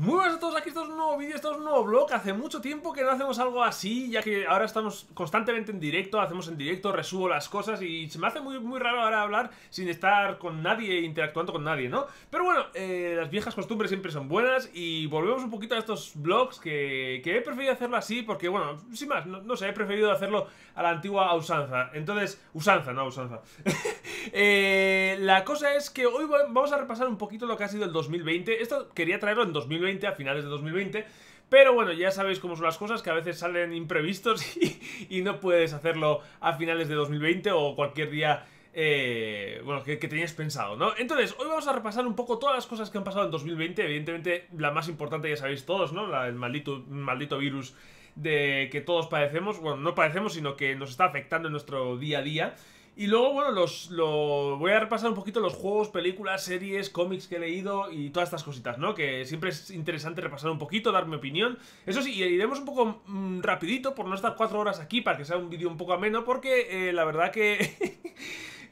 Muy buenas a todos, aquí estamos en un nuevo vídeo, estamos en un nuevo vlog Hace mucho tiempo que no hacemos algo así Ya que ahora estamos constantemente en directo Hacemos en directo, resumo las cosas Y se me hace muy, muy raro ahora hablar Sin estar con nadie, e interactuando con nadie, ¿no? Pero bueno, eh, las viejas costumbres siempre son buenas Y volvemos un poquito a estos vlogs que, he preferido hacerlo así Porque bueno, sin más, no, no, sé, he preferido hacerlo a la antigua usanza Entonces, usanza, no usanza Eh, la cosa es que hoy vamos a repasar un poquito lo que ha sido el 2020. Esto quería traerlo en 2020, a finales de 2020. Pero bueno, ya sabéis cómo son las cosas, que a veces salen imprevistos y, no puedes hacerlo a finales de 2020 o cualquier día eh, bueno, que, tenías pensado, ¿no? Entonces, hoy vamos a repasar un poco todas las cosas que han pasado en 2020. Evidentemente, la más importante ya sabéis todos, ¿no? el maldito, maldito virus de que todos padecemos. Bueno, no padecemos, sino que nos está afectando en nuestro día a día. Y luego, bueno, los, lo, voy a repasar un poquito los juegos, películas, series, cómics que he leído y todas estas cositas, ¿no? Que siempre es interesante repasar un poquito, dar mi opinión. Eso sí, iremos un poco mm, rapidito por no estar cuatro horas aquí para que sea un vídeo un poco ameno, porque eh, la verdad que...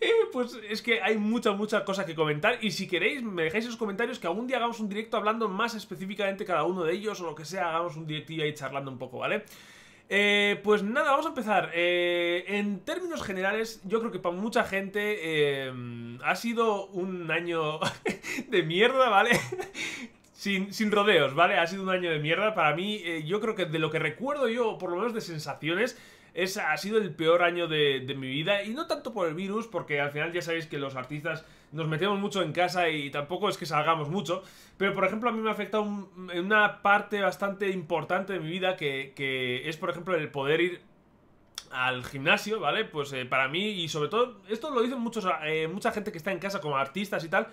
Eh, pues es que hay mucha, mucha cosa que comentar. Y si queréis, me dejáis en los comentarios que algún día hagamos un directo hablando más específicamente cada uno de ellos o lo que sea, hagamos un directillo ahí charlando un poco, ¿vale? Eh, pues nada, vamos a empezar. Eh, en términos generales, yo creo que para mucha gente eh, ha sido un año de mierda, ¿vale? Sin, rodeos, ¿vale? Ha sido un año de mierda. Para mí, yo creo que de lo que recuerdo yo, por lo menos de sensaciones, es, ha sido el peor año de mi vida. Y no tanto por el virus, porque al final ya sabéis que los artistas nos metemos mucho en casa y tampoco es que salgamos mucho. Pero, por ejemplo, a mí me ha afectado una parte bastante importante de mi vida que, es, por ejemplo, el poder ir al gimnasio, ¿vale? Pues eh, para mí y sobre todo, esto lo dicen muchos, eh, mucha gente que está en casa como artistas y tal,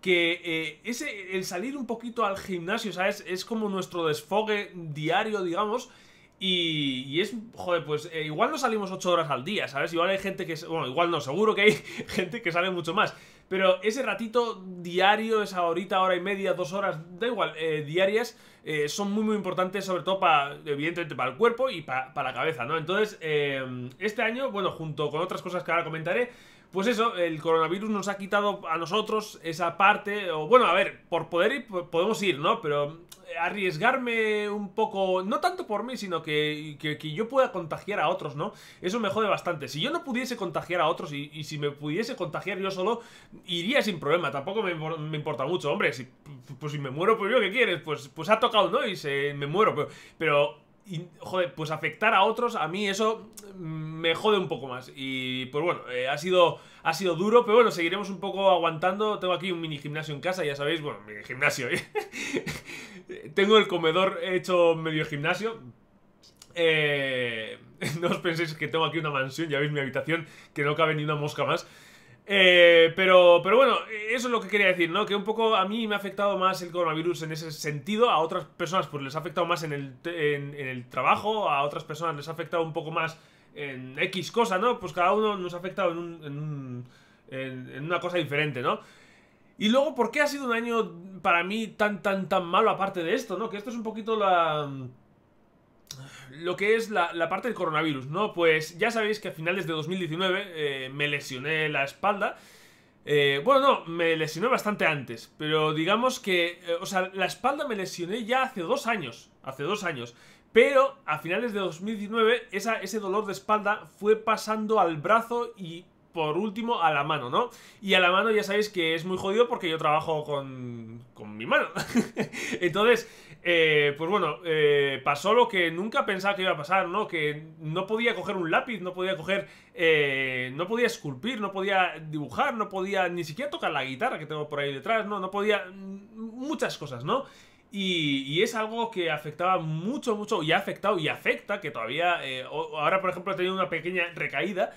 que eh, ese, el salir un poquito al gimnasio, ¿sabes? Es como nuestro desfogue diario, digamos. Y, y es, joder, pues igual no salimos 8 horas al día, ¿sabes? Igual hay gente que, bueno, igual no, seguro que hay gente que sale mucho más. Pero ese ratito diario, esa horita, hora y media, dos horas, da igual, eh, diarias, eh, son muy muy importantes, sobre todo para, evidentemente, para el cuerpo y para, para la cabeza, ¿no? Entonces, eh, este año, bueno, junto con otras cosas que ahora comentaré, pues eso, el coronavirus nos ha quitado a nosotros esa parte, o bueno, a ver, por poder ir, podemos ir, ¿no? Pero eh, arriesgarme un poco, no tanto por mí, sino que, yo pueda contagiar a otros, ¿no? Eso me jode bastante. Si yo no pudiese contagiar a otros y, si me pudiese contagiar yo solo, iría sin problema, tampoco me, importa mucho. Hombre, si, pues si me muero, pues yo, ¿qué quieres? Pues, pues ha tocado, ¿no? Y se, me muero, pero joder, pues afectar a otros, a mí eso me jode un poco más. Y pues bueno, eh, ha, sido, ha sido duro, pero bueno, seguiremos un poco aguantando. Tengo aquí un mini gimnasio en casa, ya sabéis, bueno, mini gimnasio. ¿eh? Tengo el comedor hecho medio gimnasio. Eh, no os penséis que tengo aquí una mansión, ya veis mi habitación, que no cabe ni una mosca más. Eh, pero, pero bueno, eso es lo que quería decir, ¿no? Que un poco a mí me ha afectado más el coronavirus en ese sentido, a otras personas pues les ha afectado más en el, en, el trabajo, a otras personas les ha afectado un poco más en X cosa, ¿no? Pues cada uno nos ha afectado en, en una cosa diferente, ¿no? Y luego, ¿por qué ha sido un año para mí tan, tan, tan malo aparte de esto, ¿no? Que esto es un poquito la lo que es la, parte del coronavirus, ¿no? Pues ya sabéis que a finales de 2019 eh, me lesioné la espalda. Eh, bueno, no, me lesioné bastante antes, pero digamos que, eh, o sea, la espalda me lesioné ya hace dos años, hace dos años. Pero a finales de 2019 esa, ese dolor de espalda fue pasando al brazo y por último a la mano, ¿no? Y a la mano ya sabéis que es muy jodido porque yo trabajo con, con mi mano. Entonces, eh, pues bueno, eh, pasó lo que nunca pensaba que iba a pasar, ¿no? Que no podía coger un lápiz, no podía coger, eh, no podía esculpir, no podía dibujar, no podía ni siquiera tocar la guitarra que tengo por ahí detrás, ¿no? No podía mm, muchas cosas, ¿no? Y, es algo que afectaba mucho, mucho, y ha afectado y afecta, que todavía, ahora por ejemplo he tenido una pequeña recaída,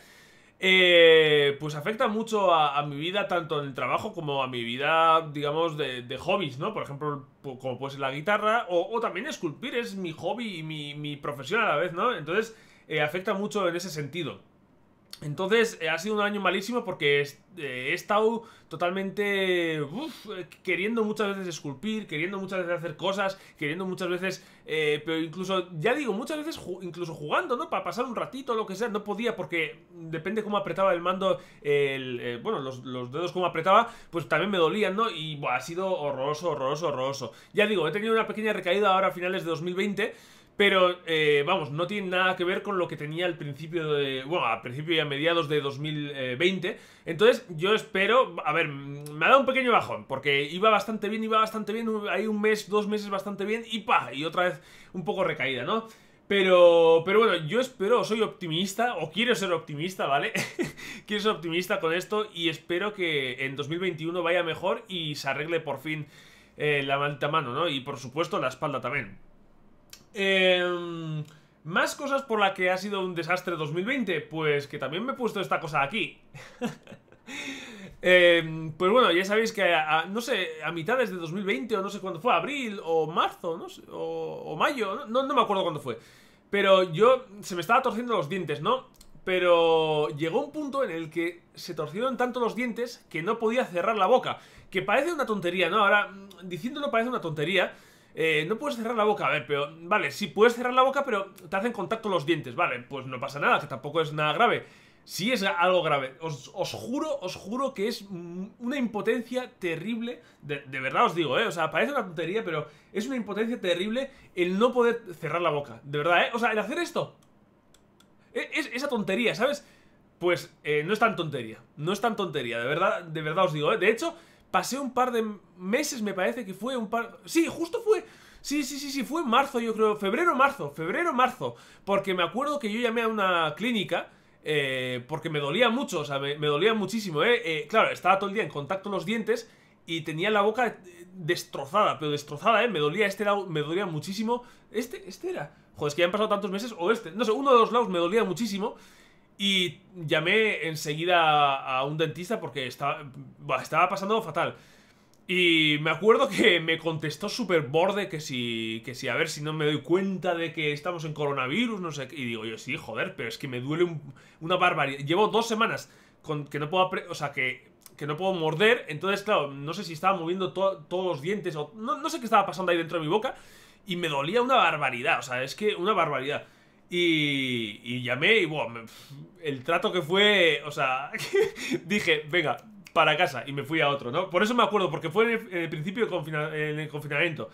eh, pues afecta mucho a, mi vida, tanto en el trabajo como a mi vida, digamos, de, hobbies, ¿no? Por ejemplo, como puede ser la guitarra, o, también esculpir es mi hobby y mi, profesión a la vez, ¿no? Entonces, eh, afecta mucho en ese sentido. Entonces eh, ha sido un año malísimo porque eh, he estado totalmente eh, queriendo muchas veces esculpir, queriendo muchas veces hacer cosas, queriendo muchas veces, pero incluso, ya digo, muchas veces incluso jugando, ¿no? Para pasar un ratito o lo que sea, no podía porque depende cómo apretaba el mando, el, bueno, los, dedos cómo apretaba, pues también me dolían, ¿no? Y ha sido horroroso, horroroso, horroroso. Ya digo, he tenido una pequeña recaída ahora a finales de 2020. Pero, eh, vamos, no tiene nada que ver con lo que tenía al principio de... Bueno, al principio y a mediados de 2020. Entonces, yo espero... A ver, me ha dado un pequeño bajón, porque iba bastante bien, iba bastante bien. Hay un mes, dos meses bastante bien y pa, y otra vez un poco recaída, ¿no? Pero, pero bueno, yo espero, soy optimista, o quiero ser optimista, ¿vale? quiero ser optimista con esto y espero que en 2021 vaya mejor y se arregle por fin eh, la malta mano, ¿no? Y por supuesto la espalda también. Em, más cosas por las que ha sido un desastre 2020. Pues que también me he puesto esta cosa aquí. Em, pues bueno, ya sabéis que, a, no sé, a mitades de 2020 o no sé cuándo fue, abril o marzo, o, mayo, no, no me acuerdo cuándo fue. Pero yo se me estaba torciendo los dientes, ¿no? Pero llegó un punto en el que se torcieron tanto los dientes que no podía cerrar la boca. Que parece una tontería, ¿no? Ahora, diciéndolo parece una tontería. Eh, no puedes cerrar la boca, a ver, pero... Vale, sí, puedes cerrar la boca, pero te hacen contacto los dientes. Vale, pues no pasa nada, que tampoco es nada grave. Sí es algo grave. Os, juro, os juro que es una impotencia terrible. De, verdad os digo, ¿eh? O sea, parece una tontería, pero es una impotencia terrible el no poder cerrar la boca. De verdad, ¿eh? O sea, el hacer esto. E, es, esa tontería, ¿sabes? Pues eh, no es tan tontería. No es tan tontería, de verdad, de verdad os digo, ¿eh? De hecho pasé un par de meses, me parece que fue un par... Sí, justo fue... Sí, sí, sí, sí, fue en marzo, yo creo, febrero, marzo, febrero, marzo, porque me acuerdo que yo llamé a una clínica eh, porque me dolía mucho, o sea, me, dolía muchísimo, eh, eh. Claro, estaba todo el día en contacto los dientes y tenía la boca eh, destrozada, pero destrozada, eh, me dolía este lado, me dolía muchísimo, este, este era, joder, es que ya han pasado tantos meses, o este, no sé, uno de los lados me dolía muchísimo y llamé enseguida a un dentista porque estaba, estaba pasando fatal. Y me acuerdo que me contestó súper borde que si, que si, a ver si no me doy cuenta de que estamos en coronavirus, no sé Y digo yo, sí, joder, pero es que me duele una barbaridad. Llevo dos semanas con, que no puedo, o sea, que, que, no puedo morder. Entonces, claro, no sé si estaba moviendo todos los dientes o no, no sé qué estaba pasando ahí dentro de mi boca. Y me dolía una barbaridad, o sea, es que una barbaridad. Y, llamé y bueno, el trato que fue, o sea, dije, venga, para casa y me fui a otro, ¿no? Por eso me acuerdo, porque fue en el, principio del el confinamiento.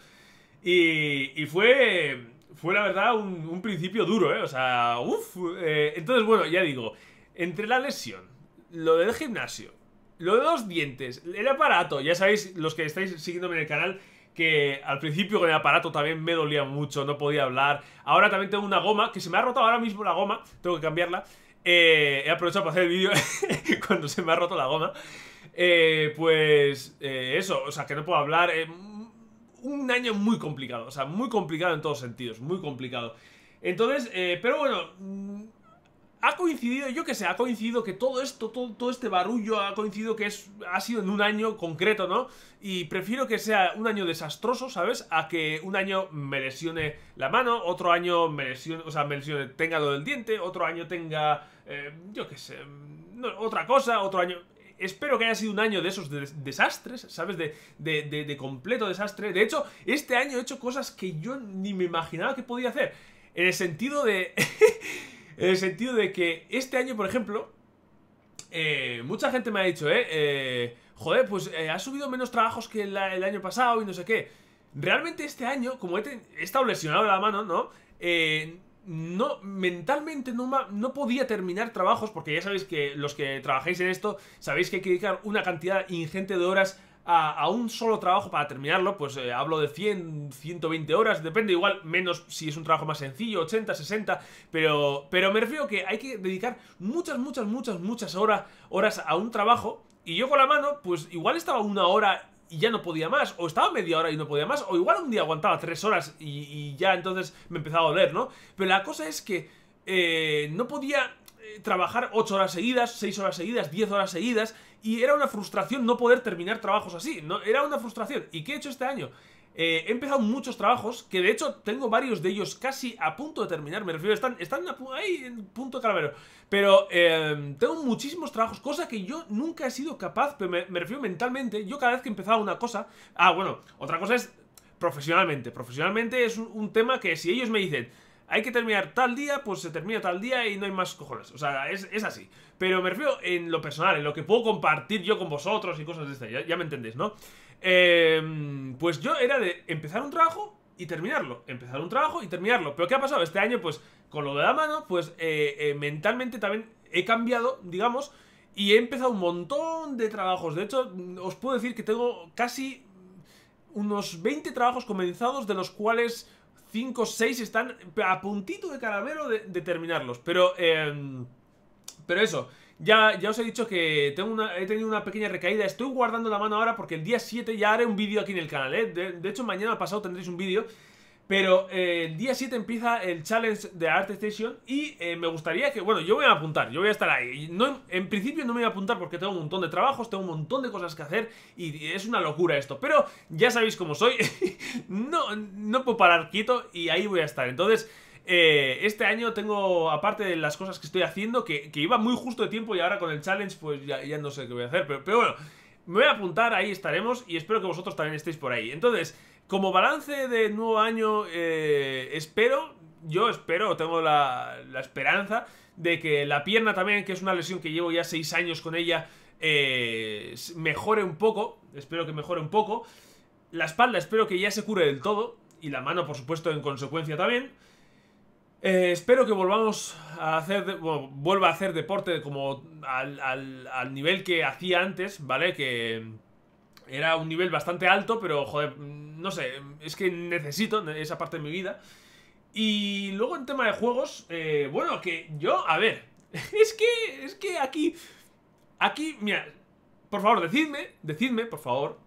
Y, y, fue, fue la verdad, un, principio duro, ¿eh? O sea, uff. Eh, entonces, bueno, ya digo, entre la lesión, lo del gimnasio, lo de los dientes, el aparato, ya sabéis, los que estáis siguiéndome en el canal, que al principio con el aparato también me dolía mucho, no podía hablar. Ahora también tengo una goma, que se me ha roto ahora mismo la goma, tengo que cambiarla. Eh, he aprovechado para hacer el vídeo cuando se me ha roto la goma. Eh, pues eh, eso, o sea, que no puedo hablar. un año muy complicado, o sea, muy complicado en todos sentidos, muy complicado. Entonces, pero bueno, mm, ha coincidido, yo que sé, ha coincidido que todo esto, todo, este barullo ha coincidido que es, ha sido en un año concreto, ¿no? Y prefiero que sea un año desastroso, ¿sabes? A que un año me lesione la mano, otro año me lesione, o sea, me lesione, tenga lo del diente, otro año tenga, eh, yo que sé, otra cosa, otro año... Espero que haya sido un año de esos desastres, ¿sabes? De, de completo desastre. De hecho, este año he hecho cosas que yo ni me imaginaba que podía hacer. En el sentido de... En el sentido de que este año, por ejemplo, eh, mucha gente me ha dicho, eh, eh joder, pues eh, ha subido menos trabajos que el, año pasado y no sé qué. Realmente este año, como he, estado lesionado la mano, ¿no? no, mentalmente no, no podía terminar trabajos, porque ya sabéis que los que trabajáis en esto, sabéis que hay que dedicar una cantidad ingente de horas a, un solo trabajo para terminarlo, pues eh, hablo de 100, 120 horas, depende igual, menos si es un trabajo más sencillo, 80, 60, pero, pero me refiero que hay que dedicar muchas, muchas, muchas, muchas horas, horas a un trabajo y yo con la mano, pues igual estaba una hora y ya no podía más, o estaba media hora y no podía más, o igual un día aguantaba tres horas y, ya entonces me empezaba a doler, ¿no? Pero la cosa es que eh, no podía eh, trabajar 8 horas seguidas, 6 horas seguidas, 10 horas seguidas, y era una frustración no poder terminar trabajos así, no, era una frustración. ¿Y qué he hecho este año? Eh, he empezado muchos trabajos, que de hecho tengo varios de ellos casi a punto de terminar, me refiero, están, están ahí en punto calavero. Pero em, tengo muchísimos trabajos, cosa que yo nunca he sido capaz, pero me, refiero mentalmente, yo cada vez que empezaba una cosa... Ah, bueno, otra cosa es profesionalmente. Profesionalmente es un tema que si ellos me dicen hay que terminar tal día, pues se termina tal día y no hay más cojones. O sea, es, así. Pero me refiero en lo personal, en lo que puedo compartir yo con vosotros y cosas de este. Ya, me entendéis, ¿no? Em, pues yo era de empezar un trabajo y terminarlo. Empezar un trabajo y terminarlo. Pero ¿qué ha pasado? Este año, pues, con lo de la mano, pues eh, eh, mentalmente también he cambiado, digamos, y he empezado un montón de trabajos. De hecho, os puedo decir que tengo casi unos 20 trabajos comenzados, de los cuales 5, 6 están a puntito de caramelo de, terminarlos. Pero, eh, pero eso, ya, ya os he dicho que tengo una, he tenido una pequeña recaída. Estoy guardando la mano ahora porque el día 7 ya haré un vídeo aquí en el canal. ¿eh? De, de, hecho, mañana pasado tendréis un vídeo pero eh, el día 7 empieza el challenge de Art Station y eh, me gustaría que, bueno, yo voy a apuntar, yo voy a estar ahí. No, en principio no me voy a apuntar porque tengo un montón de trabajos, tengo un montón de cosas que hacer y, es una locura esto. Pero ya sabéis cómo soy, no, no puedo parar quieto y ahí voy a estar. Entonces... Eh, este año tengo, aparte de las cosas que estoy haciendo, que, iba muy justo de tiempo y ahora con el challenge pues ya, no sé qué voy a hacer, pero, pero bueno, me voy a apuntar, ahí estaremos y espero que vosotros también estéis por ahí. Entonces, como balance de nuevo año, eh, espero, yo espero, tengo la, esperanza de que la pierna también, que es una lesión que llevo ya 6 años con ella, eh, mejore un poco. Espero que mejore un poco. La espalda espero que ya se cure del todo. Y la mano, por supuesto, en consecuencia también. Eh, espero que volvamos a hacer, vuelva a hacer deporte como al, al, nivel que hacía antes, ¿vale? Que era un nivel bastante alto, pero joder, no sé, es que necesito esa parte de mi vida. Y luego en tema de juegos, eh, bueno, que yo, a ver, es que, es que aquí, aquí, mira, por favor, decidme, decidme, por favor.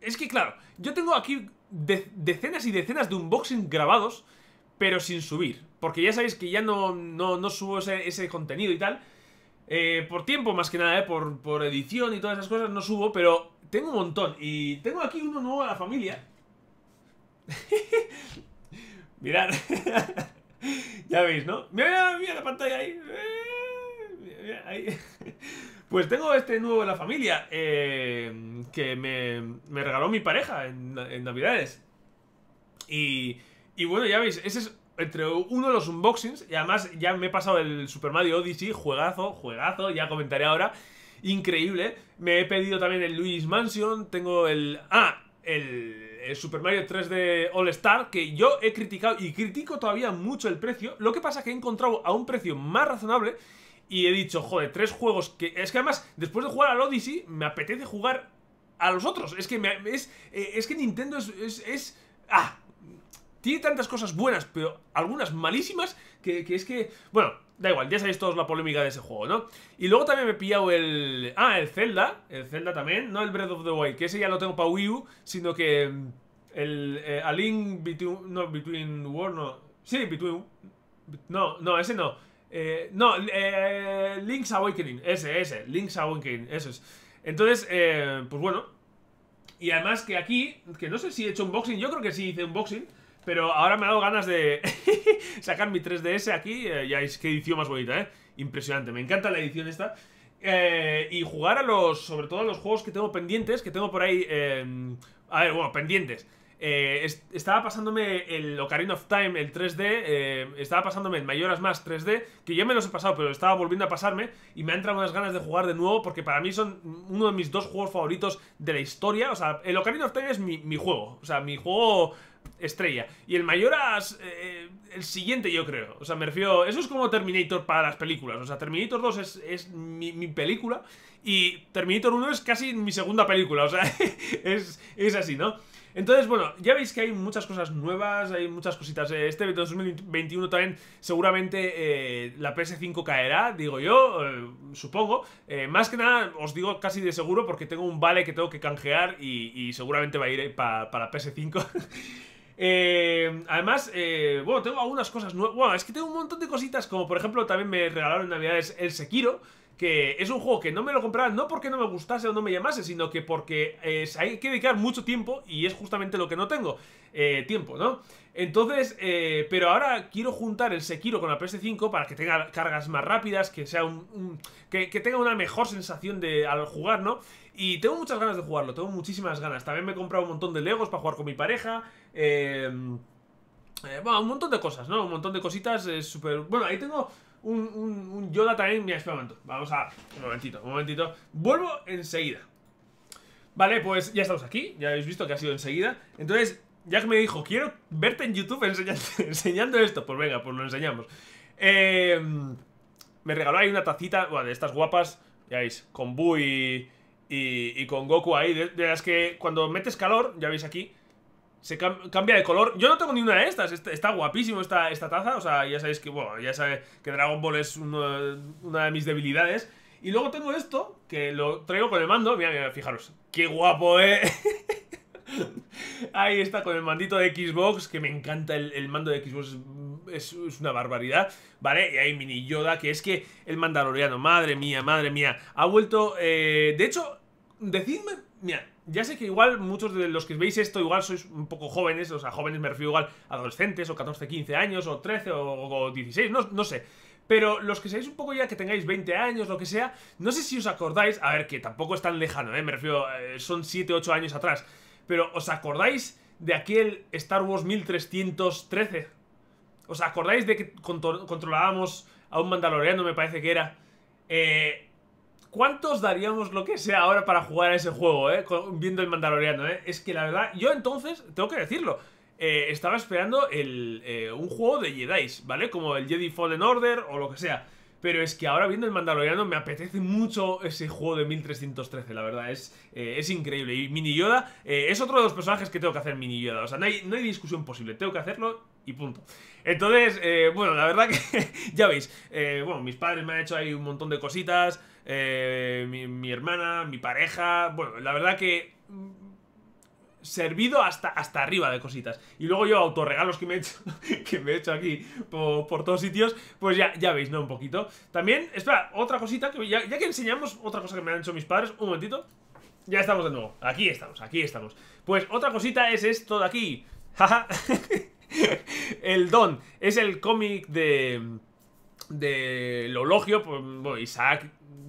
Es que, claro, yo tengo aquí decenas y decenas de unboxing grabados, pero sin subir. Porque ya sabéis que ya no, subo ese, contenido y tal. Eh, por tiempo, más que nada, eh, por, por edición y todas esas cosas no subo, pero tengo un montón. Y tengo aquí uno nuevo de la familia. Mirad. ya veis, ¿no? Mira, mira la pantalla ahí. Eh, pues tengo este nuevo de la familia eh, que me, regaló mi pareja en, en Navidades. Y, y, bueno, ya veis, ese es entre uno de los unboxings. Y además ya me he pasado el Super Mario Odyssey, juegazo, juegazo, ya comentaré ahora increíble. Me he pedido también el Luigi's Mansion, tengo el... Ah, el, el, Super Mario 3D All Star, que yo he criticado y critico todavía mucho el precio. Lo que pasa es que he encontrado a un precio más razonable y he dicho, joder, tres juegos que... Es que además, después de jugar al Odyssey, me apetece jugar a los otros. Es que, es, eh, es que Nintendo es, es, Ah, tiene tantas cosas buenas, pero algunas malísimas, que, que es que... Bueno, Da igual, ya sabéis todos la polémica de ese juego, ¿no? Y luego también me he pillado el... Ah, el Zelda, el Zelda también, no el Breath of the Wild, que ese ya lo tengo para Wii U, sino que mm, el eh, A Link Between... No, Between War, no... Sí, Between... No, no, ese no. Eh, no, eh, Link's Awakening, ese, ese, Link's Awakening, eso es. Entonces, eh, pues bueno. Y además que aquí, que no sé si he hecho unboxing, yo creo que sí hice unboxing, pero ahora me ha dado ganas de sacar mi 3DS aquí. Eh, ya es que edición más bonita, ¿eh? Impresionante. Me encanta la edición esta. Eh, y jugar a los, sobre todo a los juegos que tengo pendientes, que tengo por ahí, em, a ver, bueno, pendientes. Eh, estaba pasándome el Ocarina of Time, el 3D, estaba pasándome el Mayoras Más 3D, que yo me los he pasado, pero estaba volviendo a pasarme y me han entrado unas ganas de jugar de nuevo porque para mí son uno de mis dos juegos favoritos de la historia. O sea, el Ocarina of Time es mi, mi juego, o sea, mi juego estrella. Y el mayor as eh, el siguiente yo creo. O sea, me refiero... Eso es como Terminator para las películas. O sea, Terminator 2 es, mi, película y Terminator 1 es casi mi segunda película. O sea, es, así, ¿no? Entonces, bueno, ya veis que hay muchas cosas nuevas, hay muchas cositas. Eh, este 2021 también seguramente eh, la PS5 caerá, digo yo, supongo. más que nada, os digo casi de seguro porque tengo un vale que tengo que canjear y, seguramente va a ir para, para PS5. Eh, además, eh, bueno, tengo algunas cosas nuevas. Bueno, es que tengo un montón de cositas, como por ejemplo, también me regalaron en Navidades el Sekiro que es un juego que no me lo compraba no porque no me gustase o no me llamase, sino que porque eh, hay que dedicar mucho tiempo y es justamente lo que no tengo, eh, tiempo, ¿no? Entonces, eh, pero ahora quiero juntar el Sekiro con la PS5 para que tenga cargas más rápidas, que sea un, que, tenga una mejor sensación de, al jugar, ¿no? Y tengo muchas ganas de jugarlo, tengo muchísimas ganas. También me he comprado un montón de Legos para jugar con mi pareja, eh... bueno, un montón de cosas, ¿no? Un montón de cositas es súper... Bueno, ahí tengo un, un, Yoda también. Mira, espera un momento. Vamos a. Un momentito, un momentito. Vuelvo enseguida. Vale, pues ya estamos aquí. Ya habéis visto que ha sido enseguida. Entonces, Jack me dijo: Quiero verte en YouTube enseñando, esto. Pues venga, pues lo enseñamos. Eh, me regaló ahí una tacita, bueno, de estas guapas. Ya veis, con Bu y. Y, con Goku ahí, de, las que cuando metes calor, ya veis aquí, se cambia de color. Yo no tengo ni una de estas. Este, está, guapísimo esta, esta, taza. O sea, ya sabéis que, bueno, ya sabéis que Dragon Ball es una de mis debilidades. Y luego tengo esto, que lo traigo con el mando. Mira, mira, fijaros. ¡Qué guapo, eh! Ahí está, con el mandito de Xbox, que me encanta el, mando de Xbox. Es, una barbaridad, ¿vale? Y hay Mini Yoda, que es que el mandaloriano, madre mía, madre mía, ha vuelto... Eh, de hecho, decidme, mira, ya sé que igual muchos de los que veis esto igual sois un poco jóvenes, o sea, jóvenes me refiero igual a adolescentes, o 14, 15 años, o 13, o, 16, no, sé. Pero los que seáis un poco ya que tengáis 20 años, lo que sea, no sé si os acordáis, a ver, que tampoco es tan lejano, ¿eh? me refiero, eh, son 7, 8 años atrás, pero ¿os acordáis de aquel Star Wars 1313? ¿Os acordáis de que controlábamos a un mandaloriano, me parece que era? Eh, ¿Cuántos daríamos lo que sea ahora para jugar a ese juego, eh? viendo el Mandaloriano, eh. Es que la verdad, yo entonces, tengo que decirlo, eh, estaba esperando un juego de Jedi, ¿vale? Como el Jedi Fallen Order o lo que sea. Pero es que ahora viendo el Mandaloriano me apetece mucho ese juego de 1313, la verdad, es, es increíble. Y Mini Yoda es otro de los personajes que tengo que hacer Mini Yoda, o sea, no hay, discusión posible, tengo que hacerlo y punto. Entonces, bueno, la verdad que ya veis, bueno, mis padres me han hecho ahí un montón de cositas, eh, mi, hermana, mi pareja. Bueno, la verdad que. Mm, servido hasta, hasta arriba de cositas. Y luego yo autorregalos que me he hecho, que me he hecho aquí por, todos sitios. Pues ya, ya veis, ¿no? Un poquito. También, espera, otra cosita. que ya, que enseñamos otra cosa que me han hecho mis padres. Un momentito. Ya estamos de nuevo. Aquí estamos, aquí estamos. Pues otra cosita es esto de aquí. Jaja. el Don es el cómic de de Lologio, pues, bueno, Isaac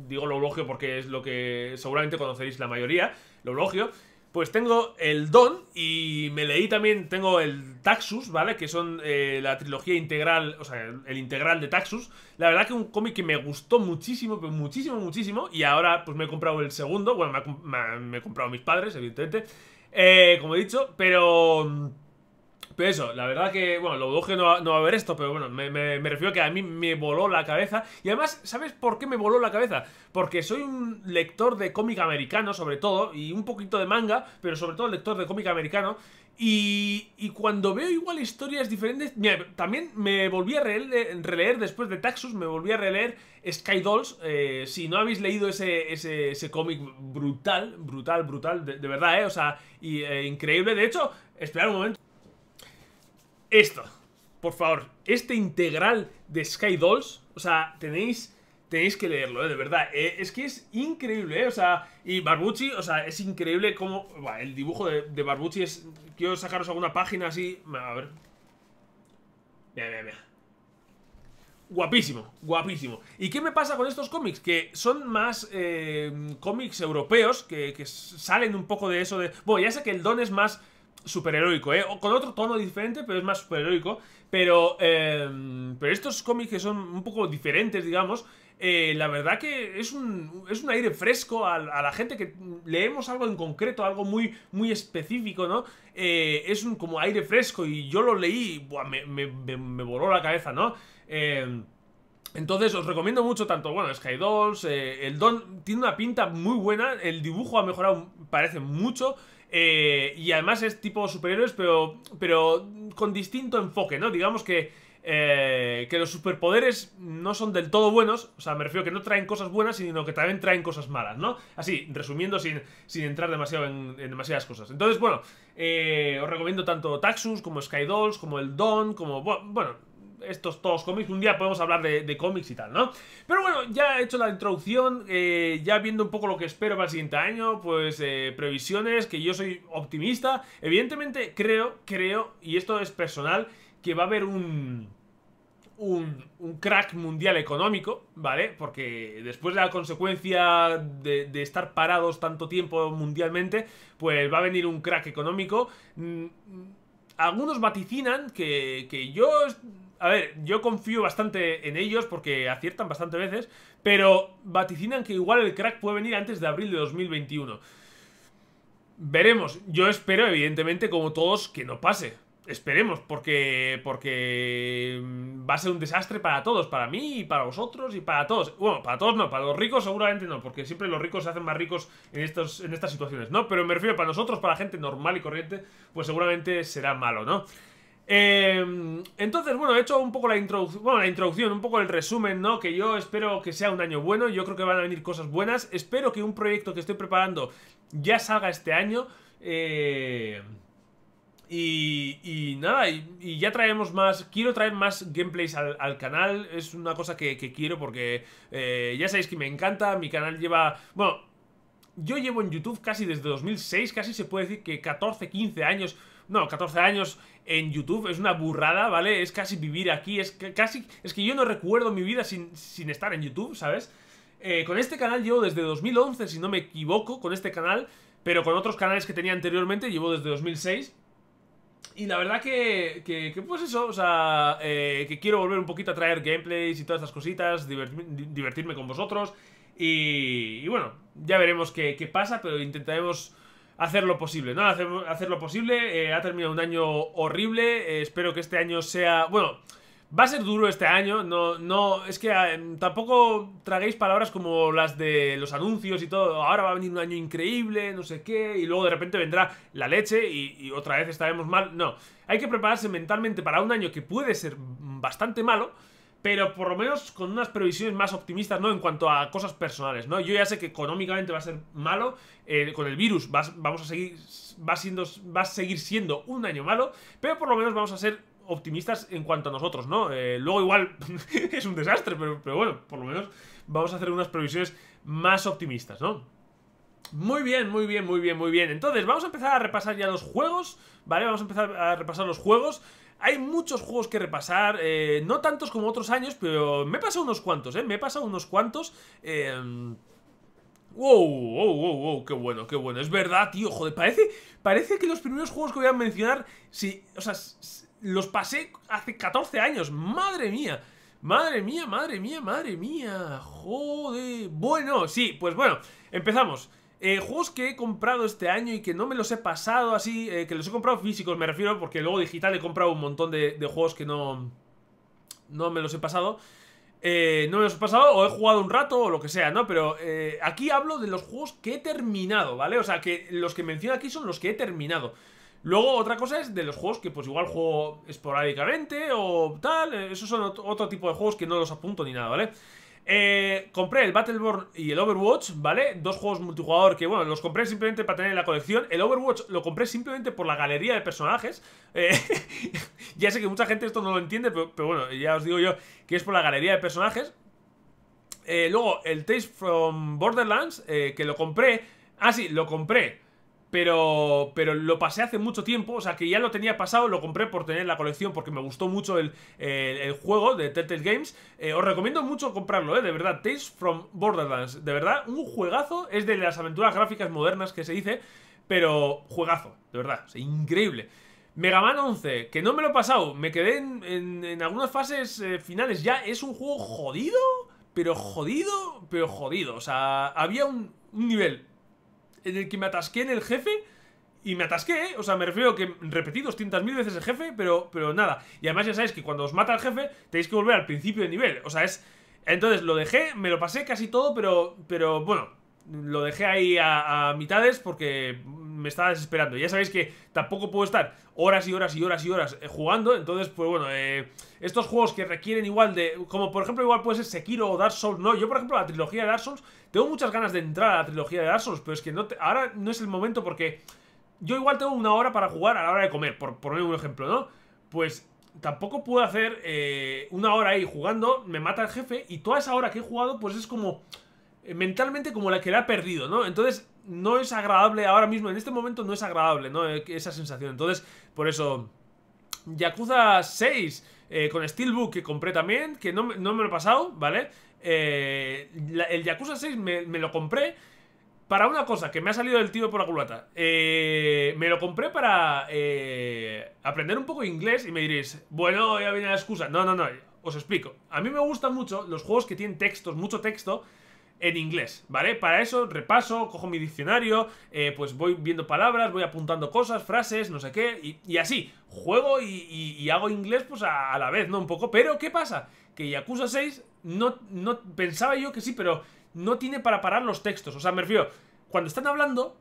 digo lo elogio porque es lo que seguramente conoceréis la mayoría, lo elogio, pues tengo el Don y me leí también, tengo el Taxus, ¿vale? Que son eh, la trilogía integral, o sea, el integral de Taxus. La verdad que un cómic que me gustó muchísimo, muchísimo, muchísimo. Y ahora pues me he comprado el segundo, bueno, me, he comprado mis padres, evidentemente, eh, como he dicho, pero... Mm, pero eso, la verdad que, bueno, lo dudo que no va, a ver esto, pero bueno, me, refiero que a mí me voló la cabeza. Y además, ¿sabes por qué me voló la cabeza? Porque soy un lector de cómic americano, sobre todo, y un poquito de manga, pero sobre todo lector de cómic americano. Y, cuando veo igual historias diferentes, mira, también me volví a releer, después de Taxus, me volví a releer Sky Dolls. Eh, si no habéis leído ese, ese, cómic brutal, brutal, brutal, de, verdad, ¿eh? O sea, y, eh, increíble. De hecho, esperad un momento. Esto, por favor, este integral de Sky Dolls, o sea, tenéis, tenéis que leerlo, eh, de verdad. Eh, es que es increíble, eh, o sea, y Barbucci, o sea, es increíble cómo... el dibujo de, Barbucci es... Quiero sacaros alguna página así... A ver. Mira, mira. Guapísimo, guapísimo. ¿Y qué me pasa con estos cómics? Que son más cómics europeos que, que salen un poco de eso de... Bueno, ya sé que el don es más superheroico, ¿eh? con otro tono diferente, pero es más superheroico. Pero, em, pero estos cómics que son un poco diferentes, digamos, eh, la verdad que es un, es un aire fresco a, la gente que leemos algo en concreto, algo muy, muy específico, ¿no? Eh, es un como aire fresco y yo lo leí, buah, me, me, voló la cabeza, ¿no? Em, entonces os recomiendo mucho tanto, bueno, Sky Dolls, el eh, Don tiene una pinta muy buena, el dibujo ha mejorado, parece mucho. Eh, y además es tipo superhéroes, pero, pero con distinto enfoque, ¿no? Digamos que, eh, que los superpoderes no son del todo buenos, o sea, me refiero que no traen cosas buenas, sino que también traen cosas malas, ¿no? Así, resumiendo sin, sin entrar demasiado en, demasiadas cosas. Entonces, bueno, eh, os recomiendo tanto Taxus como Skydolls, como el Don como, bueno, estos todos cómics. Un día podemos hablar de, cómics y tal, ¿no? Pero bueno, ya he hecho la introducción, eh, ya viendo un poco lo que espero para el siguiente año, pues eh, previsiones, que yo soy optimista. Evidentemente creo, creo, y esto es personal, que va a haber un... Un, crack mundial económico, ¿vale? Porque después de la consecuencia de, de, estar parados tanto tiempo mundialmente, pues va a venir un crack económico. Mm, mm, algunos vaticinan que, que yo a ver, yo confío bastante en ellos porque aciertan bastante veces, pero vaticinan que igual el crack puede venir antes de abril de 2021. Veremos, yo espero evidentemente como todos que no pase. Esperemos, porque, porque mm, va a ser un desastre para todos, para mí y para vosotros y para todos. Bueno, para todos no, para los ricos seguramente no, porque siempre los ricos se hacen más ricos en, estos, en estas situaciones, ¿no? Pero me refiero para nosotros, para gente normal y corriente, pues seguramente será malo, ¿no? Eh, entonces, bueno, he hecho un poco la introducción, bueno, la introducción, un poco el resumen, ¿no? Que yo espero que sea un año bueno, yo creo que van a venir cosas buenas, espero que un proyecto que estoy preparando ya salga este año. Eh, y, nada, y, ya traemos más, quiero traer más gameplays al, canal, es una cosa que, quiero porque eh, ya sabéis que me encanta, mi canal lleva, bueno, yo llevo en YouTube casi desde 2006, casi se puede decir que 14, 15 años no, 14 años en YouTube es una burrada, ¿vale? Es casi vivir aquí, es que casi... Es que yo no recuerdo mi vida sin, estar en YouTube, ¿sabes? Eh, con este canal llevo desde 2011, si no me equivoco, con este canal, pero con otros canales que tenía anteriormente llevo desde 2006. Y la verdad que, pues eso, o sea, eh, que quiero volver un poquito a traer gameplays y todas estas cositas, divertirme con vosotros. Y, bueno, ya veremos qué pasa, pero intentaremos hacer lo posible, ¿no? Hacer, lo posible. Eh, ha terminado un año horrible. Eh, espero que este año sea. Bueno. Va a ser duro este año, no, no, es que eh, tampoco traguéis palabras como las de los anuncios y todo, ahora va a venir un año increíble, no sé qué, y luego de repente vendrá la leche y otra vez estaremos mal, no, hay que prepararse mentalmente para un año que puede ser bastante malo, pero por lo menos con unas previsiones más optimistas, ¿no? En cuanto a cosas personales, ¿no? Yo ya sé que económicamente va a ser malo, eh, con el virus va, vamos a seguir, va, siendo, va seguir siendo un año malo, pero por lo menos vamos a ser optimistas en cuanto a nosotros, ¿no? Eh, luego igual es un desastre, pero, pero bueno, por lo menos vamos a hacer unas previsiones más optimistas, ¿no? Muy bien, muy bien, muy bien, muy bien. Entonces, vamos a empezar a repasar ya los juegos, ¿vale? Vamos a empezar a repasar los juegos. Hay muchos juegos que repasar, eh, no tantos como otros años, pero me he pasado unos cuantos, ¿eh? Me he pasado unos cuantos. Em, wow, wow, wow, wow, qué bueno, qué bueno. Es verdad, tío, joder, parece, parece que los primeros juegos que voy a mencionar, sí, o sea, los pasé hace 14 años, madre mía. Madre mía, madre mía, madre mía, joder. Bueno, sí, pues bueno, empezamos. Eh, juegos que he comprado este año y que no me los he pasado así, eh, que los he comprado físicos, me refiero, porque luego digital he comprado un montón de, juegos que no, no me los he pasado. Eh, no me los he pasado o he jugado un rato o lo que sea, ¿no? Pero eh, aquí hablo de los juegos que he terminado, ¿vale? O sea, que los que menciono aquí son los que he terminado. Luego otra cosa es de los juegos que pues igual juego esporádicamente o tal, esos son otro tipo de juegos que no los apunto ni nada, ¿vale? vale eh, compré el Battleborn y el Overwatch, ¿vale? Dos juegos multijugador que, bueno, los compré simplemente para tener en la colección. El Overwatch lo compré simplemente por la galería de personajes. Eh, ya sé que mucha gente esto no lo entiende, pero, bueno, ya os digo yo que es por la galería de personajes. Eh, luego, el Taste from Borderlands, que lo compré... Ah, sí, lo compré pero, pero lo pasé hace mucho tiempo, o sea que ya lo tenía pasado, lo compré por tener la colección porque me gustó mucho el, el, juego de Telltale Games. Eh, os recomiendo mucho comprarlo, eh, de verdad, Tales from Borderlands, de verdad, un juegazo, es de las aventuras gráficas modernas que se dice, pero juegazo, de verdad, es increíble. Mega Man 11, que no me lo he pasado, me quedé en, en, algunas fases eh, finales ya, es un juego jodido, pero jodido, pero jodido, o sea, había un nivel en el que me atasqué en el jefe. Y me atasqué, ¿eh? o sea, me refiero que repetí 200.000 veces el jefe, pero, pero nada. Y además ya sabéis que cuando os mata el jefe, tenéis que volver al principio de nivel. O sea, es... Entonces lo dejé, me lo pasé casi todo, pero, pero bueno, lo dejé ahí a, mitades porque me estaba desesperando. Ya sabéis que tampoco puedo estar horas y horas y horas y horas eh, jugando. Entonces, pues bueno, eh, estos juegos que requieren igual de... Como por ejemplo igual puede ser Sekiro o Dark Souls. No, yo por ejemplo la trilogía de Dark Souls... Tengo muchas ganas de entrar a la trilogía de Dark Souls, pero es que no ahora no es el momento porque... Yo igual tengo una hora para jugar a la hora de comer, por poner un ejemplo, ¿no? Pues tampoco puedo hacer eh, una hora ahí jugando, me mata el jefe y toda esa hora que he jugado pues es como eh, mentalmente como la que la ha perdido, ¿no? Entonces no es agradable ahora mismo, en este momento no es agradable, ¿no? Eh, esa sensación. Entonces, por eso... Yakuza 6 eh, con Steelbook que compré también, que no, no me lo he pasado, ¿vale? Eh, el Yakuza 6 me, lo compré para una cosa que me ha salido del tío por la culata. Eh, me lo compré para aprender un poco inglés y me diréis, bueno, ya viene la excusa. No, no, no, os explico. A mí me gustan mucho los juegos que tienen textos, mucho texto, en inglés, ¿vale? Para eso repaso, cojo mi diccionario, eh, pues voy viendo palabras, voy apuntando cosas, frases, no sé qué, y, así, juego y, hago inglés pues a, la vez, ¿no? Un poco, pero ¿qué pasa? Que Yakuza 6, no, no, pensaba yo que sí, pero no tiene para parar los textos, o sea, me refiero, cuando están hablando,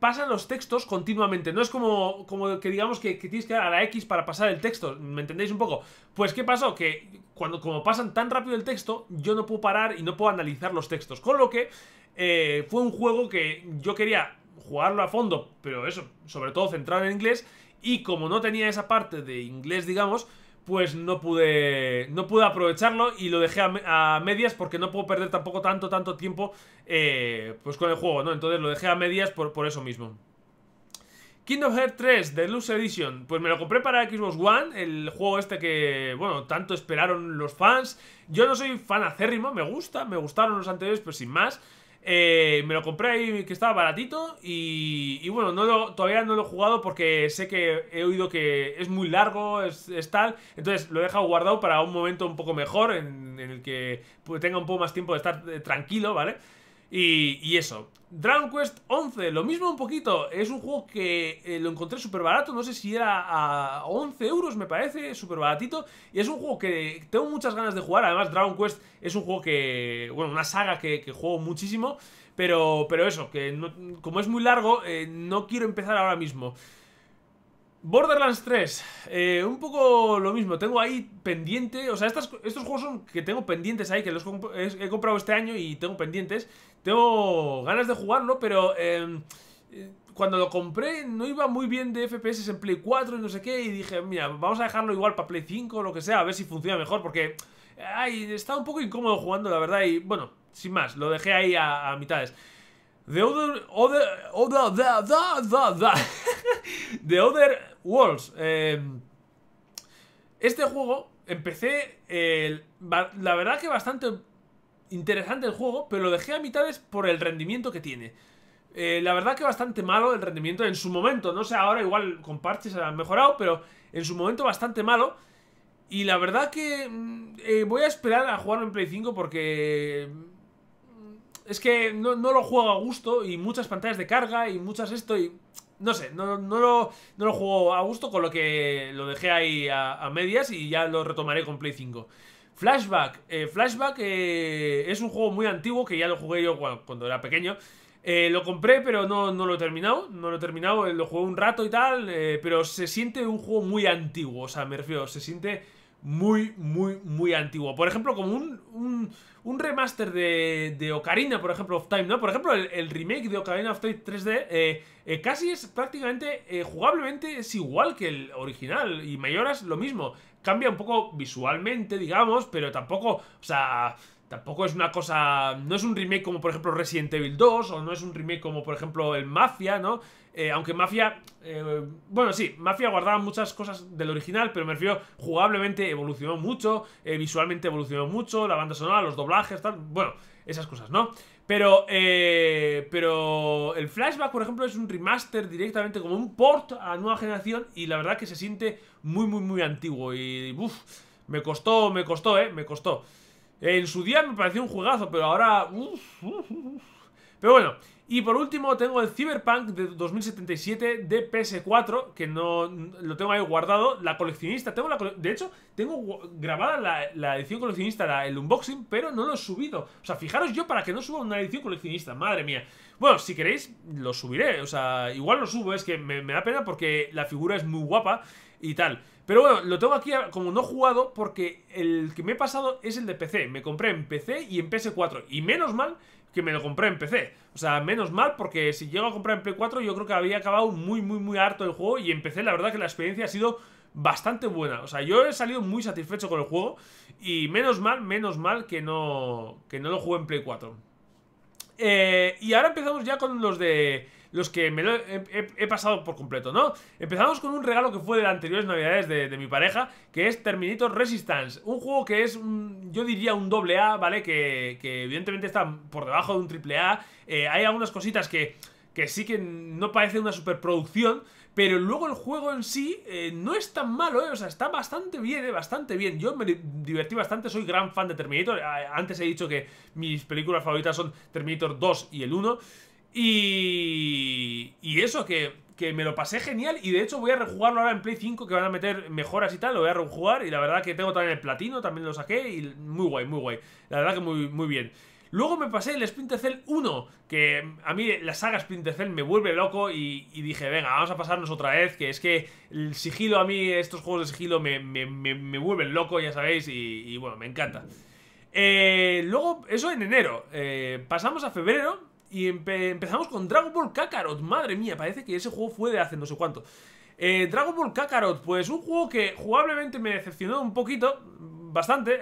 pasan los textos continuamente. No es como, como que digamos que, tienes que dar a la X para pasar el texto. ¿Me entendéis un poco? Pues ¿qué pasó? Que cuando como pasan tan rápido el texto, yo no puedo parar y no puedo analizar los textos. Con lo que eh, fue un juego que yo quería jugarlo a fondo, pero eso, sobre todo centrado en inglés. Y como no tenía esa parte de inglés, digamos, pues no pude, no pude aprovecharlo y lo dejé a, medias porque no puedo perder tampoco tanto, tanto tiempo eh, pues con el juego, ¿no? Entonces lo dejé a medias por, eso mismo. Kingdom Hearts 3 Deluxe Edition, pues me lo compré para Xbox One, el juego este que, bueno, tanto esperaron los fans. Yo no soy fan acérrimo, me gusta, me gustaron los anteriores, pero sin más. Eh, me lo compré ahí que estaba baratito y, y bueno, no lo, todavía no lo he jugado porque sé que he oído que es muy largo, es, es tal, entonces lo he dejado guardado para un momento un poco mejor en, en el que pues, tenga un poco más tiempo de estar eh, tranquilo, ¿vale? Y, eso. Dragon Quest 11, lo mismo un poquito. Es un juego que eh, lo encontré súper barato. No sé si era a 11 euros, me parece. Súper baratito. Y es un juego que tengo muchas ganas de jugar. Además, Dragon Quest es un juego que... Bueno, una saga que, juego muchísimo. Pero, pero eso, que como es muy largo, eh, no quiero empezar ahora mismo. Borderlands 3, eh, un poco lo mismo, tengo ahí pendiente, o sea, estos juegos son que tengo pendientes ahí, que los he comprado este año y tengo pendientes, tengo ganas de jugarlo, pero em, eh, cuando lo compré no iba muy bien de FPS en Play 4 y no sé qué, y dije, mira, vamos a dejarlo igual para Play 5 o lo que sea, a ver si funciona mejor, porque ay, estaba un poco incómodo jugando, la verdad, y bueno, sin más, lo dejé ahí a mitades. The Other, other, other da, The Other Worlds. Em, este juego empecé, la verdad que bastante interesante el juego, pero lo dejé a mitades por el rendimiento que tiene. Eh, la verdad que bastante malo el rendimiento en su momento, no sé, ahora igual con parches ha mejorado, pero en su momento bastante malo. Y la verdad que mm, eh, voy a esperar a jugarlo en Play 5 porque es que no, lo juego a gusto y muchas pantallas de carga y muchas esto y... No sé, no, no, lo, lo juego a gusto, con lo que lo dejé ahí a, medias y ya lo retomaré con Play 5. Flashback. Eh, Flashback eh, es un juego muy antiguo que ya lo jugué yo cuando era pequeño. Eh, lo compré, pero no, no, lo he terminado. No lo he terminado, lo jugué un rato y tal. pero se siente un juego muy antiguo. O sea, me refiero, se siente muy, muy, muy antiguo. Por ejemplo, como un un remaster de, de, Ocarina, por ejemplo, of Time, ¿no? Por ejemplo, el, remake de Ocarina of Time 3D eh, eh, casi es prácticamente, eh, jugablemente, es igual que el original y Mayoras lo mismo. Cambia un poco visualmente, digamos, pero tampoco, o sea, tampoco es una cosa, no es un remake como, por ejemplo, Resident Evil 2 o no es un remake como, por ejemplo, el Mafia, ¿no? Eh, aunque Mafia... Eh, bueno, sí, Mafia guardaba muchas cosas del original, pero me refiero, jugablemente evolucionó mucho, eh, visualmente evolucionó mucho, la banda sonora, los doblajes, tal... Bueno, esas cosas, ¿no? Pero, pero el flashback, por ejemplo, es un remaster directamente como un port a nueva generación y la verdad que se siente muy, muy, muy antiguo y... Uf, me costó, me costó, ¿eh? Me costó. En su día me pareció un juegazo, pero ahora... Pero bueno, y por último tengo el Cyberpunk de 2077 de PS4, que no lo tengo ahí guardado, la coleccionista, tengo la de hecho tengo grabada la, edición coleccionista, el unboxing, pero no lo he subido. O sea, fijaros yo para que no suba una edición coleccionista, madre mía. Bueno, si queréis lo subiré, o sea, igual lo subo, es que me da pena porque la figura es muy guapa y tal. Pero bueno, lo tengo aquí como no jugado porque el que me he pasado es el de PC. Me compré en PC y en PS4. Y menos mal que me lo compré en PC. O sea, menos mal, porque si llego a comprar en Play 4 yo creo que había acabado muy, muy, muy harto el juego y en PC la verdad que la experiencia ha sido bastante buena. O sea, yo he salido muy satisfecho con el juego y menos mal, menos mal que no, que no lo jugué en Play 4. Eh, y ahora empezamos ya con los de los que me lo he, pasado por completo, ¿no? Empezamos con un regalo que fue de las anteriores navidades de, mi pareja, que es Terminator Resistance, un juego que es, yo diría, un doble A, ¿vale? Que, evidentemente está por debajo de un triple A, eh, hay algunas cositas que, que sí que no parece una superproducción, pero luego el juego en sí eh, no es tan malo, eh, o sea, está bastante bien, eh, bastante bien. Yo me divertí bastante, soy gran fan de Terminator. Antes he dicho que mis películas favoritas son Terminator 2 y el 1. Y, eso, que, me lo pasé genial. Y de hecho voy a rejugarlo ahora en Play 5, que van a meter mejoras y tal. Lo voy a rejugar. Y la verdad que tengo también el platino, también lo saqué. Y muy guay, muy guay. La verdad que muy, muy bien. Luego me pasé el Splinter Cell 1, que a mí la saga Splinter Cell me vuelve loco y, dije, venga, vamos a pasarnos otra vez, que es que el sigilo a mí, estos juegos de sigilo me, vuelven loco, ya sabéis, y, bueno, me encanta. Eh, luego, eso en enero. Eh, pasamos a febrero, y empezamos con Dragon Ball Kakarot. Madre mía, parece que ese juego fue de hace no sé cuánto. Eh, Dragon Ball Kakarot, pues un juego que jugablemente me decepcionó un poquito, bastante.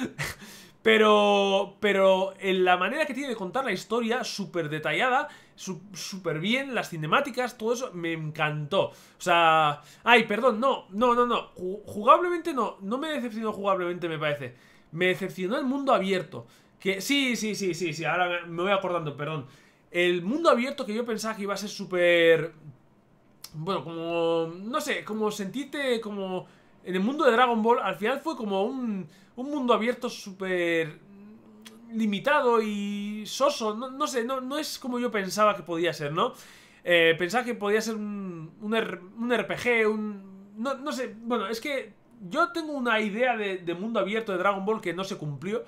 pero, pero en la manera que tiene de contar la historia, súper detallada, súper bien, las cinemáticas, todo eso, me encantó. O sea, ay, perdón, no, no, no, no, jugablemente no, no me decepcionó jugablemente, me parece. Me decepcionó el mundo abierto. Que, sí, sí, sí, sí, sí, ahora me voy acordando, perdón. El mundo abierto que yo pensaba que iba a ser súper... Bueno, como... No sé, como sentirte como... En el mundo de Dragon Ball, al final fue como un, un mundo abierto súper limitado y soso. No, no sé, no, no, es como yo pensaba que podía ser, ¿no? Eh, pensaba que podía ser un, un, RPG, un... No, sé, bueno, es que yo tengo una idea de mundo abierto de Dragon Ball que no se cumplió.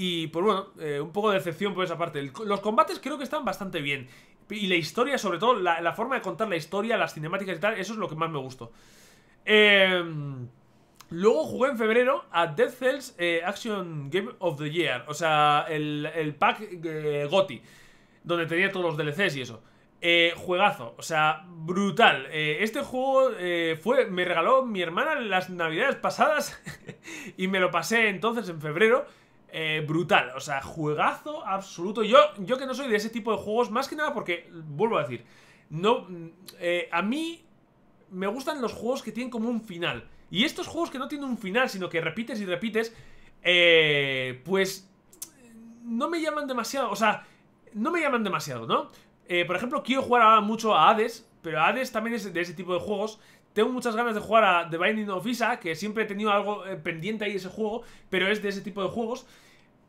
Y pues bueno, eh, un poco de decepción por esa parte. los combates creo que están bastante bien. Y la historia, sobre todo, la, forma de contar la historia, las cinemáticas y tal, eso es lo que más me gustó. Em, luego jugué en febrero a Dead Cells eh, Action Game of the Year. O sea, el, pack eh, GOTI. Donde tenía todos los DLCs y eso. juegazo, o sea, brutal. este juego fue, me regaló mi hermana en las navidades pasadas y me lo pasé entonces en febrero. Eh, brutal, o sea, juegazo absoluto. Yo, yo que no soy de ese tipo de juegos, más que nada porque, vuelvo a decir, no, eh, a mí me gustan los juegos que tienen como un final. Y estos juegos que no tienen un final, sino que repites y repites, eh, pues no me llaman demasiado, o sea, no me llaman demasiado, ¿no? por ejemplo, quiero jugar ahora mucho a Hades, pero Hades también es de ese tipo de juegos tengo muchas ganas de jugar a The Binding of Isaac, que siempre he tenido algo eh, pendiente ahí ese juego, pero es de ese tipo de juegos.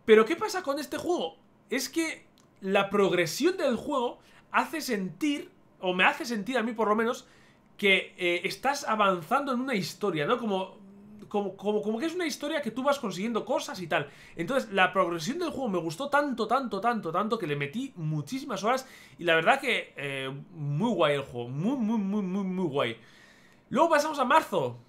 Pero ¿qué pasa con este juego? Es que la progresión del juego hace sentir, o me hace sentir a mí por lo menos, que eh, estás avanzando en una historia, ¿no? Como como, como, como, que es una historia que tú vas consiguiendo cosas y tal. Entonces, la progresión del juego me gustó tanto, tanto, tanto, tanto que le metí muchísimas horas. Y la verdad que eh, muy guay el juego. Muy, muy, muy, muy, muy guay. Luego pasamos a marzo.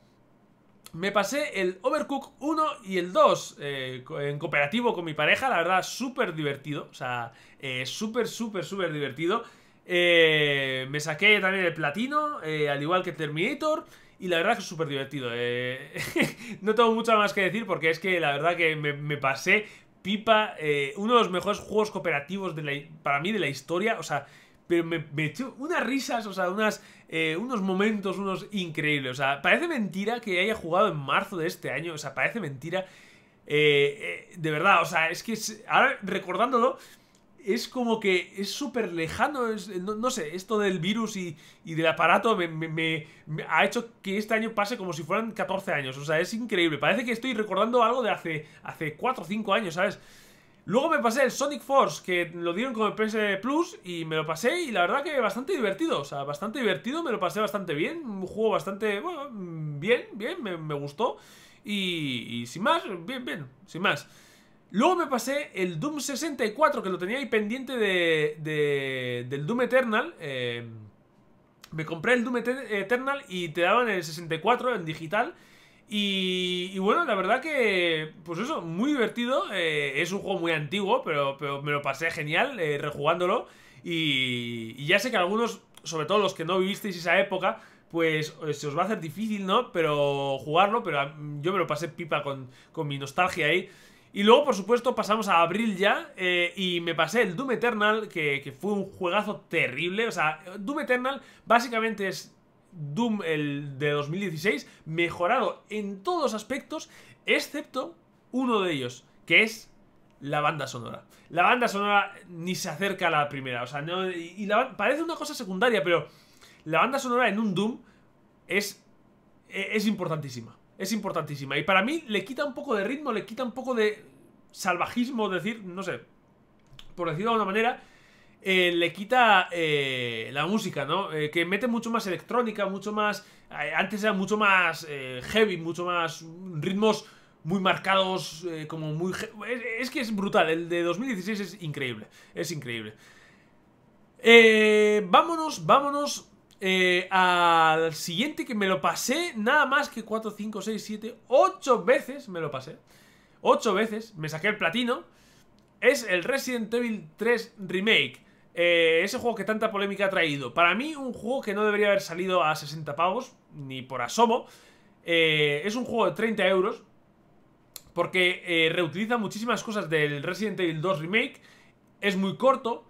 Me pasé el Overcook 1 y el 2 eh, en cooperativo con mi pareja, la verdad, súper divertido. O sea, eh, súper, súper, súper divertido. Eh, me saqué también el platino, al igual que Terminator. Y la verdad que súper divertido. no tengo mucho más que decir porque es que la verdad que me, pasé pipa. uno de los mejores juegos cooperativos para mí de la historia. O sea, pero me, me echó unas risas, o sea, unas eh, unos momentos, unos increíbles. O sea, parece mentira que haya jugado en marzo de este año. O sea, parece mentira. Eh, eh, de verdad, o sea, es que ahora recordándolo, es como que es súper lejano. no, sé, esto del virus y, del aparato me, ha hecho que este año pase como si fueran 14 años. O sea, es increíble. Parece que estoy recordando algo de hace, hace 4 o 5 años, ¿sabes? Luego me pasé el Sonic Force, que lo dieron con el PS Plus y me lo pasé y la verdad que bastante divertido, o sea, bastante divertido, me lo pasé bastante bien, un juego bastante, bueno, bien, bien, me, gustó y, sin más, bien, bien, sin más. Luego me pasé el Doom 64, que lo tenía ahí pendiente de, de del Doom Eternal, eh, me compré el Doom Eternal y te daban el 64 en digital y, bueno, la verdad que, pues eso, muy divertido. Eh, es un juego muy antiguo, pero, me lo pasé genial eh, rejugándolo. Y, ya sé que algunos, sobre todo los que no vivisteis esa época, pues eh, se os va a hacer difícil, ¿no? Pero jugarlo, pero ah, yo me lo pasé pipa con, mi nostalgia ahí. Y luego, por supuesto, pasamos a abril ya y me pasé el Doom Eternal, que, que fue un juegazo terrible. O sea, Doom Eternal básicamente es Doom el de 2016 mejorado en todos los aspectos, excepto uno de ellos, que es la banda sonora. La banda sonora ni se acerca a la primera, o sea, no, y parece una cosa secundaria, pero la banda sonora en un Doom es, e-, es importantísima. Es importantísima. Y para mí le quita un poco de ritmo, le quita un poco de salvajismo, decir, no sé, por decirlo de alguna manera, eh, le quita eh, la música, ¿no? Eh, que mete mucho más electrónica, mucho más... antes era mucho más heavy, mucho más ritmos muy marcados, como muy... Es, que es brutal, el de 2016 es increíble, es increíble. vámonos, vámonos al siguiente que me lo pasé nada más que 4, 5, 6, 7, 8 veces me lo pasé. 8 veces, me saqué el platino. Es el Resident Evil 3 Remake. Eh, ese juego que tanta polémica ha traído. Para mí, un juego que no debería haber salido a 60 pavos, ni por asomo. Eh, es un juego de 30 euros, porque eh, reutiliza muchísimas cosas del Resident Evil 2 Remake. Es muy corto.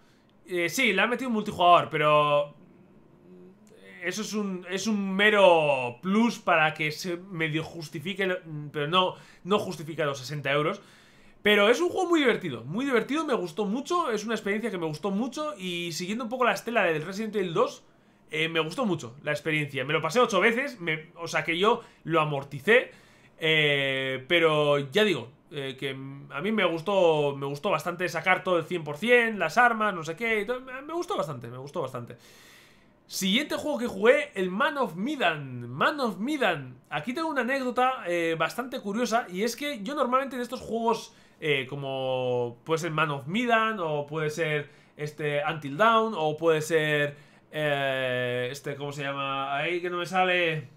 sí, le ha metido un multijugador, pero... Eso es un, es un mero plus para que se medio justifique, pero no, no justifica los 60 euros. Pero es un juego muy divertido, muy divertido, me gustó mucho, es una experiencia que me gustó mucho y siguiendo un poco la estela del Resident Evil 2, eh, me gustó mucho la experiencia. Me lo pasé ocho veces, o sea que yo lo amorticé, eh, pero ya digo, eh, que a mí me gustó, me gustó bastante sacar todo el 100%, las armas, no sé qué, me gustó bastante, me gustó bastante. Siguiente juego que jugué, el Man of Midan. Man of Midan. Aquí tengo una anécdota bastante curiosa y es que yo normalmente en estos juegos eh, como puede ser Man of Midan, o puede ser este Until Down, o puede ser eh, este, ¿cómo se llama? Ahí que no me sale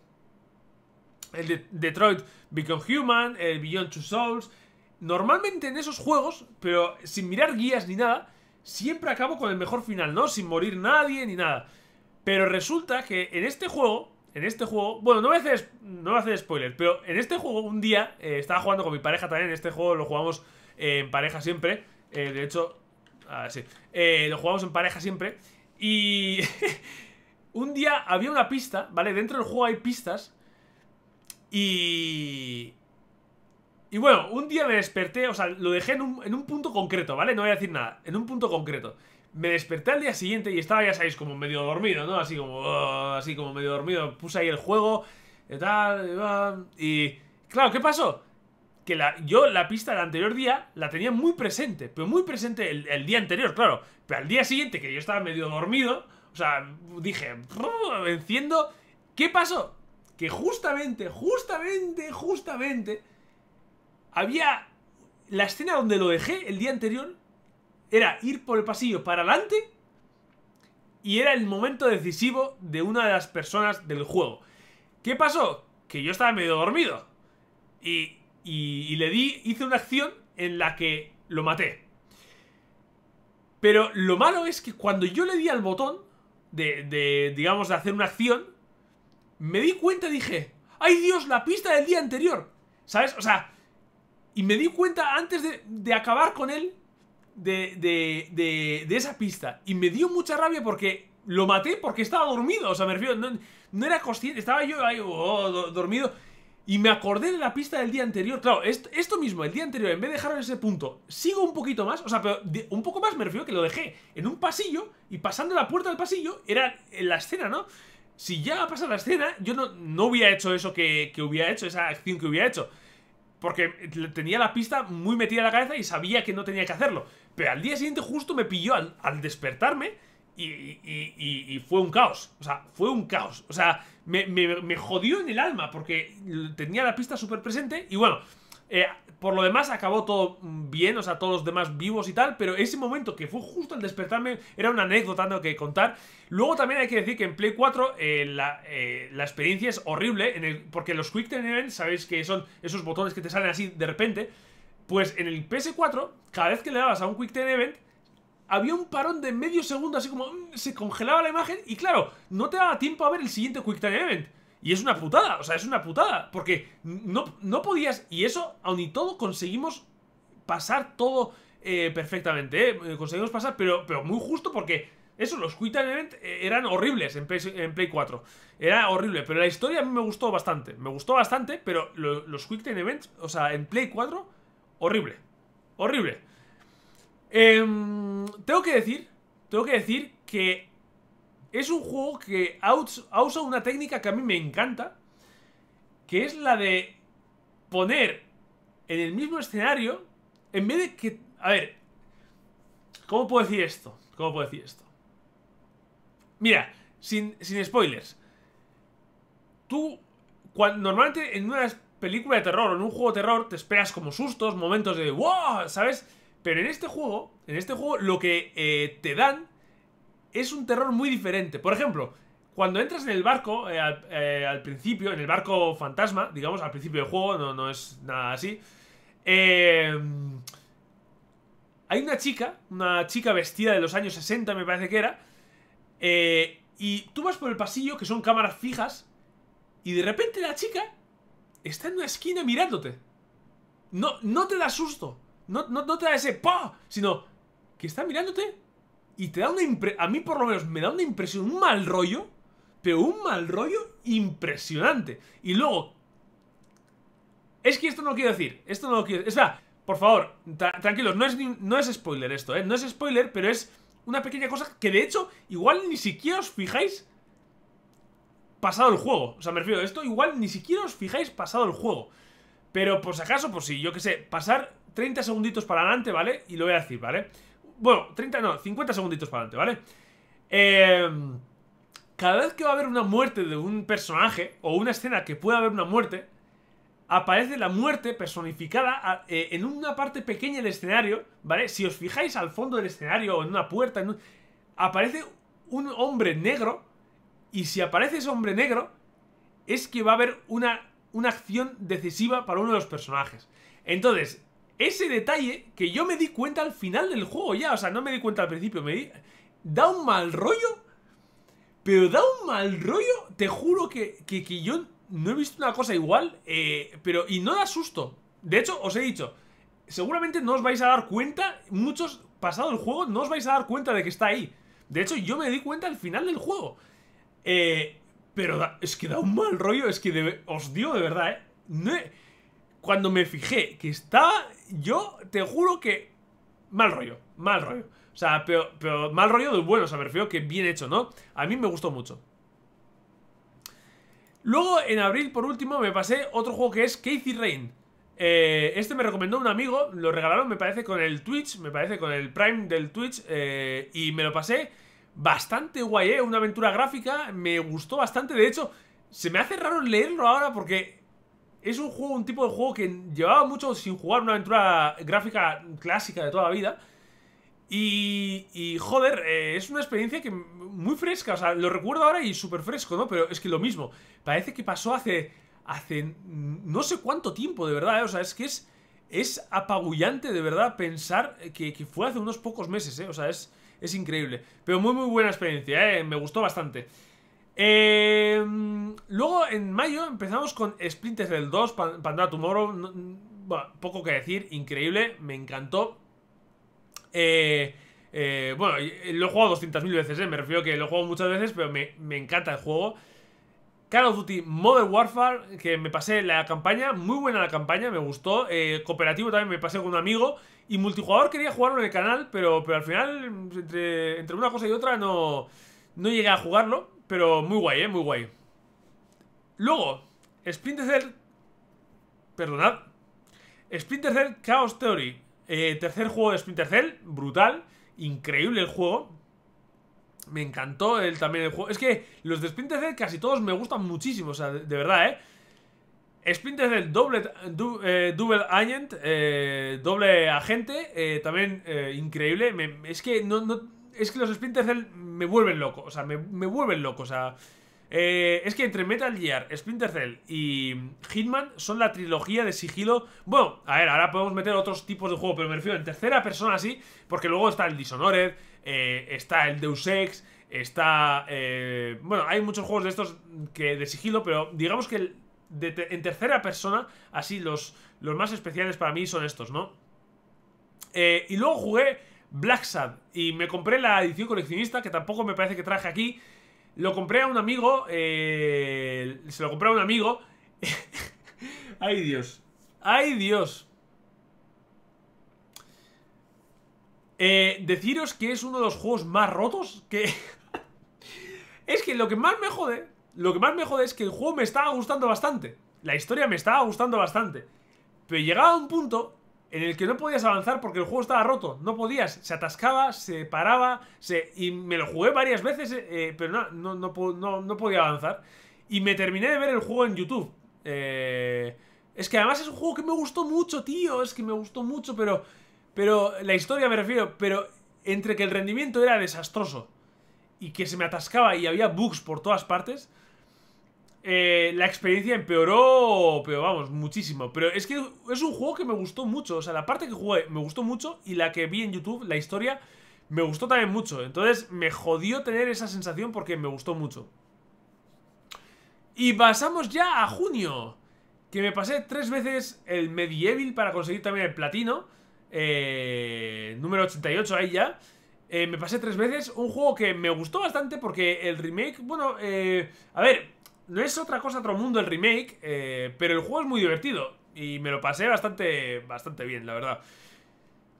el Detroit Become Human, el Beyond Two Souls. Normalmente en esos juegos, pero sin mirar guías ni nada, siempre acabo con el mejor final, ¿no? Sin morir nadie ni nada. Pero resulta que en este juego en este juego, bueno, no voy a hacer, no spoiler, pero en este juego un día eh, estaba jugando con mi pareja también, en este juego lo jugamos eh, en pareja siempre, eh, de hecho, ver, ah, sí, lo jugamos en pareja siempre, y un día había una pista, ¿vale? Dentro del juego hay pistas, y... Y bueno, un día me desperté, o sea, lo dejé en un, en un punto concreto, ¿vale? No voy a decir nada, en un punto concreto. Me desperté al día siguiente y estaba, ya sabéis, como medio dormido, ¿no? Así como, oh, así como medio dormido. Puse ahí el juego y eh, tal. Eh, y claro, ¿qué pasó? Que la, yo la pista del anterior día la tenía muy presente, pero muy presente el, el día anterior, claro. Pero al día siguiente, que yo estaba medio dormido, o sea, dije, venciendo ¿Qué pasó? Que justamente, justamente, justamente, había la escena donde lo dejé el día anterior era ir por el pasillo para adelante y era el momento decisivo de una de las personas del juego. ¿Qué pasó? Que yo estaba medio dormido. Y, y, le di, hice una acción en la que lo maté. Pero lo malo es que cuando yo le di al botón de, de digamos, de hacer una acción, me di cuenta y dije, ¡ay Dios, la pista del día anterior! ¿Sabes? O sea, y me di cuenta antes de, de acabar con él de, esa pista. Y me dio mucha rabia porque lo maté porque estaba dormido. O sea, me refiero, no, era consciente. Estaba yo ahí, oh, dormido. Y me acordé de la pista del día anterior. Claro, esto, mismo, el día anterior, en vez de dejarlo en ese punto, sigo un poquito más. O sea, pero un poco más me refiero que lo dejé en un pasillo y pasando la puerta del pasillo era en la escena, ¿no? Si ya pasa la escena, yo no, no hubiera hecho eso que, que hubiera hecho, esa acción que hubiera hecho. Porque tenía la pista muy metida en la cabeza y sabía que no tenía que hacerlo. Pero al día siguiente justo me pilló al, despertarme y, y, fue un caos. O sea, fue un caos. O sea, me, jodió en el alma porque tenía la pista súper presente y bueno... Eh, por lo demás acabó todo bien, o sea, todos los demás vivos y tal, pero ese momento que fue justo al despertarme era una anécdota que contar. Luego también hay que decir que en Play 4 eh, eh, la, experiencia es horrible, porque los Quick Time Events, sabéis que son esos botones que te salen así de repente, pues en el PS4, cada vez que le dabas a un Quick Event, había un parón de medio segundo, así como mm, se congelaba la imagen, y claro, no te daba tiempo a ver el siguiente Quick Event. Y es una putada, o sea, es una putada, porque no, no podías, y eso, aun y todo, conseguimos pasar todo eh, perfectamente, eh, eh, conseguimos pasar, pero, pero muy justo porque eso, los Quick Time Event eh, eran horribles en Play, en Play, 4. Era horrible, pero la historia a mí me gustó bastante. Me gustó bastante, pero los Quick Time Events, o sea, en Play 4 Horrible. Horrible. Em, tengo que decir, tengo que decir que es un juego que ha usado una técnica que a mí me encanta, que es la de poner en el mismo escenario, en vez de que... A ver, ¿cómo puedo decir esto? ¿Cómo puedo decir esto? Mira, sin, spoilers. Tú, cuando, normalmente en una película de terror o en un juego de terror te esperas como sustos, momentos de ¡wow! ¿Sabes? Pero en este juego, en este juego, lo que eh, te dan es un terror muy diferente. Por ejemplo, cuando entras en el barco, eh, eh, al, principio, en el barco fantasma, digamos, al principio del juego, no, no es nada así. Em, hay una chica, una chica vestida de los años 60, me parece que era. y tú vas por el pasillo, que son cámaras fijas, y de repente la chica está en una esquina mirándote. No, no te da susto. No, no, te da ese pa, sino que está mirándote y te da una impresión. A mí, por lo menos, me da una impresión, un mal rollo, pero un mal rollo impresionante. Y luego, es que esto no lo quiero decir. Esto no lo quiero. sea, por favor, tranquilos, no es, no es spoiler esto, ¿eh? No es spoiler, pero es una pequeña cosa que de hecho, igual ni siquiera os fijáis pasado el juego. O sea, me refiero, a esto igual ni siquiera os fijáis pasado el juego. Pero por si acaso, por pues si, sí, yo que sé, pasar 30 segunditos para adelante, ¿vale? Y lo voy a decir, ¿vale? Bueno, 30, no, 50 segunditos para adelante, ¿vale? Em, cada vez que va a haber una muerte de un personaje o una escena que pueda haber una muerte, aparece la muerte personificada eh, en una parte pequeña del escenario, ¿vale? Si os fijáis al fondo del escenario o en una puerta, aparece un hombre negro y si aparece ese hombre negro, es que va a haber una, una acción decisiva para uno de los personajes. Entonces, ese detalle que yo me di cuenta al final del juego ya, o sea, no me di cuenta al principio, me di, da un mal rollo, pero da un mal rollo, te juro que, yo no he visto una cosa igual, eh, pero y no da susto. De hecho, os he dicho, seguramente no os vais a dar cuenta, muchos pasado el juego, no os vais a dar cuenta de que está ahí. De hecho, yo me di cuenta al final del juego. Eh, pero es que da un mal rollo, es que os digo de verdad, ¿eh? No cuando me fijé que está, yo te juro que... Mal rollo, mal rollo. O sea, pero, pero mal rollo de bueno, o sea, me que bien hecho, ¿no? A mí me gustó mucho. Luego, en abril, por último, me pasé otro juego que es Casey Rain. Eh, este me recomendó un amigo, lo regalaron, me parece, con el Twitch, me parece, con el Prime del Twitch, eh, y me lo pasé bastante guay, ¿eh? Una aventura gráfica, me gustó bastante. De hecho, se me hace raro leerlo ahora porque es un juego, un tipo de juego que llevaba mucho sin jugar una aventura gráfica clásica de toda la vida. Y, joder, eh, es una experiencia que muy fresca, o sea, lo recuerdo ahora y súper fresco, ¿no? Pero es que lo mismo, parece que pasó hace, hace no sé cuánto tiempo, de verdad, ¿eh? O sea, es que es, es apabullante, de verdad, pensar que, que fue hace unos pocos meses, ¿eh? O sea, es, es increíble. Pero muy, muy buena experiencia, eh, Me gustó bastante. Em, luego, en mayo, empezamos con Splinter del 2, Panda Tomorrow. poco que decir, increíble, me encantó. Eh, eh, bueno, eh, lo he jugado 200.000 veces, eh, me refiero a que lo he jugado muchas veces, pero me, me encanta el juego. Call of Duty Modern Warfare, que me pasé la campaña, muy buena la campaña, me gustó. Eh, cooperativo también me pasé con un amigo. Y multijugador quería jugarlo en el canal, pero, pero al final, entre, una cosa y otra, no, no llegué a jugarlo. Pero muy guay, eh, Muy guay. Luego, Splinter Cell... Perdonad. Splinter Cell Chaos Theory. Eh, tercer juego de Splinter Cell, brutal, increíble el juego. Me encantó el, también el juego. Es que los de Splinter Cell casi todos me gustan muchísimo, o sea, de, verdad, ¿eh? Splinter Cell doble, eh, Double Agent, eh, doble agente, eh, también increíble. es que no, no, es que los Splinter Cell me vuelven loco, o sea, me, vuelven loco, o sea... es que entre Metal Gear, Splinter Cell y Hitman son la trilogía de sigilo. Bueno, a ver, ahora podemos meter otros tipos de juego, pero me refiero en tercera persona sí. porque luego está el Dishonored, eh, está el Deus Ex, está... Eh, bueno, hay muchos juegos de estos que de sigilo, pero digamos que en tercera persona, así los, los más especiales para mí son estos, ¿no? Eh, y luego jugué Black Sad y me compré la edición coleccionista, que tampoco me parece que traje aquí. Lo compré a un amigo, se lo compré a un amigo. Ay Dios, ay Dios. Eh, deciros que es uno de los juegos más rotos que... es que lo que más me jode, lo que más me jode es que el juego me estaba gustando bastante. La historia me estaba gustando bastante. Pero llegaba a un punto en el que no podías avanzar porque el juego estaba roto. No podías, se atascaba, se paraba, se... y me lo jugué varias veces, eh, eh, pero no, no, no, no, podía avanzar. Y me terminé de ver el juego en YouTube. Eh... es que además es un juego que me gustó mucho, tío. Es que me gustó mucho, pero pero la historia me refiero, pero entre que el rendimiento era desastroso y que se me atascaba y había bugs por todas partes, eh, la experiencia empeoró, pero vamos, muchísimo. Pero es que es un juego que me gustó mucho. O sea, la parte que jugué me gustó mucho y la que vi en YouTube, la historia, me gustó también mucho. Entonces me jodió tener esa sensación porque me gustó mucho. Y pasamos ya a junio, que me pasé tres veces el Medieval para conseguir también el platino eh, número 88 ahí ya. Eh, me pasé tres veces. Un juego que me gustó bastante porque el remake, bueno, eh, a ver, no es otra cosa otro mundo el remake, eh, pero el juego es muy divertido y me lo pasé bastante, bastante bien, la verdad.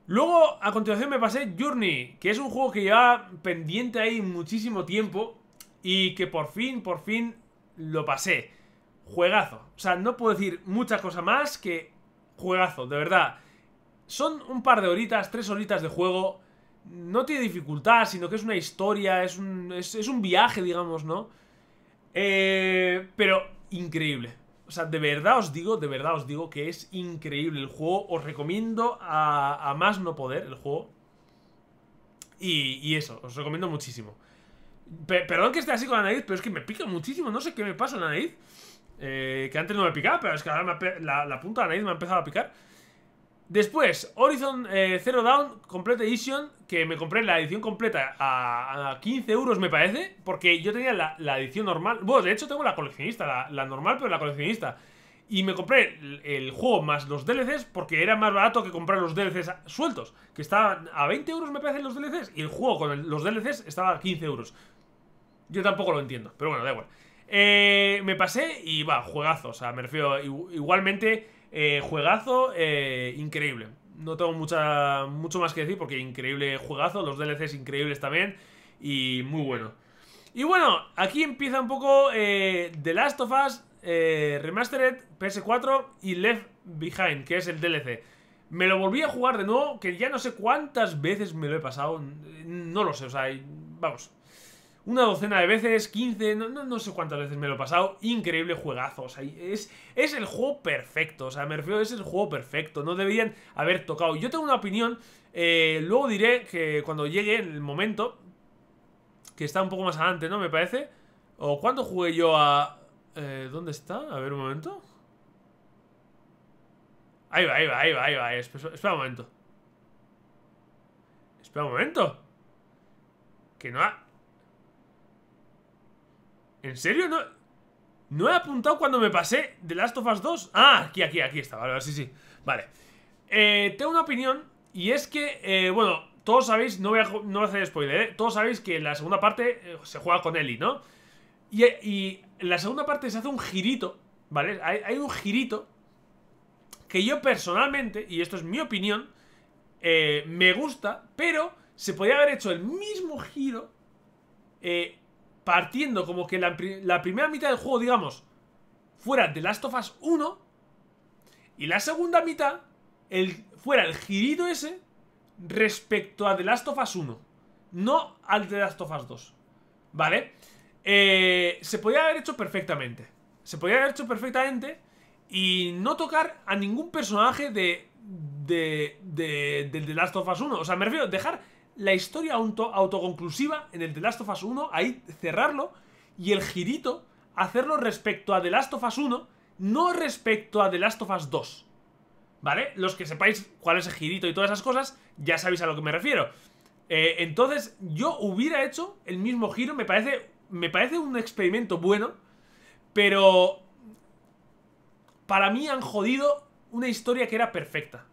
Luego, a continuación me pasé Journey, que es un juego que lleva pendiente ahí muchísimo tiempo y que por fin, por fin lo pasé. Juegazo. O sea, no puedo decir muchas cosas más que juegazo, de verdad. Son un par de horitas, tres horitas de juego. No tiene dificultad, sino que es una historia, es un, es, un viaje, digamos, ¿no? Eh, pero increíble. O sea, de verdad os digo, de verdad os digo que es increíble el juego. Os recomiendo a, más no poder el juego. Y, eso, os recomiendo muchísimo. perdón que esté así con la nariz, pero es que me pica muchísimo. No sé qué me pasa en la nariz. Eh, que antes no me picaba, pero es que ahora la, la, punta de la nariz me ha empezado a picar. Después, Horizon eh, Zero Down Complete Edition, que me compré la edición completa a, 15 euros, me parece, porque yo tenía la, la, edición normal. Bueno, de hecho tengo la coleccionista, la, normal, pero la coleccionista. Y me compré el, juego más los DLCs porque era más barato que comprar los DLCs sueltos, que estaban a 20 euros, me parecen, los DLCs, y el juego con los DLCs estaba a 15 euros. Yo tampoco lo entiendo, pero bueno, da igual. Eh, me pasé y va, juegazo, o sea, me refiero, igualmente... Eh, juegazo, eh, increíble. No tengo mucha, mucho más que decir porque increíble juegazo, los DLCs increíbles también y muy bueno. Y bueno, aquí empieza un poco eh, The Last of Us Remastered, PS4 y Left Behind, que es el DLC. Me lo volví a jugar de nuevo, que ya no sé cuántas veces me lo he pasado, no lo sé, o sea, vamos, una docena de veces, 15, no, sé cuántas veces me lo he pasado. Increíble juegazo. O sea, es, es el juego perfecto. O sea, me refiero, es el juego perfecto. No deberían haber tocado. Yo tengo una opinión. Eh, luego diré que cuando llegue el momento. Que está un poco más adelante, ¿no? Me parece. ¿O cuando jugué yo a. Eh, ¿Dónde está? A ver un momento. Ahí va, ahí va, ahí va, ahí va. espera un momento. Espera un momento. Que no ha. ¿En serio? No, no he apuntado cuando me pasé de Last of Us 2. Ah, aquí, aquí, aquí está. Vale, sí, sí. Vale. Eh, tengo una opinión y es que, eh, bueno, todos sabéis, no voy a, no hacer spoiler, ¿eh? todos sabéis que la segunda parte eh, se juega con Ellie, ¿no? Y, la segunda parte se hace un girito, ¿vale? Hay, hay, un girito que yo personalmente, y esto es mi opinión, me gusta, pero se podía haber hecho el mismo giro eh, partiendo como que la, primera mitad del juego, digamos, fuera de Last of Us 1 y la segunda mitad el, fuera el girito ese respecto a The Last of Us 1, no al The Last of Us 2, ¿vale? Eh, se podía haber hecho perfectamente, se podía haber hecho perfectamente y no tocar a ningún personaje de, de, de, de The Last of Us 1, o sea, me refiero, dejar la historia autoconclusiva en el The Last of Us 1, ahí cerrarlo, y el girito hacerlo respecto a The Last of Us 1, no respecto a The Last of Us 2. ¿Vale? Los que sepáis cuál es el girito y todas esas cosas, ya sabéis a lo que me refiero. Eh, entonces, yo hubiera hecho el mismo giro, me parece, me parece un experimento bueno, pero para mí han jodido una historia que era perfecta.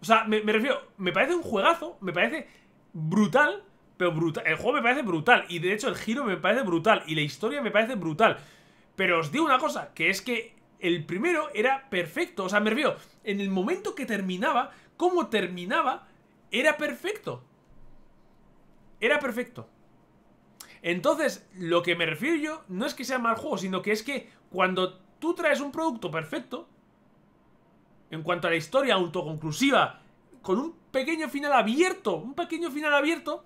O sea, me, me refiero, me parece un juegazo, me parece brutal, pero brutal. El juego me parece brutal. Y de hecho, el giro me parece brutal. Y la historia me parece brutal. Pero os digo una cosa, que es que el primero era perfecto. O sea, me refiero, en el momento que terminaba, como terminaba, era perfecto. Era perfecto. Entonces, lo que me refiero yo no es que sea mal juego, sino que es que cuando tú traes un producto perfecto, en cuanto a la historia autoconclusiva, con un pequeño final abierto, un pequeño final abierto,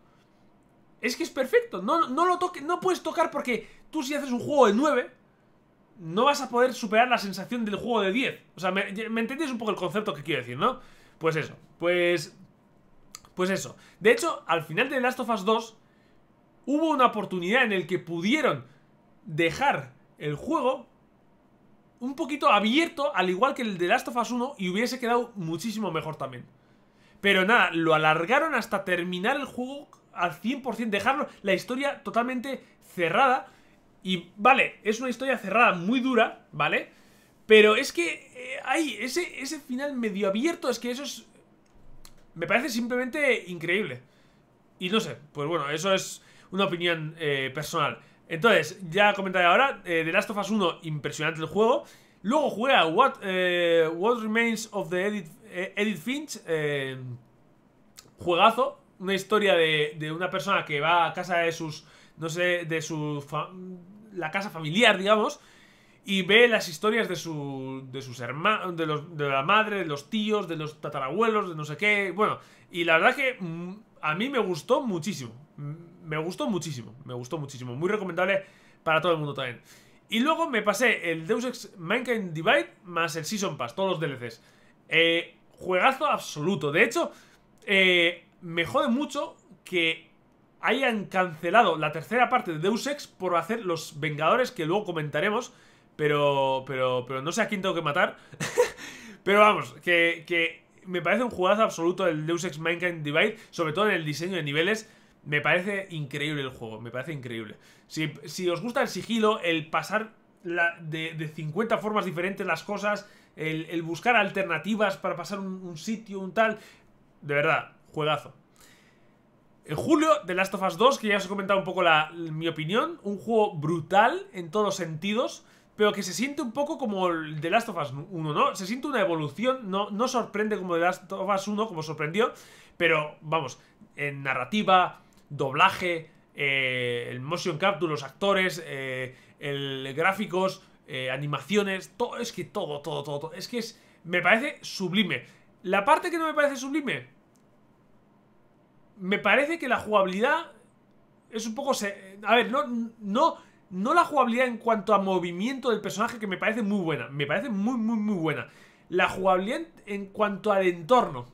es que es perfecto. No, lo toques, no puedes tocar porque tú si haces un juego de 9, no vas a poder superar la sensación del juego de 10. O sea, me, un poco el concepto que quiero decir, ¿no? Pues eso, pues... Pues eso. De hecho, al final de Last of Us 2, hubo una oportunidad en el que pudieron dejar el juego un poquito abierto, al igual que el de Last of Us 1, y hubiese quedado muchísimo mejor también. Pero nada, lo alargaron hasta terminar el juego al 100%, dejarlo la historia totalmente cerrada. Y vale, es una historia cerrada muy dura, ¿vale? Pero es que hay eh, ese, final medio abierto, es que eso es... Me parece simplemente increíble. Y no sé, pues bueno, eso es una opinión eh, personal. Entonces, ya comentaré ahora, de eh, The Last of Us 1, impresionante el juego. Luego jugué a What, What Remains of the Edit... Eh, Edith Finch, eh, juegazo, una historia de, una persona que va a casa de sus, no sé, de su, la casa familiar, digamos, y ve las historias de su, de sus hermanos, de, la madre, de los tíos, de los tatarabuelos, de no sé qué, bueno, y la verdad que mm, a mí me gustó muchísimo, mm, me gustó muchísimo, me gustó muchísimo, muy recomendable para todo el mundo también. Y luego me pasé el Deus Ex Mankind Divide más el Season Pass, todos los DLCs. Eh, Juegazo absoluto. De hecho, eh, me jode mucho que hayan cancelado la tercera parte de Deus Ex por hacer los Vengadores, que luego comentaremos. Pero, pero, pero no sé a quién tengo que matar. pero vamos, que, que me parece un juegazo absoluto el Deus Ex Mankind Divide, sobre todo en el diseño de niveles. Me parece increíble el juego, me parece increíble. Si, si os gusta el sigilo, el pasar la, de, de 50 formas diferentes las cosas, el, buscar alternativas para pasar un, sitio, un tal. De verdad, juegazo. En julio, The Last of Us 2, que ya os he comentado un poco la, mi opinión. Un juego brutal en todos sentidos pero que se siente un poco como el The Last of Us 1, ¿no? Se siente una evolución, no, no sorprende como The Last of Us 1, como sorprendió, pero vamos, en narrativa, doblaje, eh, el motion capture, los actores, eh, el gráficos, eh, animaciones, todo, es que todo, todo, todo, todo. Es que es, me parece sublime. La parte que no me parece sublime, me parece que la jugabilidad es un poco... Se, a ver, no, no, no la jugabilidad en cuanto a movimiento del personaje, que me parece muy buena. Me parece muy, muy, muy buena. La jugabilidad en, cuanto al entorno.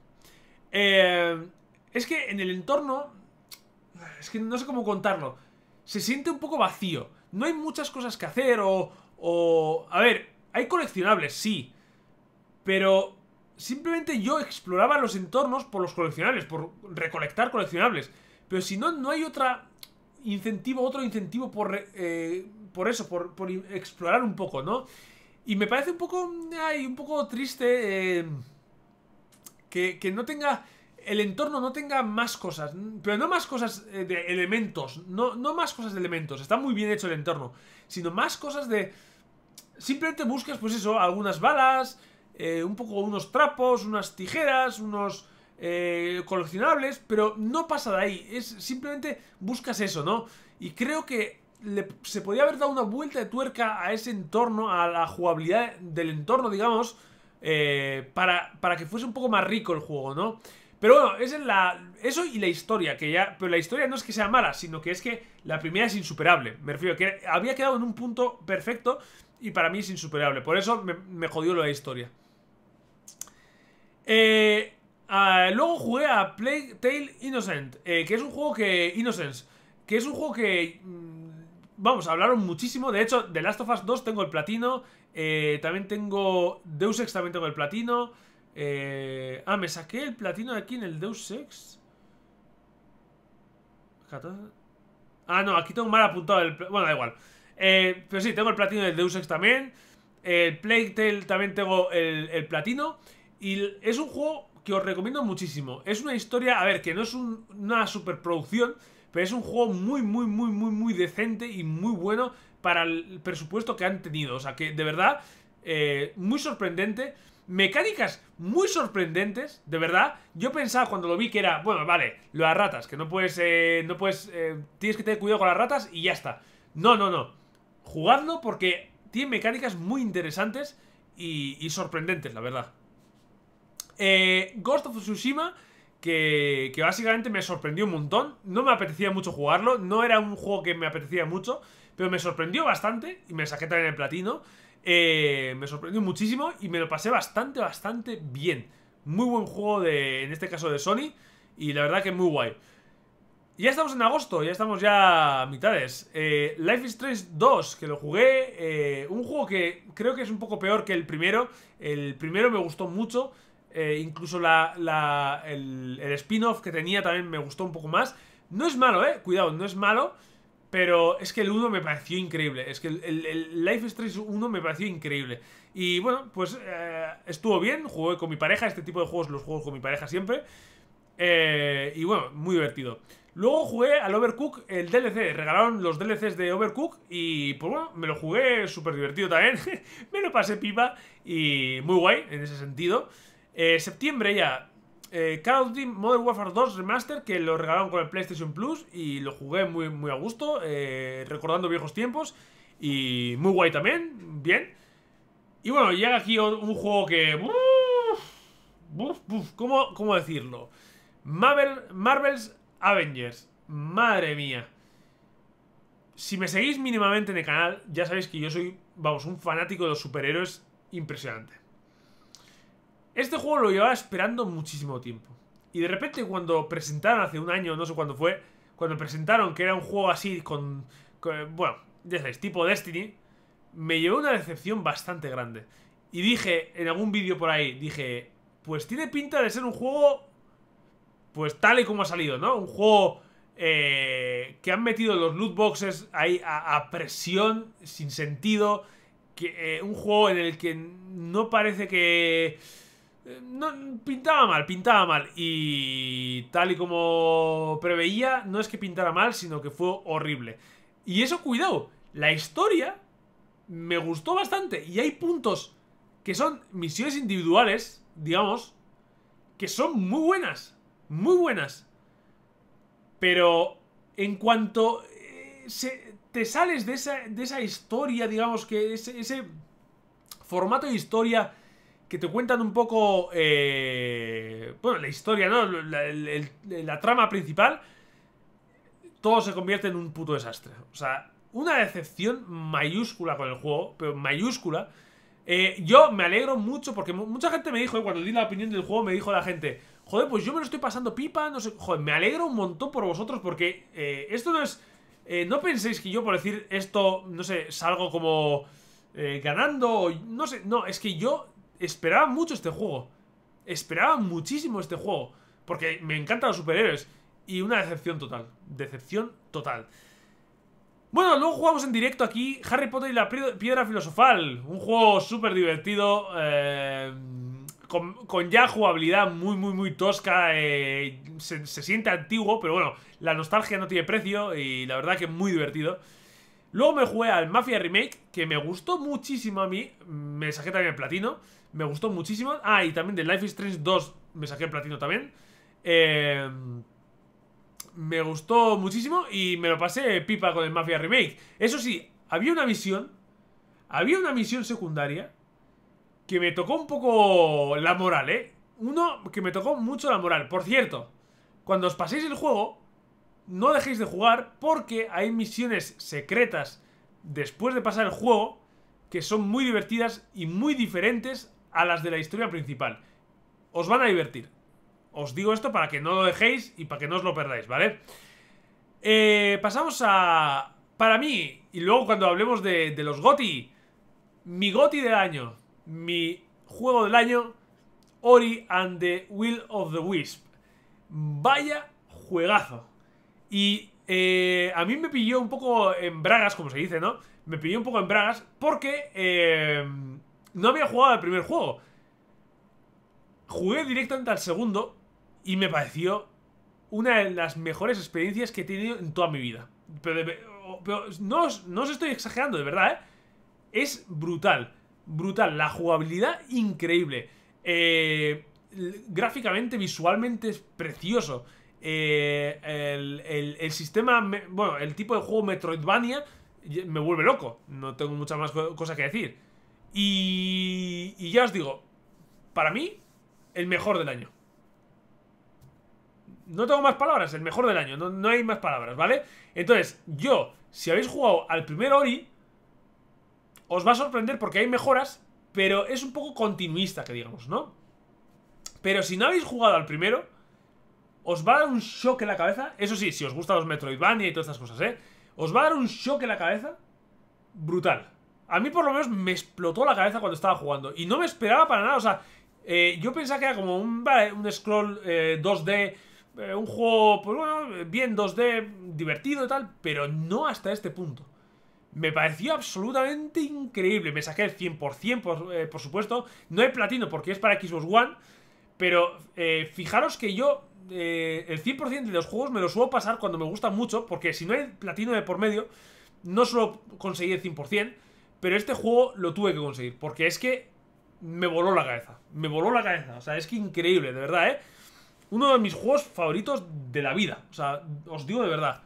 Eh, es que en el entorno... Es que no sé cómo contarlo. Se siente un poco vacío. No hay muchas cosas que hacer o, o, a ver, hay coleccionables, sí. Pero simplemente yo exploraba los entornos por los coleccionables, por recolectar coleccionables. Pero si no, no hay otra incentivo, otro incentivo por, eh, por eso, por, explorar un poco, ¿no? Y me parece un poco, ay, un poco triste eh, que, no tenga, el entorno no tenga más cosas, pero no más cosas eh, de elementos, no, no más cosas de elementos, está muy bien hecho el entorno, sino más cosas de simplemente buscas, pues eso, algunas balas, eh, un poco unos trapos, unas tijeras, unos eh, coleccionables, pero no pasa de ahí. Es simplemente buscas eso, ¿no? Y creo que se podía haber dado una vuelta de tuerca a ese entorno, a la jugabilidad del entorno, digamos, eh, para, para que fuese un poco más rico el juego, ¿no? Pero bueno, es la, eso y la historia, que ya. Pero la historia no es que sea mala, sino que es que la primera es insuperable. Me refiero a que había quedado en un punto perfecto y para mí es insuperable. Por eso me, me jodió la historia. Eh, ah, luego jugué a Plague Tale Innocent, eh, que es un juego que... Innocence, que es un juego que... Mm, vamos, hablaron muchísimo. De hecho, de Last of Us 2 tengo el platino. Eh, también tengo... Deus Ex también tengo el platino. Eh, ah, me saqué el platino de aquí en el Deus Ex. Ah, no, aquí tengo mal apuntado el... Bueno, da igual. Eh, pero sí, tengo el platino del Deus Ex también. El Plague también tengo el, platino. Y es un juego que os recomiendo muchísimo. Es una historia, a ver, que no es una superproducción, pero es un juego muy, muy, muy, muy, muy decente y muy bueno para el presupuesto que han tenido. O sea, que de verdad, eh, muy sorprendente. Mecánicas muy sorprendentes, de verdad. Yo pensaba cuando lo vi que era, bueno, vale, lo de las ratas, que no puedes, eh, no puedes, eh, tienes que tener cuidado con las ratas y ya está. No, no, no. Jugarlo porque tiene mecánicas muy interesantes y, sorprendentes, la verdad. Eh, Ghost of Tsushima, que, que, básicamente me sorprendió un montón. No me apetecía mucho jugarlo, no era un juego que me apetecía mucho, pero me sorprendió bastante y me saqué también el platino. Eh, me sorprendió muchísimo y me lo pasé bastante, bastante bien. Muy buen juego de, en este caso de Sony y la verdad que muy guay. Ya estamos en agosto, ya estamos ya a mitades. Eh, Life is Strange 2, que lo jugué. Eh, un juego que creo que es un poco peor que el primero. El primero me gustó mucho. Eh, incluso la, el, spin-off que tenía también me gustó un poco más. No es malo, eh. Cuidado, no es malo. Pero es que el 1 me pareció increíble. Es que el, Life is Strange 1 me pareció increíble. Y bueno, pues estuvo bien. Jugué con mi pareja. Este tipo de juegos los juego con mi pareja siempre. y bueno, muy divertido. Luego jugué al Overcook el DLC. Regalaron los DLCs de Overcook y pues bueno, me lo jugué súper divertido también. me lo pasé pipa y muy guay en ese sentido. Eh, septiembre ya. Eh, Call of Duty Modern Warfare 2 Remaster que lo regalaron con el PlayStation Plus y lo jugué muy, muy a gusto, eh, recordando viejos tiempos y muy guay también, bien. Y bueno, llega aquí un juego que... ¿cómo, decirlo? Marvel, Marvel's Avengers. Madre mía. Si me seguís mínimamente en el canal, ya sabéis que yo soy, vamos, un fanático de los superhéroes impresionante. Este juego lo llevaba esperando muchísimo tiempo. Y de repente cuando presentaron hace un año, no sé cuándo fue, cuando presentaron que era un juego así con, bueno, ya sabéis, tipo Destiny, me llevó una decepción bastante grande. Y dije en algún vídeo por ahí, dije, pues tiene pinta de ser un juego pues tal y como ha salido, ¿no? Un juego eh, que han metido los loot boxes ahí a, presión, sin sentido. Que, eh, un juego en el que no parece que... Eh, no, pintaba mal, pintaba mal. Y tal y como preveía, no es que pintara mal, sino que fue horrible. Y eso, cuidado, la historia me gustó bastante. Y hay puntos que son misiones individuales, digamos, que son muy buenas muy buenas. Pero en cuanto eh, se, te sales de esa, historia, digamos que ese, formato de historia que te cuentan un poco, eh, bueno, la historia, ¿no? La, trama principal, todo se convierte en un puto desastre. O sea, una decepción mayúscula con el juego, pero mayúscula. Eh, yo me alegro mucho porque mucha gente me dijo, cuando di la opinión del juego, me dijo la gente, joder, pues yo me lo estoy pasando pipa, no sé, joder, me alegro un montón por vosotros porque eh, esto no es... Eh, no penséis que yo por decir esto, no sé, salgo como eh, ganando, no sé, no, es que yo esperaba mucho este juego. Esperaba muchísimo este juego, porque me encantan los superhéroes. Y una decepción total, decepción total. Bueno, luego jugamos en directo aquí Harry Potter y la Piedra Filosofal, un juego súper divertido. Eh con, ya jugabilidad muy, muy, muy tosca. Eh, se, siente antiguo, pero bueno, la nostalgia no tiene precio y la verdad que es muy divertido. Luego me jugué al Mafia Remake, que me gustó muchísimo a mí. Me saqué también el platino, me gustó muchísimo. Ah, y también de Life is Strange 2 me saqué el platino también. Eh, me gustó muchísimo y me lo pasé pipa con el Mafia Remake. Eso sí, había una misión, había una misión secundaria que me tocó un poco la moral, ¿eh? Uno que me tocó mucho la moral. Por cierto, cuando os paséis el juego, no dejéis de jugar porque hay misiones secretas después de pasar el juego que son muy divertidas y muy diferentes a las de la historia principal. Os van a divertir. Os digo esto para que no lo dejéis y para que no os lo perdáis, ¿vale? Eh, pasamos a... Para mí, y luego cuando hablemos de, de los GOTI, mi GOTI del año, mi juego del año, Ori and the Will of the Wisp. Vaya juegazo. Y eh, a mí me pilló un poco en bragas, como se dice, ¿no? Me pilló un poco en bragas porque eh, no había jugado al primer juego. Jugué directamente al segundo y me pareció una de las mejores experiencias que he tenido en toda mi vida. Pero, no, no os estoy exagerando, de verdad, ¿eh? Es brutal brutal. La jugabilidad, increíble. Eh, gráficamente, visualmente es precioso. Eh, el, sistema, bueno, el tipo de juego Metroidvania me vuelve loco. No tengo muchas más cosa que decir. Y, ya os digo, para mí, el mejor del año. No tengo más palabras, el mejor del año. No, no hay más palabras, ¿vale? Entonces, yo, si habéis jugado al primer Ori, os va a sorprender porque hay mejoras, pero es un poco continuista, que digamos, ¿no? Pero si no habéis jugado al primero, os va a dar un shock en la cabeza. Eso sí, si os gustan los Metroidvania y todas estas cosas, ¿eh? Os va a dar un shock en la cabeza brutal. A mí por lo menos me explotó la cabeza cuando estaba jugando. Y no me esperaba para nada. O sea, eh, yo pensaba que era como un, un scroll 2D, eh, eh, un juego, pues bueno, bien 2D, divertido y tal. Pero no hasta este punto. Me pareció absolutamente increíble. Me saqué el 100%, eh, por, supuesto. No hay platino porque es para Xbox One. Pero eh, fijaros que yo eh, el 100% de los juegos me los suelo pasar cuando me gusta mucho. Porque si no hay platino de por medio, no suelo conseguir el 100%. Pero este juego lo tuve que conseguir. Porque es que me voló la cabeza. Me voló la cabeza. O sea, es que increíble, de verdad, ¿eh? Uno de mis juegos favoritos de la vida. O sea, os digo de verdad.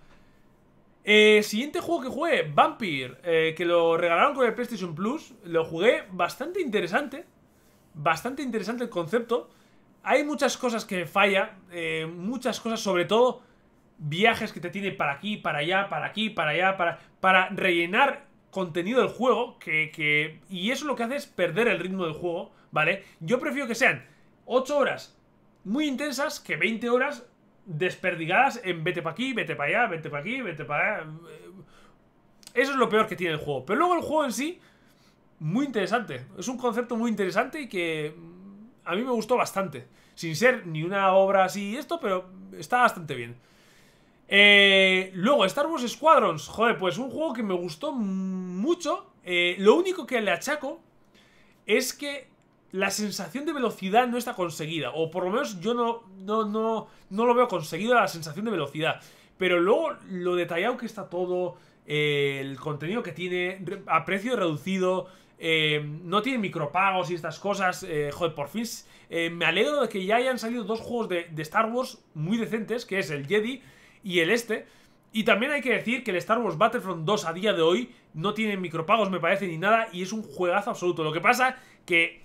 Eh, siguiente juego que jugué, Vampire, eh, que lo regalaron con el PlayStation Plus. Lo jugué bastante interesante. Bastante interesante el concepto. Hay muchas cosas que falla, eh, muchas cosas, sobre todo viajes que te tiene para aquí, para allá, para aquí, para allá, para, para rellenar contenido del juego. Que, y eso lo que hace es perder el ritmo del juego, ¿vale? Yo prefiero que sean 8 horas muy intensas que 20 horas desperdigadas en vete pa' aquí, vete para allá, vete pa' aquí, vete para allá. Eso es lo peor que tiene el juego. Pero luego el juego en sí, muy interesante. Es un concepto muy interesante y que a mí me gustó bastante. Sin ser ni una obra así Y esto, pero está bastante bien. Eh, luego, Star Wars Squadrons. Joder, pues un juego que me gustó mucho. Eh, lo único que le achaco es que la sensación de velocidad no está conseguida. O por lo menos yo no, no, no, lo veo conseguido. la sensación de velocidad. Pero luego lo detallado que está todo, eh, el contenido que tiene, a precio reducido, eh, no tiene micropagos y estas cosas. Eh, joder, por fin me alegro de que ya hayan salido dos juegos de, de Star Wars muy decentes, que es el Jedi y el este. Y también hay que decir que el Star Wars Battlefront 2 a día de hoy no tiene micropagos, me parece, ni nada, y es un juegazo absoluto. Lo que pasa que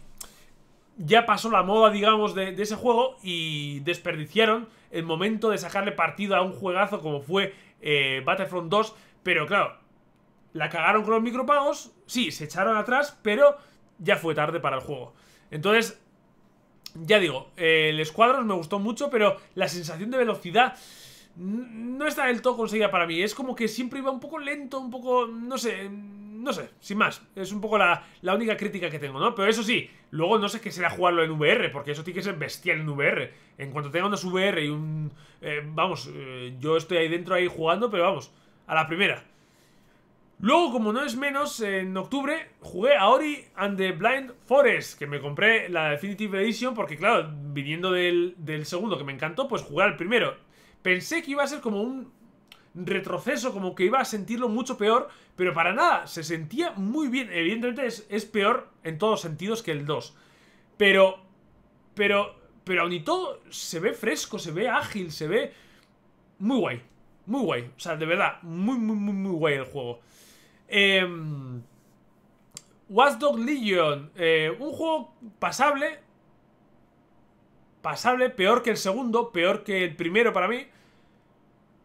ya pasó la moda, digamos, de, ese juego y desperdiciaron el momento de sacarle partido a un juegazo como fue eh, Battlefront 2. Pero claro, la cagaron con los micropagos, sí, se echaron atrás, pero ya fue tarde para el juego. Entonces, ya digo, eh, el Squadron me gustó mucho, pero la sensación de velocidad no está del todo conseguida para mí. Es como que siempre iba un poco lento, un poco, no sé, no sé, sin más. Es un poco la, única crítica que tengo, ¿no? Pero eso sí, luego no sé qué será jugarlo en VR, porque eso tiene que ser bestial en VR. En cuanto tenga unos VR y un... Eh, vamos, eh, yo estoy ahí dentro ahí jugando, pero vamos, a la primera. Luego, como no es menos, en octubre jugué a Ori and the Blind Forest, que me compré la Definitive Edition, porque claro, viniendo del, del segundo que me encantó, pues jugué al primero. Pensé que iba a ser como un retroceso, como que iba a sentirlo mucho peor, pero para nada, se sentía muy bien. Evidentemente es, peor en todos sentidos que el 2. Pero, pero, pero aun y todo se ve fresco, se ve ágil, se ve muy guay. Muy guay. O sea, de verdad, muy, muy, muy, muy guay el juego. Em, eh, dog Legion. un juego pasable. Pasable, peor que el segundo, peor que el primero para mí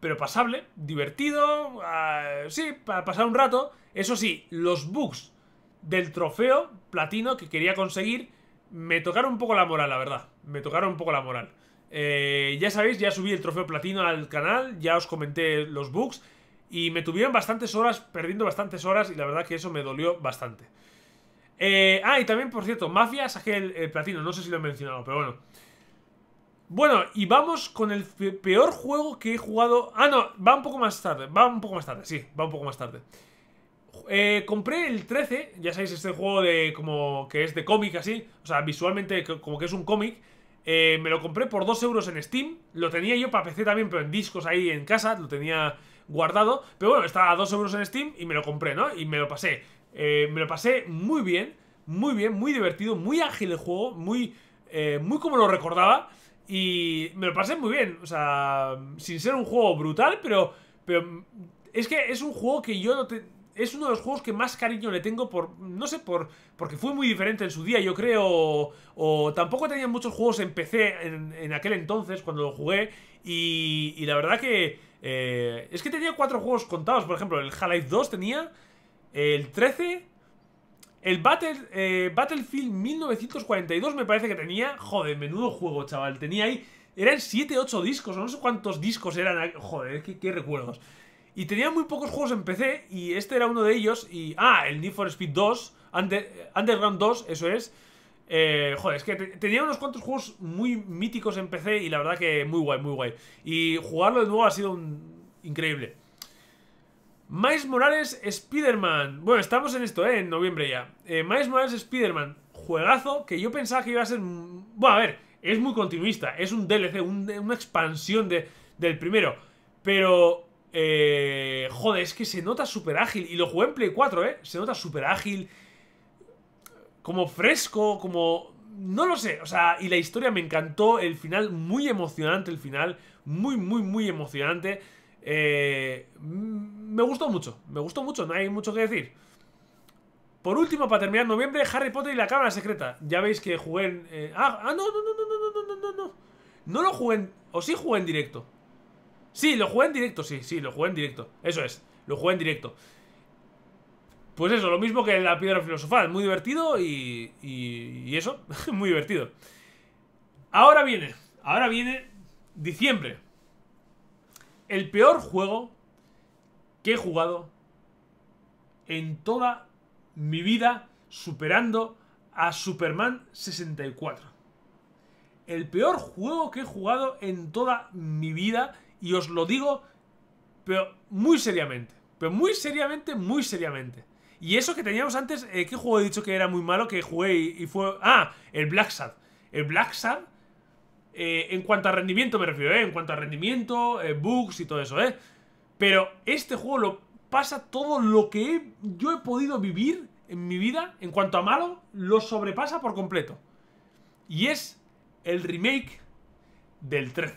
pero pasable, divertido, ah, sí, para pasar un rato. Eso sí, los bugs del trofeo platino que quería conseguir me tocaron un poco la moral, la verdad. Me tocaron un poco la moral. Eh, ya sabéis, ya subí el trofeo platino al canal, ya os comenté los bugs y me tuvieron bastantes horas, perdiendo bastantes horas y la verdad que eso me dolió bastante. Eh, ah, y también, por cierto, Mafia saqué el platino, no sé si lo he mencionado, pero bueno. Bueno, y vamos con el peor juego que he jugado... Ah, no, va un poco más tarde, va un poco más tarde, sí, va un poco más tarde. Eh, compré el 13, ya sabéis, este juego de como que es de cómic así, o sea, visualmente como que es un cómic. Eh, me lo compré por 2 euros en Steam, lo tenía yo para PC también, pero en discos ahí en casa, lo tenía guardado. Pero bueno, estaba a 2 euros en Steam y me lo compré, ¿no? Y me lo pasé. Eh, me lo pasé muy bien, muy bien, muy divertido, muy ágil el juego, muy, muy como lo recordaba. Y me lo pasé muy bien. O sea, sin ser un juego brutal, pero. pero es que es un juego que yo no te, es uno de los juegos que más cariño le tengo por, no sé, por porque fue muy diferente en su día, yo creo, o, tampoco tenía muchos juegos en PC en, aquel entonces cuando lo jugué, y, y la verdad que eh, es que tenía cuatro juegos contados, por ejemplo, el Half-Life 2 tenía, el 13, el Battle, eh, Battlefield 1942 me parece que tenía... Joder, menudo juego, chaval. Tenía ahí... Eran 7, 8 discos, no sé cuántos discos eran... Joder, qué, recuerdos. Y tenía muy pocos juegos en PC y este era uno de ellos. Y... Ah, el Need for Speed 2, Underground 2, eso es. Eh, joder, es que tenía unos cuantos juegos muy míticos en PC y la verdad que muy guay, muy guay. Y jugarlo de nuevo ha sido increíble. Miles Morales Spider-Man. Bueno, estamos en esto, ¿eh? En noviembre ya. Eh, Miles Morales Spider-Man. Juegazo que yo pensaba que iba a ser... Bueno, a ver, es muy continuista. Es un DLC, una expansión de, del primero. Pero... Eh, joder, es que se nota súper ágil. Y lo jugué en Play 4, ¿eh? Se nota súper ágil. Como fresco, como... No lo sé. O sea, y la historia me encantó. El final, muy emocionante el final. Muy, muy, muy emocionante. Eh, mm, me gustó mucho, me gustó mucho, no hay mucho que decir. Por último, para terminar noviembre, Harry Potter y la Cámara Secreta. Ya veis que jugué en... Eh, ah, ah, no, no, no, no, no, no, no, no, no. No lo jugué O sí jugué en directo. Sí, lo jugué en directo, sí, sí, lo jugué en directo. Eso es, lo jugué en directo. Pues eso, lo mismo que la piedra filosofal, muy divertido y, y, y eso, muy divertido. Ahora viene, ahora viene diciembre el peor juego que he jugado en toda mi vida superando a Superman 64. El peor juego que he jugado en toda mi vida y os lo digo pero muy seriamente. Pero muy seriamente, muy seriamente. Y eso que teníamos antes, eh, ¿qué juego he dicho que era muy malo que jugué y, fue... Ah, el Black Sad. El Black Sad eh, en cuanto a rendimiento me refiero, ¿eh? En cuanto a rendimiento, eh, bugs y todo eso, ¿eh? Pero este juego lo pasa todo lo que yo he podido vivir en mi vida, en cuanto a malo, lo sobrepasa por completo. Y es el remake del 13.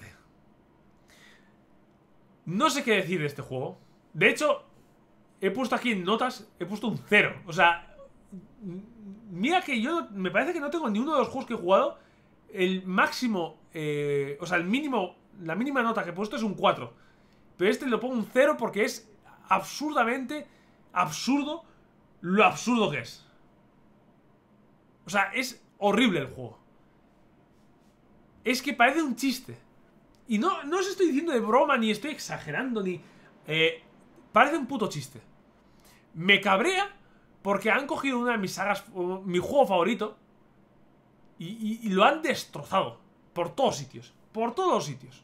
No sé qué decir de este juego. De hecho, he puesto aquí en notas, he puesto un 0. O sea, mira que yo me parece que no tengo ni uno de los juegos que he jugado el máximo eh, o sea, el mínimo, la mínima nota que he puesto es un 4. Pero este lo pongo un 0 porque es absurdamente absurdo lo absurdo que es. O sea, es horrible el juego. Es que parece un chiste. Y no, no os estoy diciendo de broma, ni estoy exagerando, ni... Eh, parece un puto chiste. Me cabrea porque han cogido una de mis sagas, mi juego favorito, y lo han destrozado. Por todos sitios. Por todos sitios.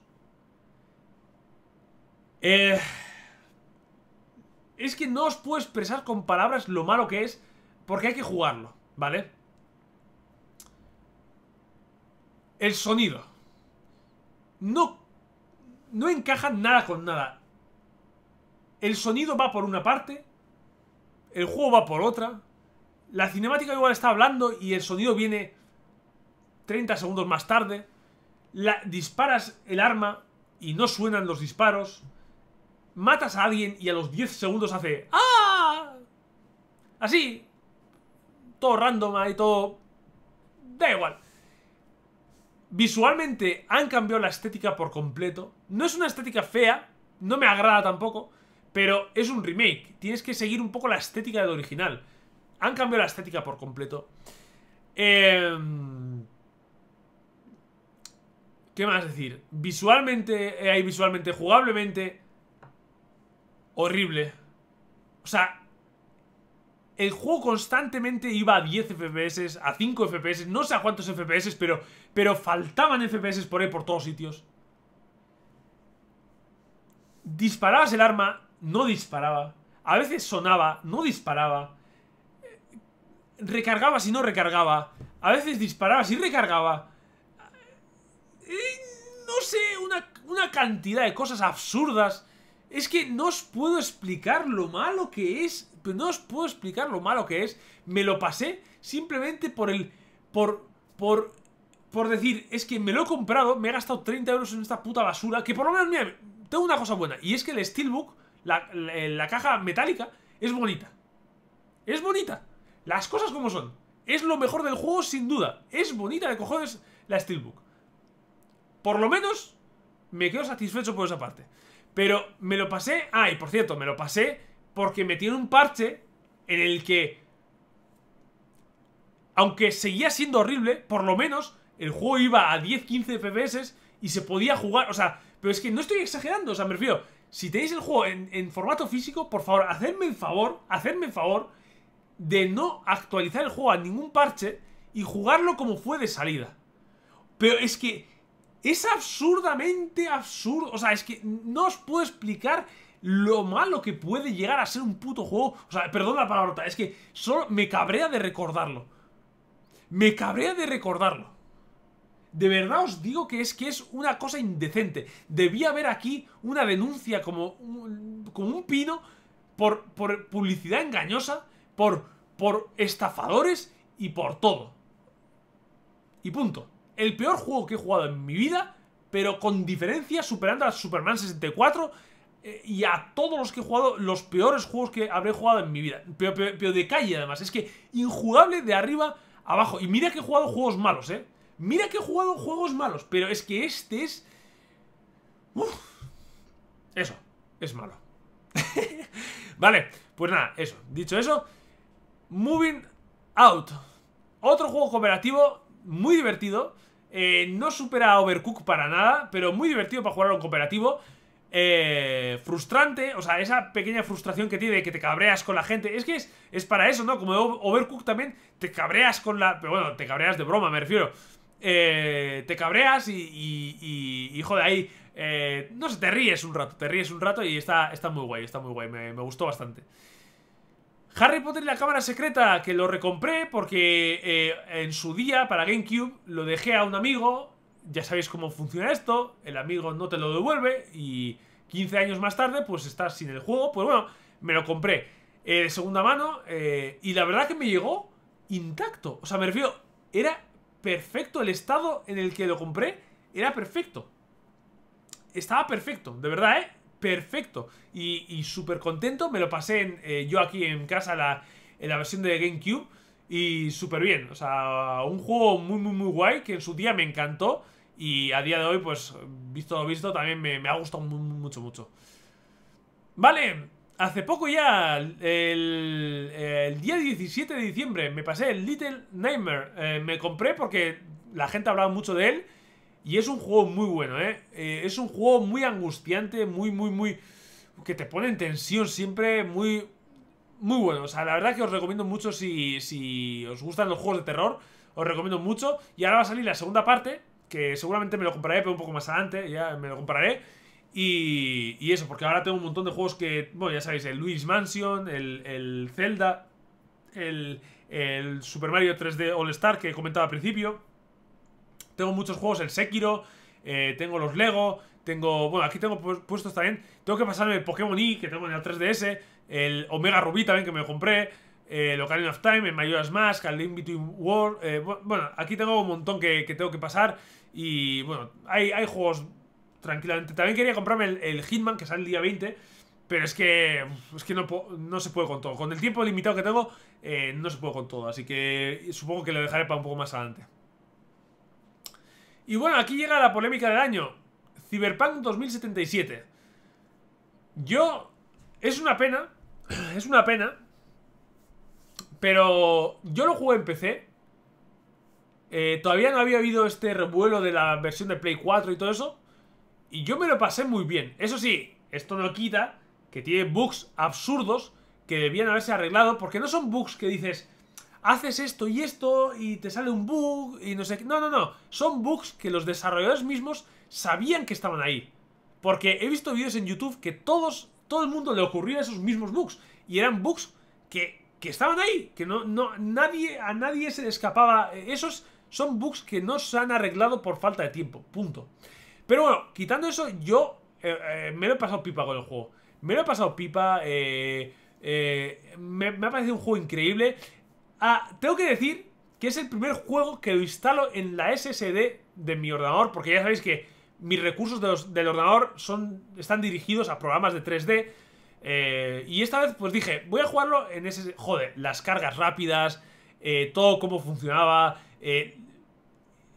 Eh, es que no os puedo expresar con palabras lo malo que es, porque hay que jugarlo, ¿vale? El sonido. No, no encaja nada con nada. El sonido va por una parte, el juego va por otra, la cinemática igual está hablando y el sonido viene 30 segundos más tarde disparas el arma y no suenan los disparos, matas a alguien y a los 10 segundos hace ¡Ah! Así. Todo random ahí, todo... Da igual. Visualmente han cambiado la estética por completo. No es una estética fea, no me agrada tampoco, pero es un remake. Tienes que seguir un poco la estética del original. Han cambiado la estética por completo. Eh... ¿Qué más decir? Visualmente, eh, ahí visualmente, jugablemente, horrible. O sea, el juego constantemente iba a 10 FPS, a 5 FPS, no sé a cuántos FPS, pero, pero faltaban FPS por ahí por todos sitios. Disparabas el arma, no disparaba. A veces sonaba, no disparaba. Eh, Recargabas y no recargaba. A veces disparabas y recargaba. Eh, no sé, una, cantidad de cosas absurdas. Es que no os puedo explicar lo malo que es. No os puedo explicar lo malo que es. Me lo pasé simplemente por el... Por... Por... Por decir, es que me lo he comprado, me he gastado 30 euros en esta puta basura. Que por lo menos, mira, tengo una cosa buena. Y es que el Steelbook, la, la, la caja metálica, es bonita. Es bonita. Las cosas como son. Es lo mejor del juego, sin duda. Es bonita de cojones la Steelbook por lo menos me quedo satisfecho por esa parte. Pero me lo pasé... Ah, por cierto, me lo pasé porque me tiene un parche en el que... Aunque seguía siendo horrible, por lo menos el juego iba a 10-15 FPS y se podía jugar. O sea, pero es que no estoy exagerando, o sea, me refiero... Si tenéis el juego en, en formato físico, por favor, hacedme el favor, hacedme el favor de no actualizar el juego a ningún parche y jugarlo como fue de salida. Pero es que es absurdamente absurdo. O sea, es que no os puedo explicar lo malo que puede llegar a ser un puto juego. O sea, perdón la palabra es que solo me cabrea de recordarlo. Me cabrea de recordarlo. De verdad os digo que es que es una cosa indecente. Debía haber aquí una denuncia como un, como un pino por, por publicidad engañosa, por, por estafadores y por todo. Y punto el peor juego que he jugado en mi vida, pero con diferencia superando a Superman 64 eh, y a todos los que he jugado, los peores juegos que habré jugado en mi vida. Pero, de calle, además. Es que injugable de arriba abajo. Y mira que he jugado juegos malos, ¿eh? Mira que he jugado juegos malos, pero es que este es... Eso, es malo. vale, pues nada, eso. Dicho eso, Moving Out. Otro juego cooperativo muy divertido. Eh, no supera a Overcook para nada, pero muy divertido para jugar a un cooperativo. Eh, frustrante, o sea, esa pequeña frustración que tiene que te cabreas con la gente, es que es, para eso, ¿no? Como Overcook también, te cabreas con la... Pero bueno, te cabreas de broma, me refiero. Eh, te cabreas y, y, y, joder, ahí... no sé, te ríes un rato, te ríes un rato y está, está muy guay, está muy guay, me, me gustó bastante. Harry Potter y la cámara secreta, que lo recompré porque eh, en su día para GameCube lo dejé a un amigo. Ya sabéis cómo funciona esto. El amigo no te lo devuelve y 15 años más tarde pues estás sin el juego. Pues bueno, me lo compré eh, de segunda mano eh, y la verdad que me llegó intacto. O sea, me refiero, era perfecto el estado en el que lo compré. Era perfecto. Estaba perfecto, de verdad, ¿eh? perfecto. Y, súper contento. Me lo pasé eh, yo aquí en casa en la versión de GameCube. Y súper bien. O sea, un juego muy, muy, muy guay que en su día me encantó. Y a día de hoy, pues, visto lo visto, también me, ha gustado mucho, mucho. Vale, hace poco ya, el, día 17 de diciembre, me pasé el Little Nightmare. Eh, me compré porque la gente hablaba mucho de él. Y es un juego muy bueno, ¿eh? ¿eh? Es un juego muy angustiante, muy, muy, muy... Que te pone en tensión siempre, muy... Muy bueno, o sea, la verdad que os recomiendo mucho si, si os gustan los juegos de terror, os recomiendo mucho. Y ahora va a salir la segunda parte, que seguramente me lo compraré, pero un poco más adelante, ya me lo compraré. Y, eso, porque ahora tengo un montón de juegos que, bueno, ya sabéis, el Luis Mansion, el, el Zelda, el, el Super Mario 3D All Star que he comentado al principio. Tengo muchos juegos, el Sekiro, eh, tengo los Lego, tengo... Bueno, aquí tengo puestos también. Tengo que pasarme el Pokémon E, que tengo en el 3DS, el Omega Rubí también que me compré, eh, el Ocarina of Time, el Majora's Mask, el In Between World... Eh, bueno, aquí tengo un montón que, tengo que pasar y, bueno, hay, hay juegos tranquilamente. También quería comprarme el, Hitman, que sale el día 20, pero es que, es que no, no, se puede con todo. Con el tiempo limitado que tengo, eh, no se puede con todo. Así que supongo que lo dejaré para un poco más adelante. Y bueno, aquí llega la polémica del año. Cyberpunk 2077. Yo... Es una pena. Es una pena. Pero yo lo jugué en PC. Eh, todavía no había habido este revuelo de la versión de Play 4 y todo eso. Y yo me lo pasé muy bien. Eso sí, esto no quita que tiene bugs absurdos que debían haberse arreglado. Porque no son bugs que dices, haces esto y esto y te sale un bug y no sé qué. No, no, no. Son bugs que los desarrolladores mismos sabían que estaban ahí. Porque he visto vídeos en YouTube que todos, todo el mundo le ocurría esos mismos bugs. Y eran bugs que, que estaban ahí. Que no, no, nadie, a nadie se le escapaba. Esos son bugs que no se han arreglado por falta de tiempo. Punto. Pero bueno, quitando eso, yo eh, eh, me lo he pasado pipa con el juego. Me lo he pasado pipa. Eh, me ha parecido un juego increíble. Ah, tengo que decir que es el primer juego que lo instalo en la SSD de mi ordenador, porque ya sabéis que mis recursos del ordenador son, están dirigidos a programas de 3D. Eh, y esta vez, pues dije, voy a jugarlo en ese. Joder, las cargas rápidas, eh, todo cómo funcionaba. Eh,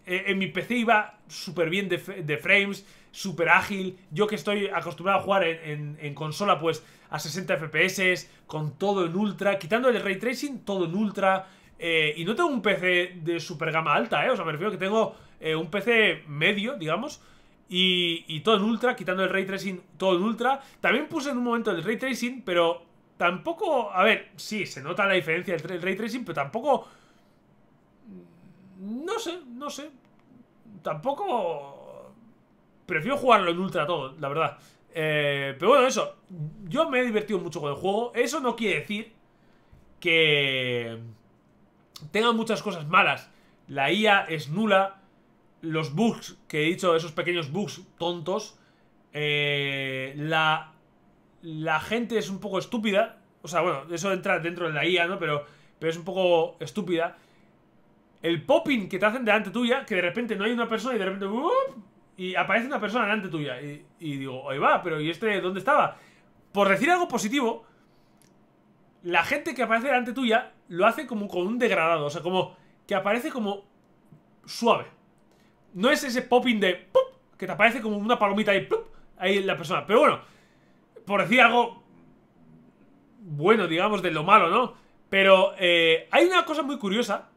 en mi PC iba súper bien de, frames, súper ágil. Yo que estoy acostumbrado a jugar en consola, pues a 60 FPS, con todo en ultra, quitando el ray tracing, todo en ultra. Eh, y no tengo un PC de super gama alta, ¿eh? O sea, me que tengo eh, un PC medio, digamos. Y, y, todo en ultra, quitando el ray tracing, todo en ultra. También puse en un momento el ray tracing, pero tampoco. A ver, sí, se nota la diferencia entre el ray tracing, pero tampoco. No sé, no sé. Tampoco. Prefiero jugarlo en ultra todo, la verdad. Eh, pero bueno, eso. Yo me he divertido mucho con el juego. Eso no quiere decir que tenga muchas cosas malas. La IA es nula. Los bugs que he dicho, esos pequeños bugs tontos. Eh, la, la gente es un poco estúpida. O sea, bueno, eso entra dentro de la IA, ¿no? Pero, pero es un poco estúpida. El popping que te hacen delante tuya, que de repente no hay una persona y de repente y aparece una persona delante tuya. Y, digo, ahí va, pero ¿y este dónde estaba? Por decir algo positivo, la gente que aparece delante tuya lo hace como con un degradado. O sea, como que aparece como suave. No es ese popping de ¡pup! que te aparece como una palomita y ahí la persona. Pero bueno, por decir algo bueno, digamos, de lo malo, ¿no? Pero eh, hay una cosa muy curiosa,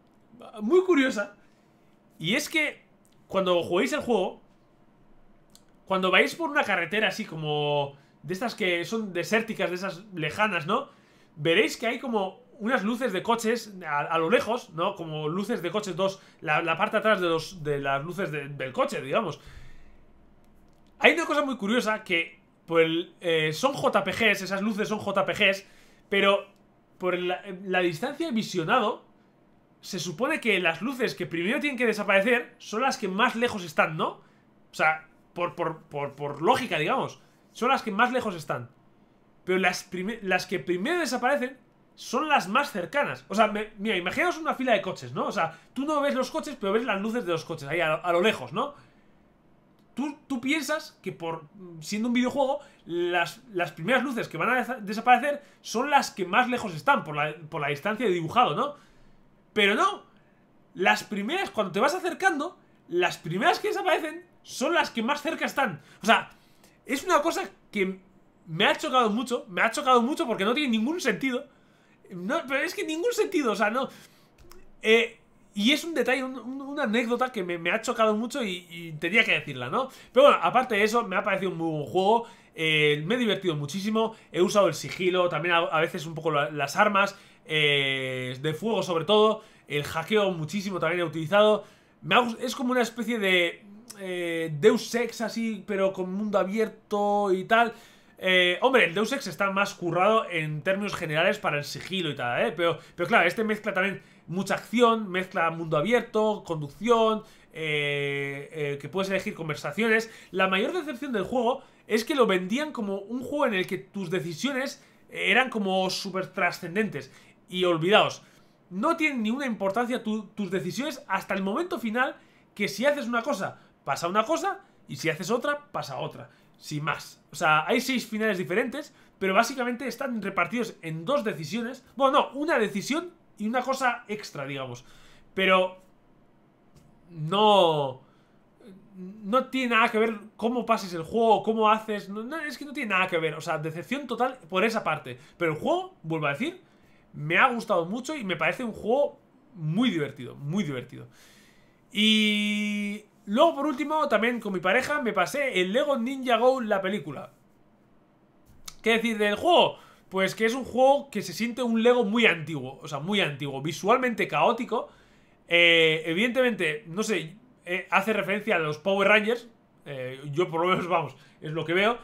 muy curiosa, y es que cuando juguéis el juego, cuando vais por una carretera así como... De estas que son desérticas, de esas lejanas, ¿no? Veréis que hay como unas luces de coches a, lo lejos, ¿no? Como luces de coches, dos... La, parte atrás de, los, de las luces del coche, digamos. Hay una cosa muy curiosa que... Eh, son JPGs, esas luces son JPGs, pero por la, la distancia de visionado, se supone que las luces que primero tienen que desaparecer son las que más lejos están, ¿no? O sea, por, por, lógica, digamos, son las que más lejos están. Pero las, que primero desaparecen son las más cercanas. O sea, mira, imaginaos una fila de coches, ¿no? O sea, tú no ves los coches, pero ves las luces de los coches ahí a, lo lejos, ¿no? Tú, tú, piensas que por siendo un videojuego, las, primeras luces que van a desaparecer son las que más lejos están por la, por la distancia de dibujado, ¿no? Pero no, las primeras, cuando te vas acercando, las primeras que desaparecen son las que más cerca están. O sea, es una cosa que me ha chocado mucho, me ha chocado mucho porque no tiene ningún sentido. No, pero es que ningún sentido, o sea, no... Eh, y es un detalle, una anécdota que me, ha chocado mucho y, tenía que decirla, ¿no? Pero bueno, aparte de eso, me ha parecido un muy buen juego. Eh, me he divertido muchísimo. He usado el sigilo, también a, veces un poco las armas eh, de fuego, sobre todo. El hackeo muchísimo también he utilizado. es como una especie de eh, Deus Ex así, pero con mundo abierto y tal. Eh, hombre, el Deus Ex está más currado en términos generales para el sigilo y tal, ¿eh? Pero, pero claro, este mezcla también mucha acción, mezcla mundo abierto, conducción, eh, que puedes elegir conversaciones. La mayor decepción del juego es que lo vendían como un juego en el que tus decisiones eran como súper trascendentes. Y olvidaos, no tienen ninguna importancia tus decisiones hasta el momento final que si haces una cosa pasa una cosa y si haces otra, pasa otra. Sin más. O sea, hay seis finales diferentes, pero básicamente están repartidos en dos decisiones. Bueno, no, una decisión y una cosa extra, digamos. Pero no... No tiene nada que ver cómo pases el juego, cómo haces... No, es que no tiene nada que ver. O sea, decepción total por esa parte. Pero el juego, vuelvo a decir, me ha gustado mucho y me parece un juego muy divertido, muy divertido. Y Luego, por último, también con mi pareja me pasé el Lego Ninja Go, la película. ¿Qué decir del juego? Pues que es un juego que se siente un Lego muy antiguo, o sea, muy antiguo, visualmente caótico. Eh, evidentemente, no sé, eh, hace referencia a los Power Rangers. Eh, yo por lo menos, vamos, es lo que veo.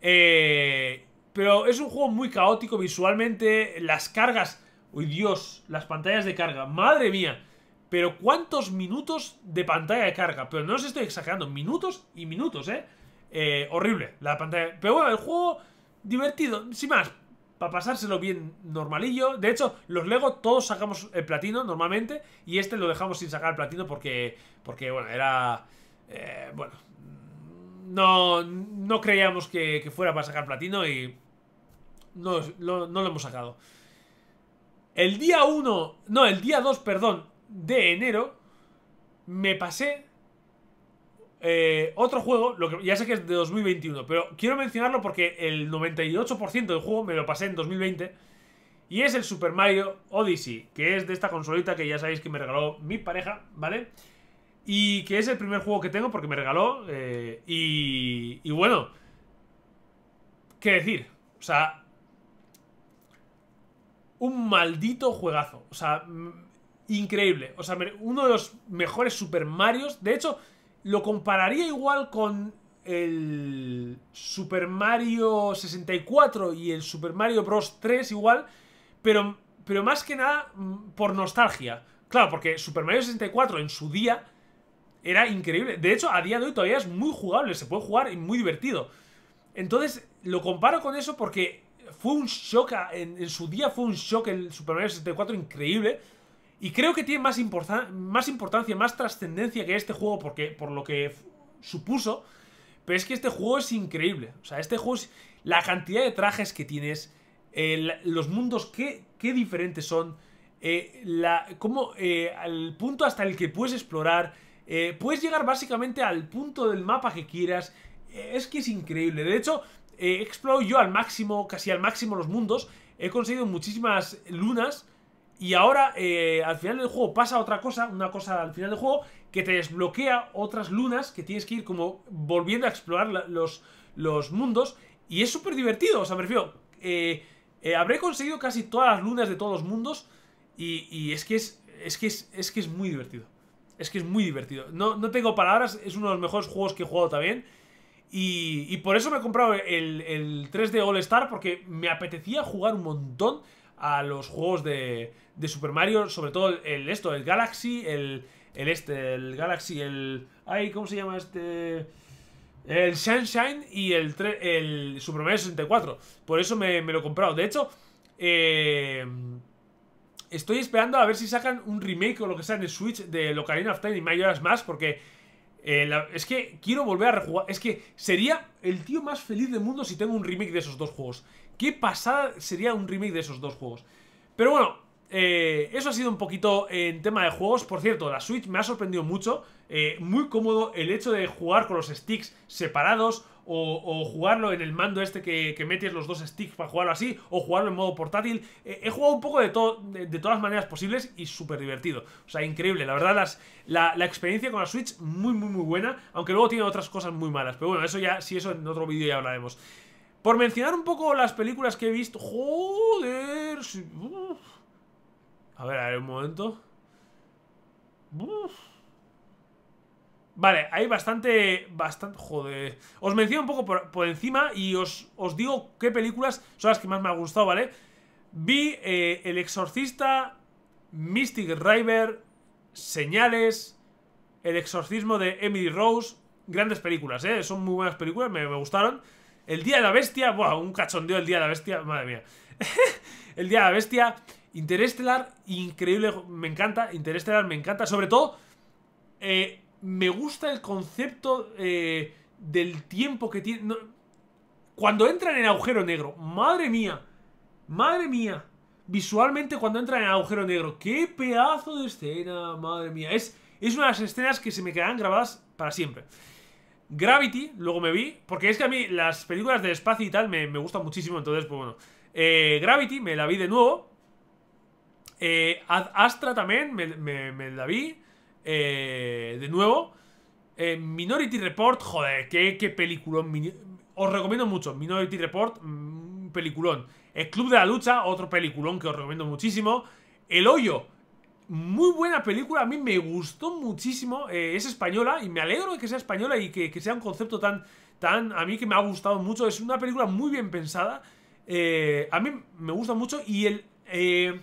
pero es un juego muy caótico visualmente. Las cargas... Uy, Dios, las pantallas de carga. Madre mía pero cuántos minutos de pantalla de carga. Pero no os estoy exagerando, minutos y minutos, ¿eh? eh horrible la pantalla. Pero bueno, el juego divertido, sin más. Para pasárselo bien normalillo. De hecho, los Lego todos sacamos el platino normalmente. Y este lo dejamos sin sacar el platino porque, porque bueno, era... Eh, bueno, no, creíamos que, fuera para sacar platino y no, no lo hemos sacado. El día 1, no, el día 2, perdón, de enero me pasé eh, otro juego, lo que ya sé que es de 2021, pero quiero mencionarlo porque el 98% del juego me lo pasé en 2020 y es el Super Mario Odyssey, que es de esta consolita que ya sabéis que me regaló mi pareja, ¿vale? Y que es el primer juego que tengo porque me regaló eh, y, y bueno, ¿qué decir? O sea, un maldito juegazo. O sea, increíble. O sea, uno de los mejores Super Marios. De hecho, lo compararía igual con el Super Mario 64 y el Super Mario Bros. 3 igual, pero, pero más que nada mm, por nostalgia. Claro, porque Super Mario 64 en su día era increíble. De hecho, a día de hoy todavía es muy jugable, se puede jugar y muy divertido. Entonces, lo comparo con eso porque fue un shock, en su día fue un shock el Super Mario 64 increíble. Y creo que tiene más, más importancia, más trascendencia que este juego porque, por lo que supuso. Pero es que este juego es increíble. O sea, este juego es... La cantidad de trajes que tienes, eh, los mundos, qué, qué diferentes son. Eh, la, cómo, eh, al punto hasta el que puedes explorar. Eh, puedes llegar básicamente al punto del mapa que quieras. es que es increíble. De hecho, he yo al máximo, casi al máximo los mundos. He conseguido muchísimas lunas y ahora, eh, al final del juego pasa otra cosa, una cosa al final del juego, que te desbloquea otras lunas que tienes que ir como volviendo a explorar los, los mundos. Y es súper divertido, o sea, me refiero, eh, eh, habré conseguido casi todas las lunas de todos los mundos y, es, que es, es, que es, que es muy divertido. Es que es muy divertido. No, no tengo palabras, es uno de los mejores juegos que he jugado también. Y, y por eso me he comprado el, el 3D All Star, porque me apetecía jugar un montón a los juegos de, de Super Mario, sobre todo el, esto, el Galaxy, el, el este, el Galaxy, el... Ay, ¿cómo se llama este...? El Sunshine y el, el Super Mario 64. Por eso me, lo he comprado. De hecho, eh, estoy esperando a ver si sacan un remake o lo que sea en el Switch de Locarina of Time y Mayoras más, porque eh, es que quiero volver a rejugar. Es que sería el tío más feliz del mundo si tengo un remake de esos dos juegos. Qué pasada sería un remake de esos dos juegos. Pero bueno, eh, eso ha sido un poquito en tema de juegos. Por cierto, la Switch me ha sorprendido mucho. Eh, muy cómodo el hecho de jugar con los sticks separados o, jugarlo en el mando este que, metes los dos sticks para jugarlo así o jugarlo en modo portátil. Eh, he jugado un poco de, todo de, todas las maneras posibles y súper divertido. O sea, increíble. La verdad, la, la, experiencia con la Switch muy, muy, muy buena. Aunque luego tiene otras cosas muy malas. Pero bueno, eso ya, si eso en otro vídeo ya hablaremos. Por mencionar un poco las películas que he visto... Joder... A ver, a ver, un momento. Vale, hay bastante... bastante Joder. Os menciono un poco por, encima y os, digo qué películas son las que más me han gustado, ¿vale? Vi eh, El Exorcista, Mystic River, Señales, El Exorcismo de Emily Rose. Grandes películas, ¿eh? Son muy buenas películas, me, me gustaron. El Día de la Bestia, buah, un cachondeo el Día de la Bestia, madre mía. el Día de la Bestia, Interestelar, increíble, me encanta. Interestelar, me encanta. Sobre todo, eh, me gusta el concepto eh, del tiempo que tiene. cuando entran en agujero negro, madre mía, madre mía. Visualmente, cuando entran en agujero negro, qué pedazo de escena, madre mía. Es, es una de las escenas que se me quedan grabadas para siempre. Gravity, luego me vi, porque es que a mí las películas del espacio y tal me, gustan muchísimo, entonces, pues bueno. Eh, Gravity, me la vi de nuevo, eh, Astra también, me, la vi. Eh, de nuevo. Eh, Minority Report, joder, qué, peliculón. Os recomiendo mucho. Minority Report, mm, peliculón. El Club de la Lucha, otro peliculón que os recomiendo muchísimo. El Hoyo, muy buena película. A mí me gustó muchísimo. Eh, es española y me alegro de que sea española y que, sea un concepto tan, tan. A mí que me ha gustado mucho. Es una película muy bien pensada. Eh, a mí me gusta mucho y el... Eh,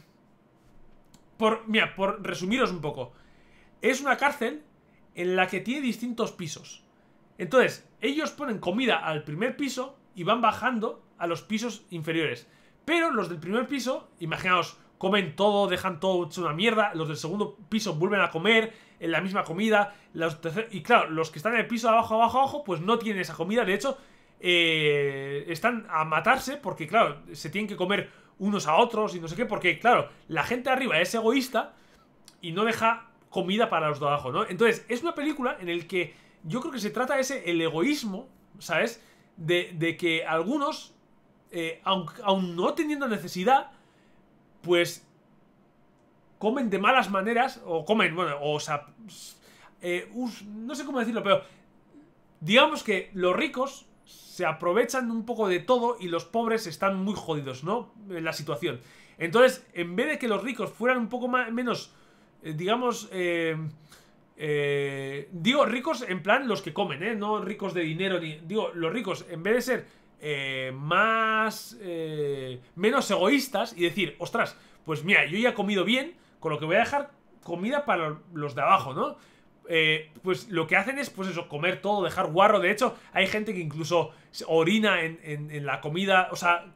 por, mira, por resumiros un poco, es una cárcel en la que tiene distintos pisos. Entonces, ellos ponen comida al primer piso y van bajando a los pisos inferiores. Pero los del primer piso, imaginaos, comen todo, dejan todo hecho una mierda. Los del segundo piso vuelven a comer en la misma comida. y claro, los que están en el piso abajo, abajo, abajo, pues no tienen esa comida. De hecho, eh, están a matarse porque, claro, se tienen que comer unos a otros y no sé qué, porque claro, la gente arriba es egoísta y no deja comida para los de abajo, ¿no? Entonces, es una película en la que yo creo que se trata ese, el egoísmo, ¿sabes? De, que algunos, eh, aun, no teniendo necesidad, pues comen de malas maneras, o comen, bueno, o, sea, eh, no sé cómo decirlo, pero digamos que los ricos se aprovechan un poco de todo y los pobres están muy jodidos, ¿no? En la situación. Entonces, en vez de que los ricos fueran un poco más, menos, eh, digamos, eh, eh, digo ricos en plan los que comen, ¿eh? No ricos de dinero, ni, digo, los ricos, en vez de ser más, menos egoístas y decir, ostras, pues mira, yo ya he comido bien, con lo que voy a dejar comida para los de abajo, ¿no? Eh, pues lo que hacen es, pues eso, comer todo, dejar guarro. De hecho, hay gente que incluso orina en, la comida. O sea,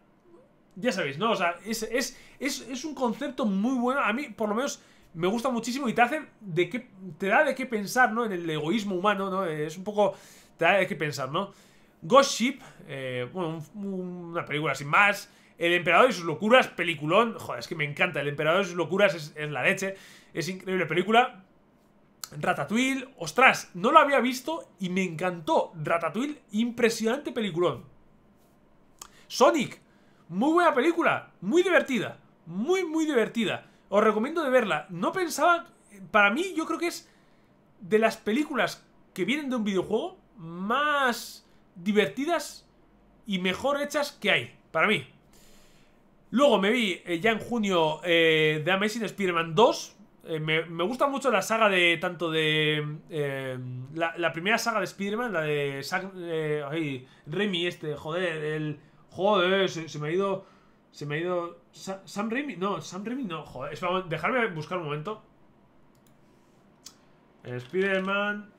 ya sabéis, ¿no? O sea, es, es, un concepto muy bueno. A mí, por lo menos, me gusta muchísimo y te hace de qué, te da de qué pensar, ¿no? En el egoísmo humano, ¿no? Eh, es un poco, te da de qué pensar, ¿no? Ghost Ship, eh, bueno, una película sin más. El Emperador y sus locuras, peliculón. Joder, es que me encanta. El Emperador y sus locuras es, es la leche. Es increíble película. Ratatouille, ostras, no lo había visto y me encantó. Ratatouille, impresionante peliculón. Sonic, muy buena película, muy divertida, muy, muy divertida. Os recomiendo de verla. No pensaba, para mí yo creo que es de las películas que vienen de un videojuego más divertidas y mejor hechas que hay, para mí. Luego me vi eh, ya en junio eh, The Amazing Spider-Man 2, eh, me, gusta mucho la saga de tanto de. Eh, la, primera saga de Spider-Man, la de. Eh, ay, Remy, este, joder, el. Joder, se, me ha ido. Se me ha ido. Sam, Remy no, Sam Remy no, joder. Espera, dejarme buscar un momento. Spider-Man.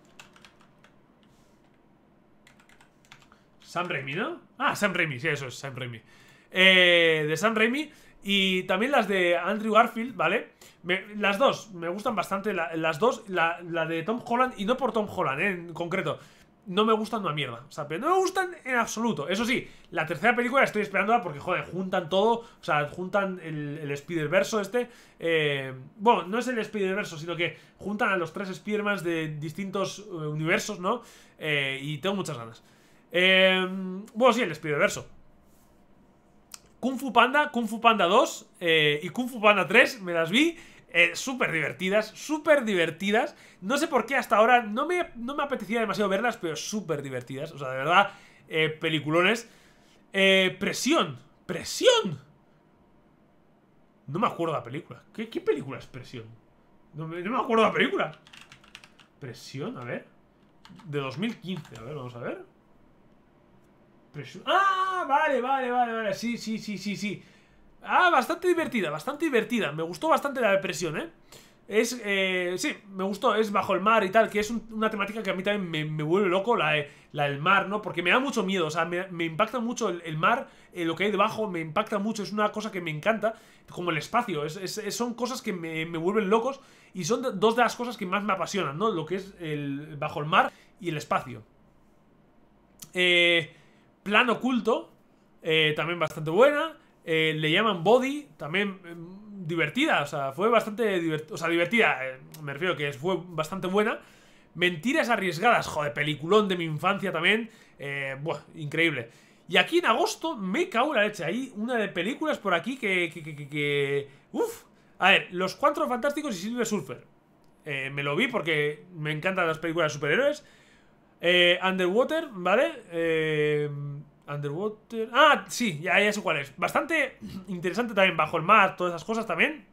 Sam Remy ¿no? Ah, Sam Remy sí, eso es Sam Remy Eh, de Sam Remy y también las de Andrew Garfield, ¿vale? las dos, me gustan bastante las dos, la, de Tom Holland, y no por Tom Holland, ¿eh? en concreto. No me gustan una mierda, o sea, no me gustan en absoluto. Eso sí, la tercera película estoy esperándola porque, joder, juntan todo, o sea, juntan el, el Spider-Verso este. Eh, bueno, no es el Spider-Verso, sino que juntan a los tres spider de distintos eh, universos, ¿no? y tengo muchas ganas. bueno, sí, el Spider-Verso. Kung Fu Panda, Kung Fu Panda 2 eh, y Kung Fu Panda 3, me las vi. Eh, súper divertidas, súper divertidas. No sé por qué hasta ahora no me, me apetecía demasiado verlas, pero súper divertidas. O sea, de verdad, eh, peliculones. presión, presión. No me acuerdo la película. ¿Qué, película es presión? No me, no me acuerdo la película. Presión, a ver. De 2015, a ver, vamos a ver. Ah, vale, vale, vale, vale. Sí, sí, sí, sí, sí. Ah, bastante divertida, bastante divertida. Me gustó bastante la depresión, ¿eh? Es, eh, sí, me gustó, es bajo el mar y tal, que es una temática que a mí también me, vuelve loco, la, la del mar, ¿no? Porque me da mucho miedo, o sea, me, impacta mucho el, mar, eh, lo que hay debajo, me impacta mucho, es una cosa que me encanta, como el espacio, son cosas que me, vuelven locos y son dos de las cosas que más me apasionan, ¿no? Lo que es el bajo el mar y el espacio. Eh, Plan Oculto, eh, también bastante buena. Eh, le llaman Body, también eh, divertida, o sea, fue bastante divertida, me refiero a que fue bastante buena. Mentiras arriesgadas, joder, peliculón de mi infancia también, buah, increíble. Y aquí en agosto me cago la leche, hay una de películas por aquí que, que, que, que uff. A ver, Los Cuatro Fantásticos y Silver Surfer. me lo vi porque me encantan las películas de superhéroes. Eh, underwater, ¿vale? Eh, underwater... Ah, sí, ya, eso sé cuál es. Bastante interesante también, bajo el mar, todas esas cosas también.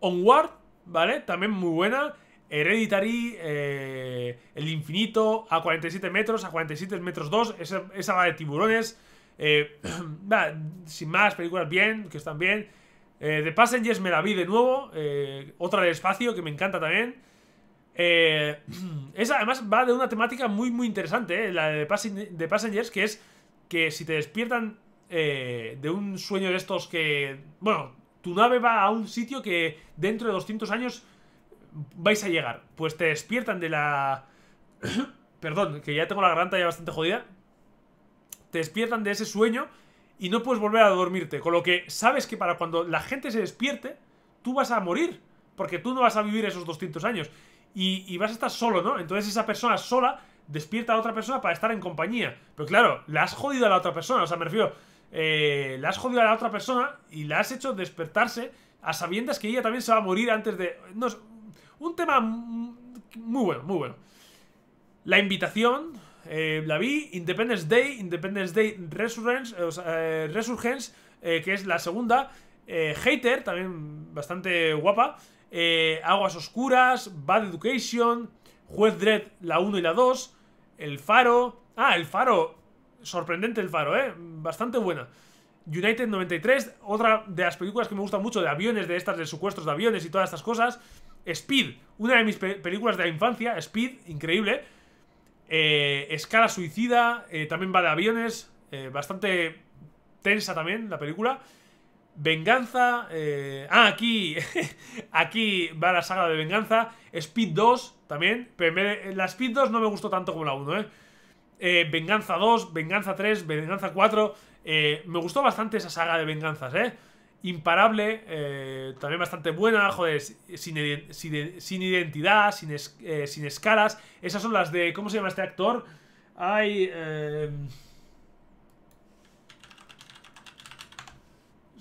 Onward, ¿vale? También muy buena. Hereditary, eh, El Infinito, a 47 metros, a 47 metros 2, esa, va de tiburones. Eh, sin más, películas bien, que están bien. The Passengers me la vi de nuevo, otra del espacio que me encanta también. Eh, esa además va de una temática muy, muy interesante, eh, la de, Passengers, que es que si te despiertan eh, de un sueño de estos que... Bueno, tu nave va a un sitio que dentro de 200 años vais a llegar. Pues te despiertan de la... Perdón, que ya tengo la garganta ya bastante jodida. Te despiertan de ese sueño y no puedes volver a dormirte. Con lo que sabes que para cuando la gente se despierte, tú vas a morir. Porque tú no vas a vivir esos 200 años y, vas a estar solo, ¿no? Entonces esa persona sola despierta a otra persona para estar en compañía. Pero claro, la has jodido a la otra persona, o sea, me refiero, eh, la has jodido a la otra persona y la has hecho despertarse a sabiendas que ella también se va a morir antes de... No, un tema muy bueno, muy bueno. La invitación, eh, la vi, Independence Day, Independence Day eh, Resurgence, Resurgence que es la segunda. Hater, también bastante guapa. Eh, Aguas Oscuras, Bad Education, Juez Dread, la 1 y la 2, El Faro. Ah, El Faro. Sorprendente El Faro, ¿eh? Bastante buena. United 93, otra de las películas que me gusta mucho de aviones, de estas, de secuestros de aviones y todas estas cosas. Speed, una de mis películas de la infancia, Speed, increíble. Eh, Escala Suicida, eh, también va de aviones, bastante tensa también la película. Venganza. Eh, ah, aquí. aquí va la saga de venganza. Speed 2 también. Pero la Speed 2 no me gustó tanto como la 1, ¿eh? eh venganza 2, Venganza 3, Venganza 4. Eh, me gustó bastante esa saga de venganzas, ¿eh? Imparable, eh, también bastante buena, joder, sin, identidad, sin, eh, sin escalas. Esas son las de. ¿Cómo se llama este actor? Hay. Eh,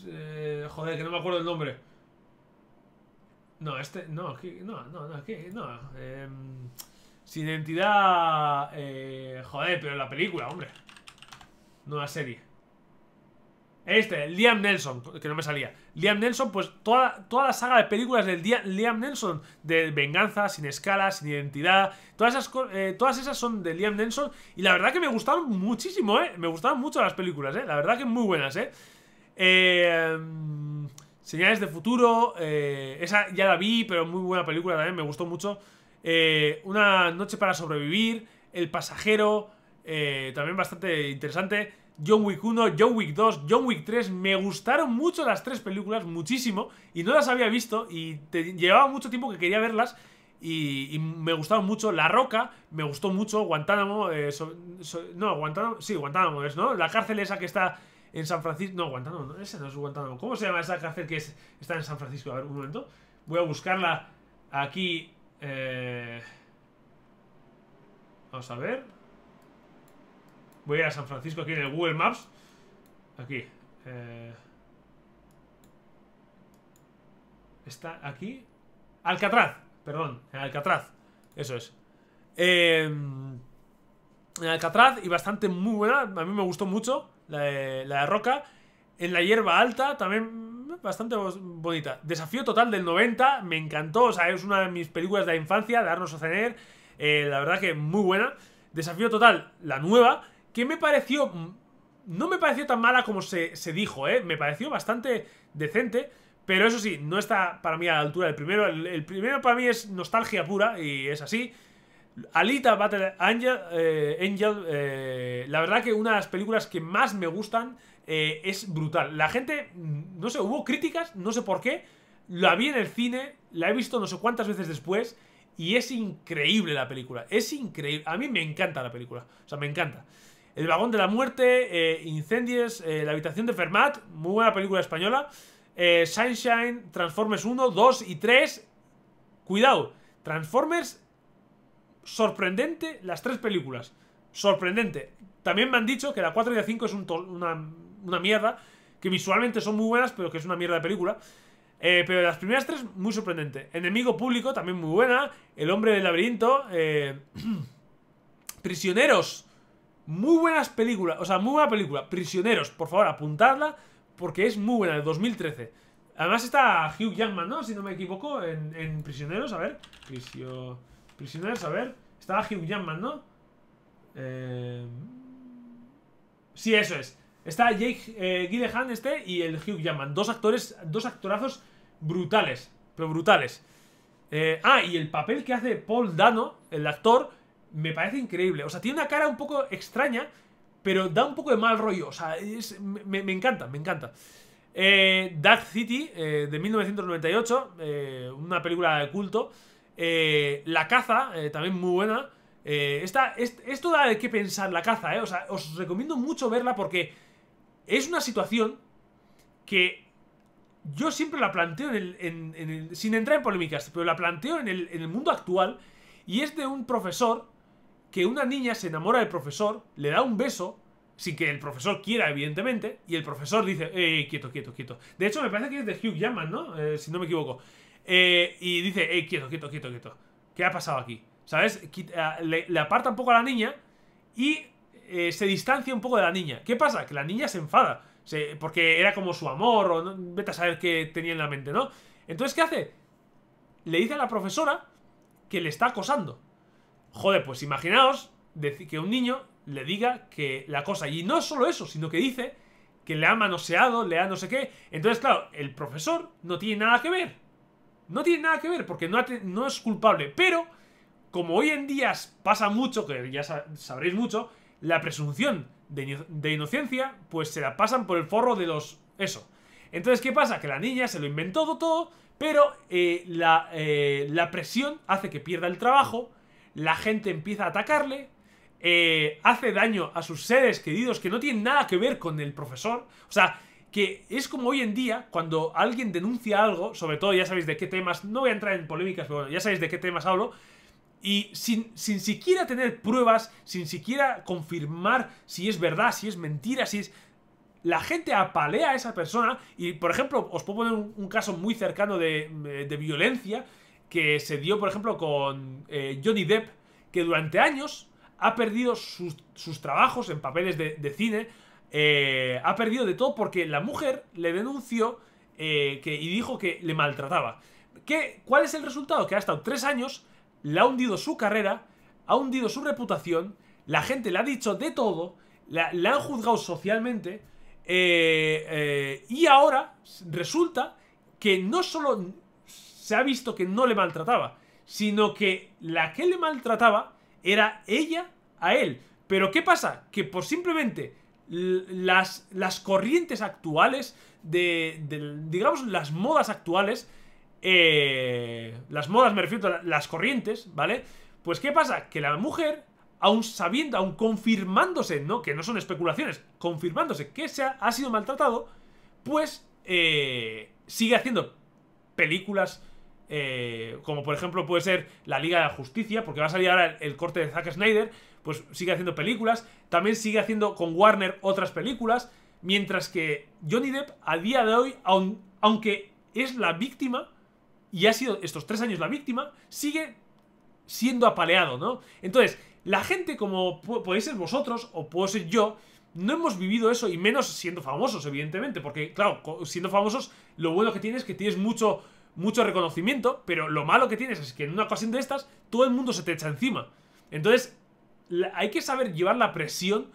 Eh, joder, que no me acuerdo el nombre. No, este. No, aquí. No, no, no, aquí. No. Em, sin identidad. Eh, joder, pero la película, hombre. No la serie. Este, Liam Nelson, que no me salía. Liam Nelson, pues toda, toda la saga de películas del día Liam Nelson, de venganza, sin escala, sin identidad, todas esas, eh, todas esas son de Liam Nelson. Y la verdad que me gustaron muchísimo, ¿eh? Me gustaron mucho las películas, ¿eh? La verdad que muy buenas, ¿eh? Eh, em, Señales de futuro. Eh, esa ya la vi, pero muy buena película también, me gustó mucho. Eh, una noche para sobrevivir. El pasajero. Eh, también bastante interesante. John Wick 1, John Wick 2, John Wick 3. Me gustaron mucho las tres películas, muchísimo. Y no las había visto. Y llevaba mucho tiempo que quería verlas. Y, me gustaron mucho. La Roca, me gustó mucho. Guantánamo. no, Guantánamo. Sí, Guantánamo es, ¿no? La cárcel esa que está en San Francisco. No, Guantánamo, no, ese no es Guantánamo. ¿Cómo se llama esa cárcel que está en San Francisco? A ver, un momento. Voy a buscarla aquí. Eh, vamos a ver. Voy a San Francisco aquí en el Google Maps. Aquí. Eh, está aquí. Alcatraz, perdón, Alcatraz. Eso es. Eh... Alcatraz y bastante muy buena. A mí me gustó mucho la de, la Roca. En la hierba alta, también bastante bonita. Desafío total del 90, me encantó. O sea, es una de mis películas de la infancia, de a Schwarzenegger. Eh, la verdad que muy buena. Desafío total, la nueva, que me pareció... No me pareció tan mala como se, dijo, ¿eh? Me pareció bastante decente. Pero eso sí, no está para mí a la altura del primero. el primero para mí es nostalgia pura y es así. Alita Battle Angel, eh, eh, la verdad que una de las películas que más me gustan eh, es brutal. La gente, mm, no sé, hubo críticas, no sé por qué. La vi en el cine, la he visto no sé cuántas veces después y es increíble la película. Es increíble. A mí me encanta la película, o sea, me encanta. El vagón de la muerte, Incendies, La habitación de Fermat, muy buena película española. Sunshine, Transformers 1, 2 y 3. Cuidado, Transformers sorprendente las tres películas. Sorprendente. También me han dicho que la 4 y la 5 es una, mierda, que visualmente son muy buenas, pero que es una mierda de película. Eh, pero las primeras tres, muy sorprendente. Enemigo público, también muy buena. El hombre del laberinto. Eh, Prisioneros. Muy buenas películas. O sea, muy buena película. Prisioneros, por favor, apuntadla. Porque es muy buena, de 2013. Además está Hugh Jackman, ¿no? Si no me equivoco, en, en Prisioneros. A ver. Prisioneros. Prisioneros, a ver. Estaba Hugh Jackman, ¿no? Eh, sí, eso es. Está Jake eh, este y el Hugh Jackman. Dos actores, dos actorazos brutales, pero brutales. Eh, ah, y el papel que hace Paul Dano, el actor, me parece increíble. O sea, tiene una cara un poco extraña, pero da un poco de mal rollo. O sea, me, encanta, me encanta. Eh, Dark City, de 1998, una película de culto. Eh, la caza, eh, también muy buena. Eh, esto da de qué pensar la caza, ¿eh? O sea, os recomiendo mucho verla porque es una situación que yo siempre la planteo en el, sin entrar en polémicas, pero la planteo en el, mundo actual y es de un profesor que una niña se enamora del profesor, le da un beso sin que el profesor quiera, evidentemente, y el profesor dice, eh, quieto, quieto, quieto. De hecho, me parece que es de Hugh Jackman, ¿no? si no me equivoco. Eh, y dice, hey, eh, quieto, quieto, quieto, quieto. ¿Qué ha pasado aquí? ¿Sabes? Ah, le, aparta un poco a la niña y eh, se distancia un poco de la niña. ¿Qué pasa? Que la niña se enfada. porque era como su amor, o no, vete a saber qué tenía en la mente, ¿no? Entonces, ¿qué hace? Le dice a la profesora que le está acosando. Joder, pues imaginaos que un niño le diga que la cosa. Y no solo eso, sino que dice que le ha manoseado, le ha no sé qué. Entonces, claro, el profesor no tiene nada que ver no tiene nada que ver porque no, es culpable. Pero, como hoy en día pasa mucho, que ya sabréis mucho, la presunción de, inocencia, pues se la pasan por el forro de los... Eso. Entonces, ¿qué pasa? Que la niña se lo inventó todo, pero eh, eh, la, presión hace que pierda el trabajo, la gente empieza a atacarle, eh, hace daño a sus seres queridos que no tienen nada que ver con el profesor. O sea, que es como hoy en día, cuando alguien denuncia algo, sobre todo ya sabéis de qué temas, no voy a entrar en polémicas, pero bueno, ya sabéis de qué temas hablo, y sin, siquiera tener pruebas, sin siquiera confirmar si es verdad, si es mentira, si es... La gente apalea a esa persona y, por ejemplo, os puedo poner un, caso muy cercano de, de, violencia que se dio, por ejemplo, con eh, Johnny Depp, que durante años ha perdido sus, trabajos en papeles de, de cine eh, ha perdido de todo porque la mujer le denunció eh, que, y dijo que le maltrataba. ¿Qué, ¿Cuál es el resultado? Que ha estado tres años, le ha hundido su carrera, ha hundido su reputación, la gente le ha dicho de todo, la, han juzgado socialmente eh, y ahora resulta que no solo se ha visto que no le maltrataba, sino que la que le maltrataba era ella a él. Pero ¿qué pasa? Que por simplemente las, las corrientes actuales de, digamos, las modas actuales, eh, las modas, me refiero a las corrientes, ¿vale? Pues ¿qué pasa? Que la mujer, aún sabiendo, aún confirmándose, ¿no? Que no son especulaciones, confirmándose que se ha, sido maltratado, pues eh, sigue haciendo películas... Eh, como por ejemplo puede ser la Liga de la Justicia, porque va a salir ahora el corte de Zack Snyder, pues sigue haciendo películas, también sigue haciendo con Warner otras películas, mientras que Johnny Depp a día de hoy, aunque es la víctima, y ha sido estos tres años la víctima, sigue siendo apaleado, ¿no? Entonces, la gente como podéis ser vosotros o puedo ser yo, no hemos vivido eso y menos siendo famosos, evidentemente, porque claro, siendo famosos lo bueno que tienes es que tienes mucho mucho reconocimiento, pero lo malo que tienes es que en una ocasión de estas todo el mundo se te echa encima. Entonces, hay que saber llevar la presión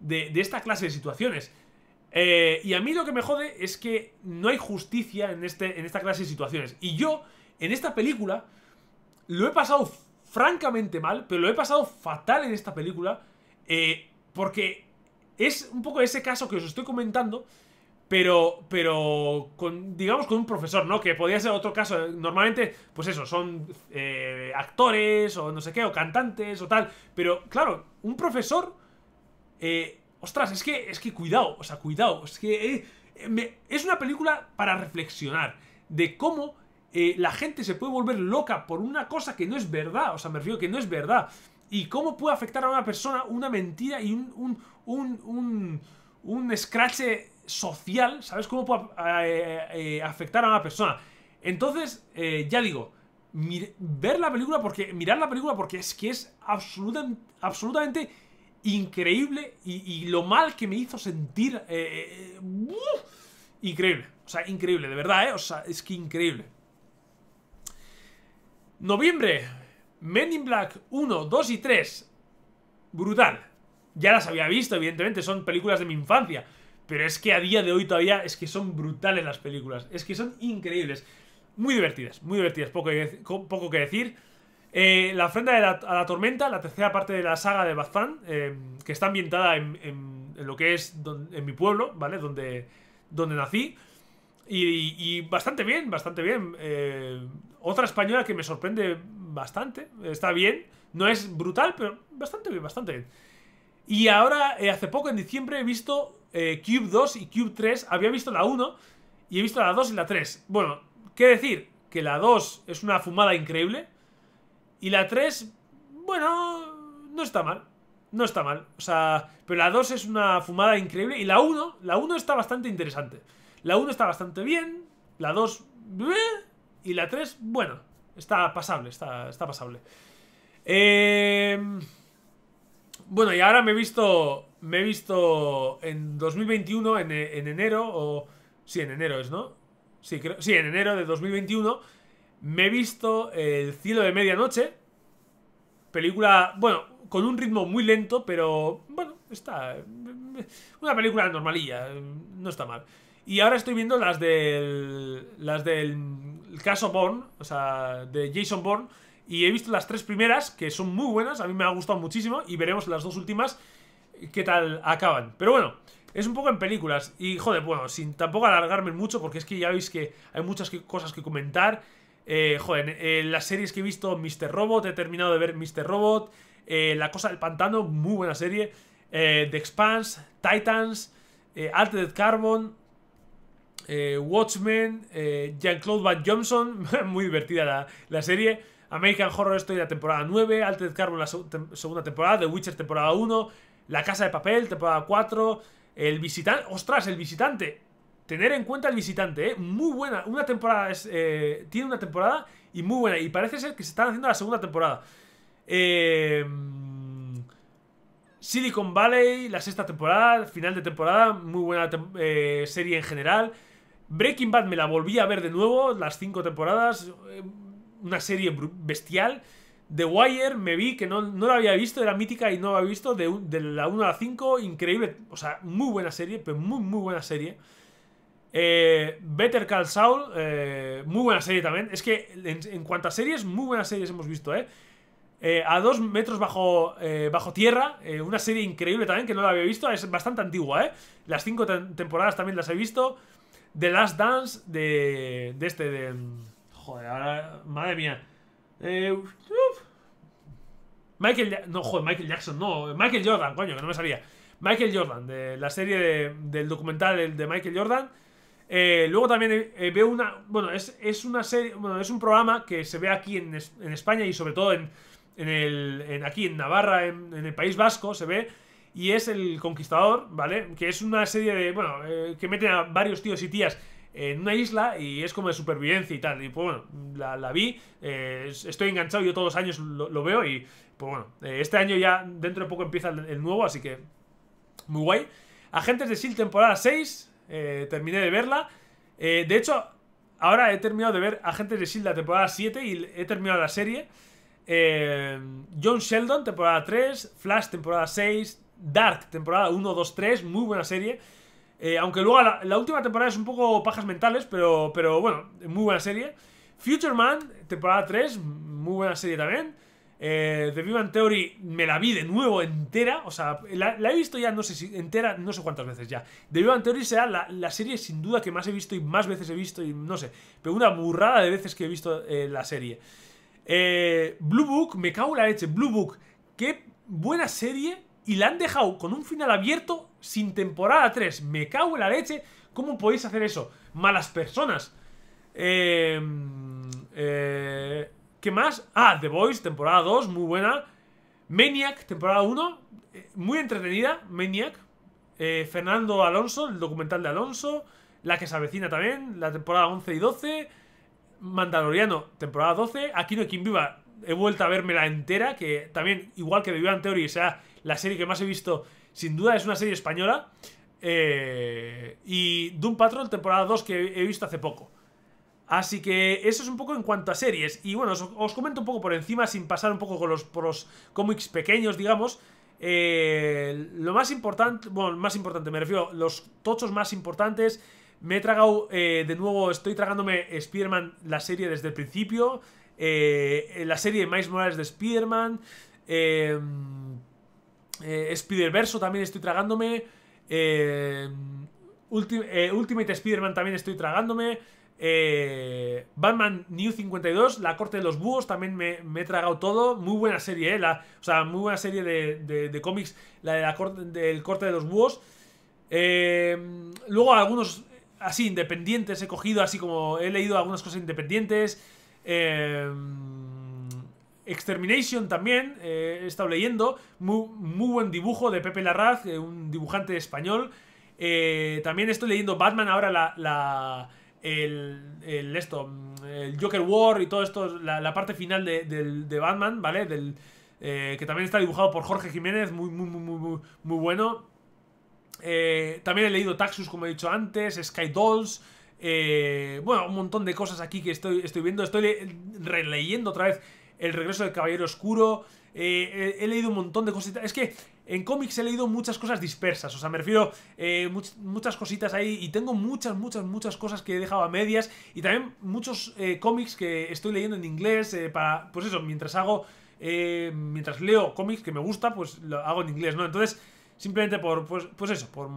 de, esta clase de situaciones. Eh, y a mí lo que me jode es que no hay justicia en, este, en esta clase de situaciones. Y yo, en esta película, lo he pasado francamente mal, pero lo he pasado fatal en esta película, eh, porque es un poco ese caso que os estoy comentando, pero, pero con, digamos con un profesor, ¿no? Que podía ser otro caso. Normalmente, pues eso, son eh, actores o no sé qué, o cantantes o tal. Pero claro, un profesor... Eh, ostras, es que, es que cuidado, o sea, cuidado. Es que eh, eh, es una película para reflexionar de cómo la gente se puede volver loca por una cosa que no es verdad. O sea, me refiero que no es verdad. Y cómo puede afectar a una persona una mentira y un, un, un, un, un escrache social, ¿sabes cómo puede eh, eh, afectar a una persona? Entonces, eh, ya digo, ver la película porque, mirar la película porque es que es absolutamente increíble y, lo mal que me hizo sentir. increíble, o sea, increíble, de verdad, es que increíble. Noviembre, Men in Black 1, 2 y 3. Brutal. Ya las había visto, evidentemente, son películas de mi infancia. Pero es que a día de hoy todavía es que son brutales las películas. Es que son increíbles. Muy divertidas, muy divertidas. Poco que, poco que decir. Eh, la ofrenda de la, a la tormenta, la tercera parte de la saga de Bazán, em, que está ambientada en, en, lo que es en mi pueblo, ¿vale? Donde, donde nací. Y, bastante bien, bastante bien. Eh, otra española que me sorprende bastante. Está bien. No es brutal, pero bastante bien, bastante bien. Y ahora, eh, hace poco, en diciembre, he visto eh, Cube 2 y Cube 3. Había visto la 1 y he visto la 2 y la 3. Bueno, ¿qué decir? Que la 2 es una fumada increíble. Y la 3, bueno, no está mal. No está mal. O sea, pero la 2 es una fumada increíble. Y la 1, la 1 está bastante interesante. La 1 está bastante bien. La 2, y la 3, bueno, está pasable, está, está pasable. Eh... Bueno, y ahora me he visto. Me he visto en 2021, en, enero, o. Sí, en enero es, ¿no? Sí, creo, sí, en enero de 2021. Me he visto El cielo de medianoche. Película, bueno, con un ritmo muy lento, pero bueno, está. Una película normalilla, no está mal. Y ahora estoy viendo las del. Las del caso Bourne, o sea, de Jason Bourne y he visto las tres primeras, que son muy buenas, a mí me ha gustado muchísimo, y veremos las dos últimas qué tal acaban. Pero bueno, es un poco en películas, y joder, bueno, sin tampoco alargarme mucho, porque es que ya veis que hay muchas cosas que comentar. Eh, joder, eh, las series que he visto, Mr. Robot, he terminado de ver Mr. Robot, eh, La Cosa del Pantano, muy buena serie, eh, The Expanse, Titans, Altered Carbon, Watchmen, Jean-Claude Van Johnson, muy divertida la, la serie. American Horror Story, la temporada 9, Altered Carbon, la segunda temporada, The Witcher, temporada 1, La Casa de Papel, temporada 4, El Visitante... ¡Ostras, El Visitante! Tener en cuenta El Visitante, ¿eh? Muy buena, una temporada, es, eh, tiene una temporada y muy buena, y parece ser que se están haciendo la segunda temporada. Eh... Silicon Valley, la sexta temporada, final de temporada, muy buena eh, serie en general. Breaking Bad me la volví a ver de nuevo, las cinco temporadas. Eh, una serie bestial. The Wire me vi, que no, no la había visto, era mítica y no la había visto, de, de la 1 a la 5, increíble, o sea, muy buena serie, pero muy, muy buena serie. Eh, Better Call Saul, eh, muy buena serie también. Es que en, cuanto a series, muy buenas series hemos visto, ¿eh? eh a dos metros bajo, bajo tierra, una serie increíble también que no la había visto, es bastante antigua, ¿eh? Las 5 temporadas también las he visto. The Last Dance de, de este, de... Mm, Joder, ahora. Madre mía. Eh, Michael. No, joder, Michael Jackson, no. Michael Jordan, coño, que no me sabía Michael Jordan, de la serie del documental de Michael Jordan. Eh, luego también eh, veo una. Bueno, es, una serie. Bueno, es un programa que se ve aquí en, España y sobre todo en, en, el, aquí en Navarra, en, el País Vasco, se ve. Y es El Conquistador, ¿vale? Que es una serie de. Bueno, que mete a varios tíos y tías en una isla y es como de supervivencia y tal. Y pues bueno, la, vi, eh, estoy enganchado, yo todos los años lo, veo y pues bueno, eh, este año ya dentro de poco empieza el, nuevo, así que muy guay. Agentes de S.H.I.E.L.D. temporada 6, eh, terminé de verla. de hecho, ahora he terminado de ver Agentes de S.H.I.E.L.D. la temporada 7 y he terminado la serie. John Sheldon, temporada 3, Flash, temporada 6, Dark, temporada 1, 2, 3, muy buena serie. Eh, aunque luego la, última temporada es un poco pajas mentales, pero, pero bueno, muy buena serie. Future Man, temporada 3, muy buena serie también. Eh, The Vivan Theory me la vi de nuevo entera, o sea, la, he visto ya no sé si entera, no sé cuántas veces ya. The Vivan Theory será la, serie sin duda que más he visto y más veces he visto y no sé, pero una burrada de veces que he visto eh, la serie. Eh, Blue Book, me cago en la leche, Blue Book, qué buena serie y la han dejado con un final abierto sin temporada 3. Me cago en la leche. ¿Cómo podéis hacer eso? Malas personas. Em, eh, ¿Qué más? Ah, The Boys, temporada 2, muy buena. Maniac, temporada 1, eh, muy entretenida. Maniac. Eh, Fernando Alonso, el documental de Alonso. La que se avecina también, la temporada 11 y 12. Mandaloriano, temporada 12. Aquí no hay quien viva. He vuelto a verme la entera, que también, igual que de en Theory, y sea, la serie que más he visto, sin duda, es una serie española. Eh, y Doom Patrol, temporada 2, que he visto hace poco. Así que eso es un poco en cuanto a series. Y bueno, os, comento un poco por encima, sin pasar un poco con los, por los cómics pequeños, digamos. Eh, lo más importante, bueno, más importante, me refiero, los tochos más importantes. Me he tragado, eh, de nuevo, estoy tragándome Spider-Man, la serie desde el principio. Eh, la serie de Miles Morales de Spider-Man. Eh, Spider-Verso también estoy tragándome. Eh, eh, Ultimate Spider-Man también estoy tragándome. Eh, Batman New 52, La Corte de los Búhos, también me, he tragado todo. Muy buena serie, ¿eh? La, o sea, muy buena serie de, cómics, la, de la corte, del Corte de los Búhos. luego algunos así independientes he cogido, así como he leído algunas cosas independientes. Eh, Extermination también, eh, he estado leyendo, muy, buen dibujo de Pepe Larraz, eh, un dibujante español. Eh, también estoy leyendo Batman ahora la... el, el, mm, el Joker War y todo esto, la, la parte final de, Batman, ¿vale? Del, que también está dibujado por Jorge Jiménez, muy, muy, muy, muy, muy bueno. también he leído Taxus, como he dicho antes, Sky Dolls, bueno, un montón de cosas aquí que estoy, estoy viendo. Estoy releyendo otra vez el regreso del Caballero Oscuro. Eh, he, leído un montón de cositas. Es que en cómics he leído muchas cosas dispersas. O sea, me refiero eh, muchas cositas ahí. Y tengo muchas, muchas, muchas cosas que he dejado a medias. Y también muchos eh, cómics que estoy leyendo en inglés. para. Pues eso, mientras hago. mientras leo cómics que me gusta, pues lo hago en inglés, ¿no? Entonces. Simplemente por, pues, pues eso, por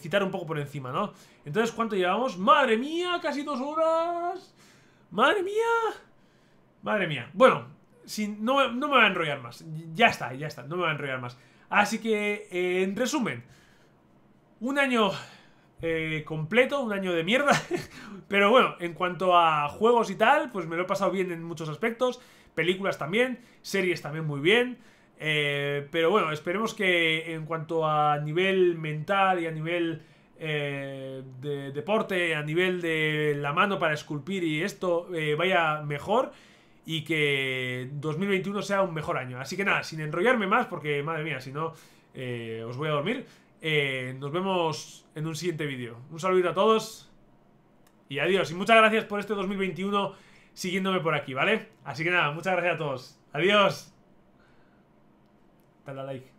citar un poco por encima, ¿no? Entonces, ¿cuánto llevamos? ¡Madre mía! ¡Casi dos horas! ¡Madre mía! Madre mía. Bueno, no, me va a enrollar más. Ya está, ya está. No me va a enrollar más. Así que, eh, en resumen, un año eh, completo, un año de mierda. Pero bueno, en cuanto a juegos y tal, pues me lo he pasado bien en muchos aspectos. Películas también, series también muy bien. Eh, pero bueno, esperemos que en cuanto a nivel mental y a nivel de deporte, a nivel de la mano para esculpir y esto vaya mejor y que 2021 sea un mejor año. Así que nada, sin enrollarme más, porque madre mía, si no, eh, os voy a dormir. Eh, nos vemos en un siguiente vídeo. Un saludo a todos y adiós. Y muchas gracias por este 2021 siguiéndome por aquí, ¿vale? Así que nada, muchas gracias a todos. Adiós. Dale a like.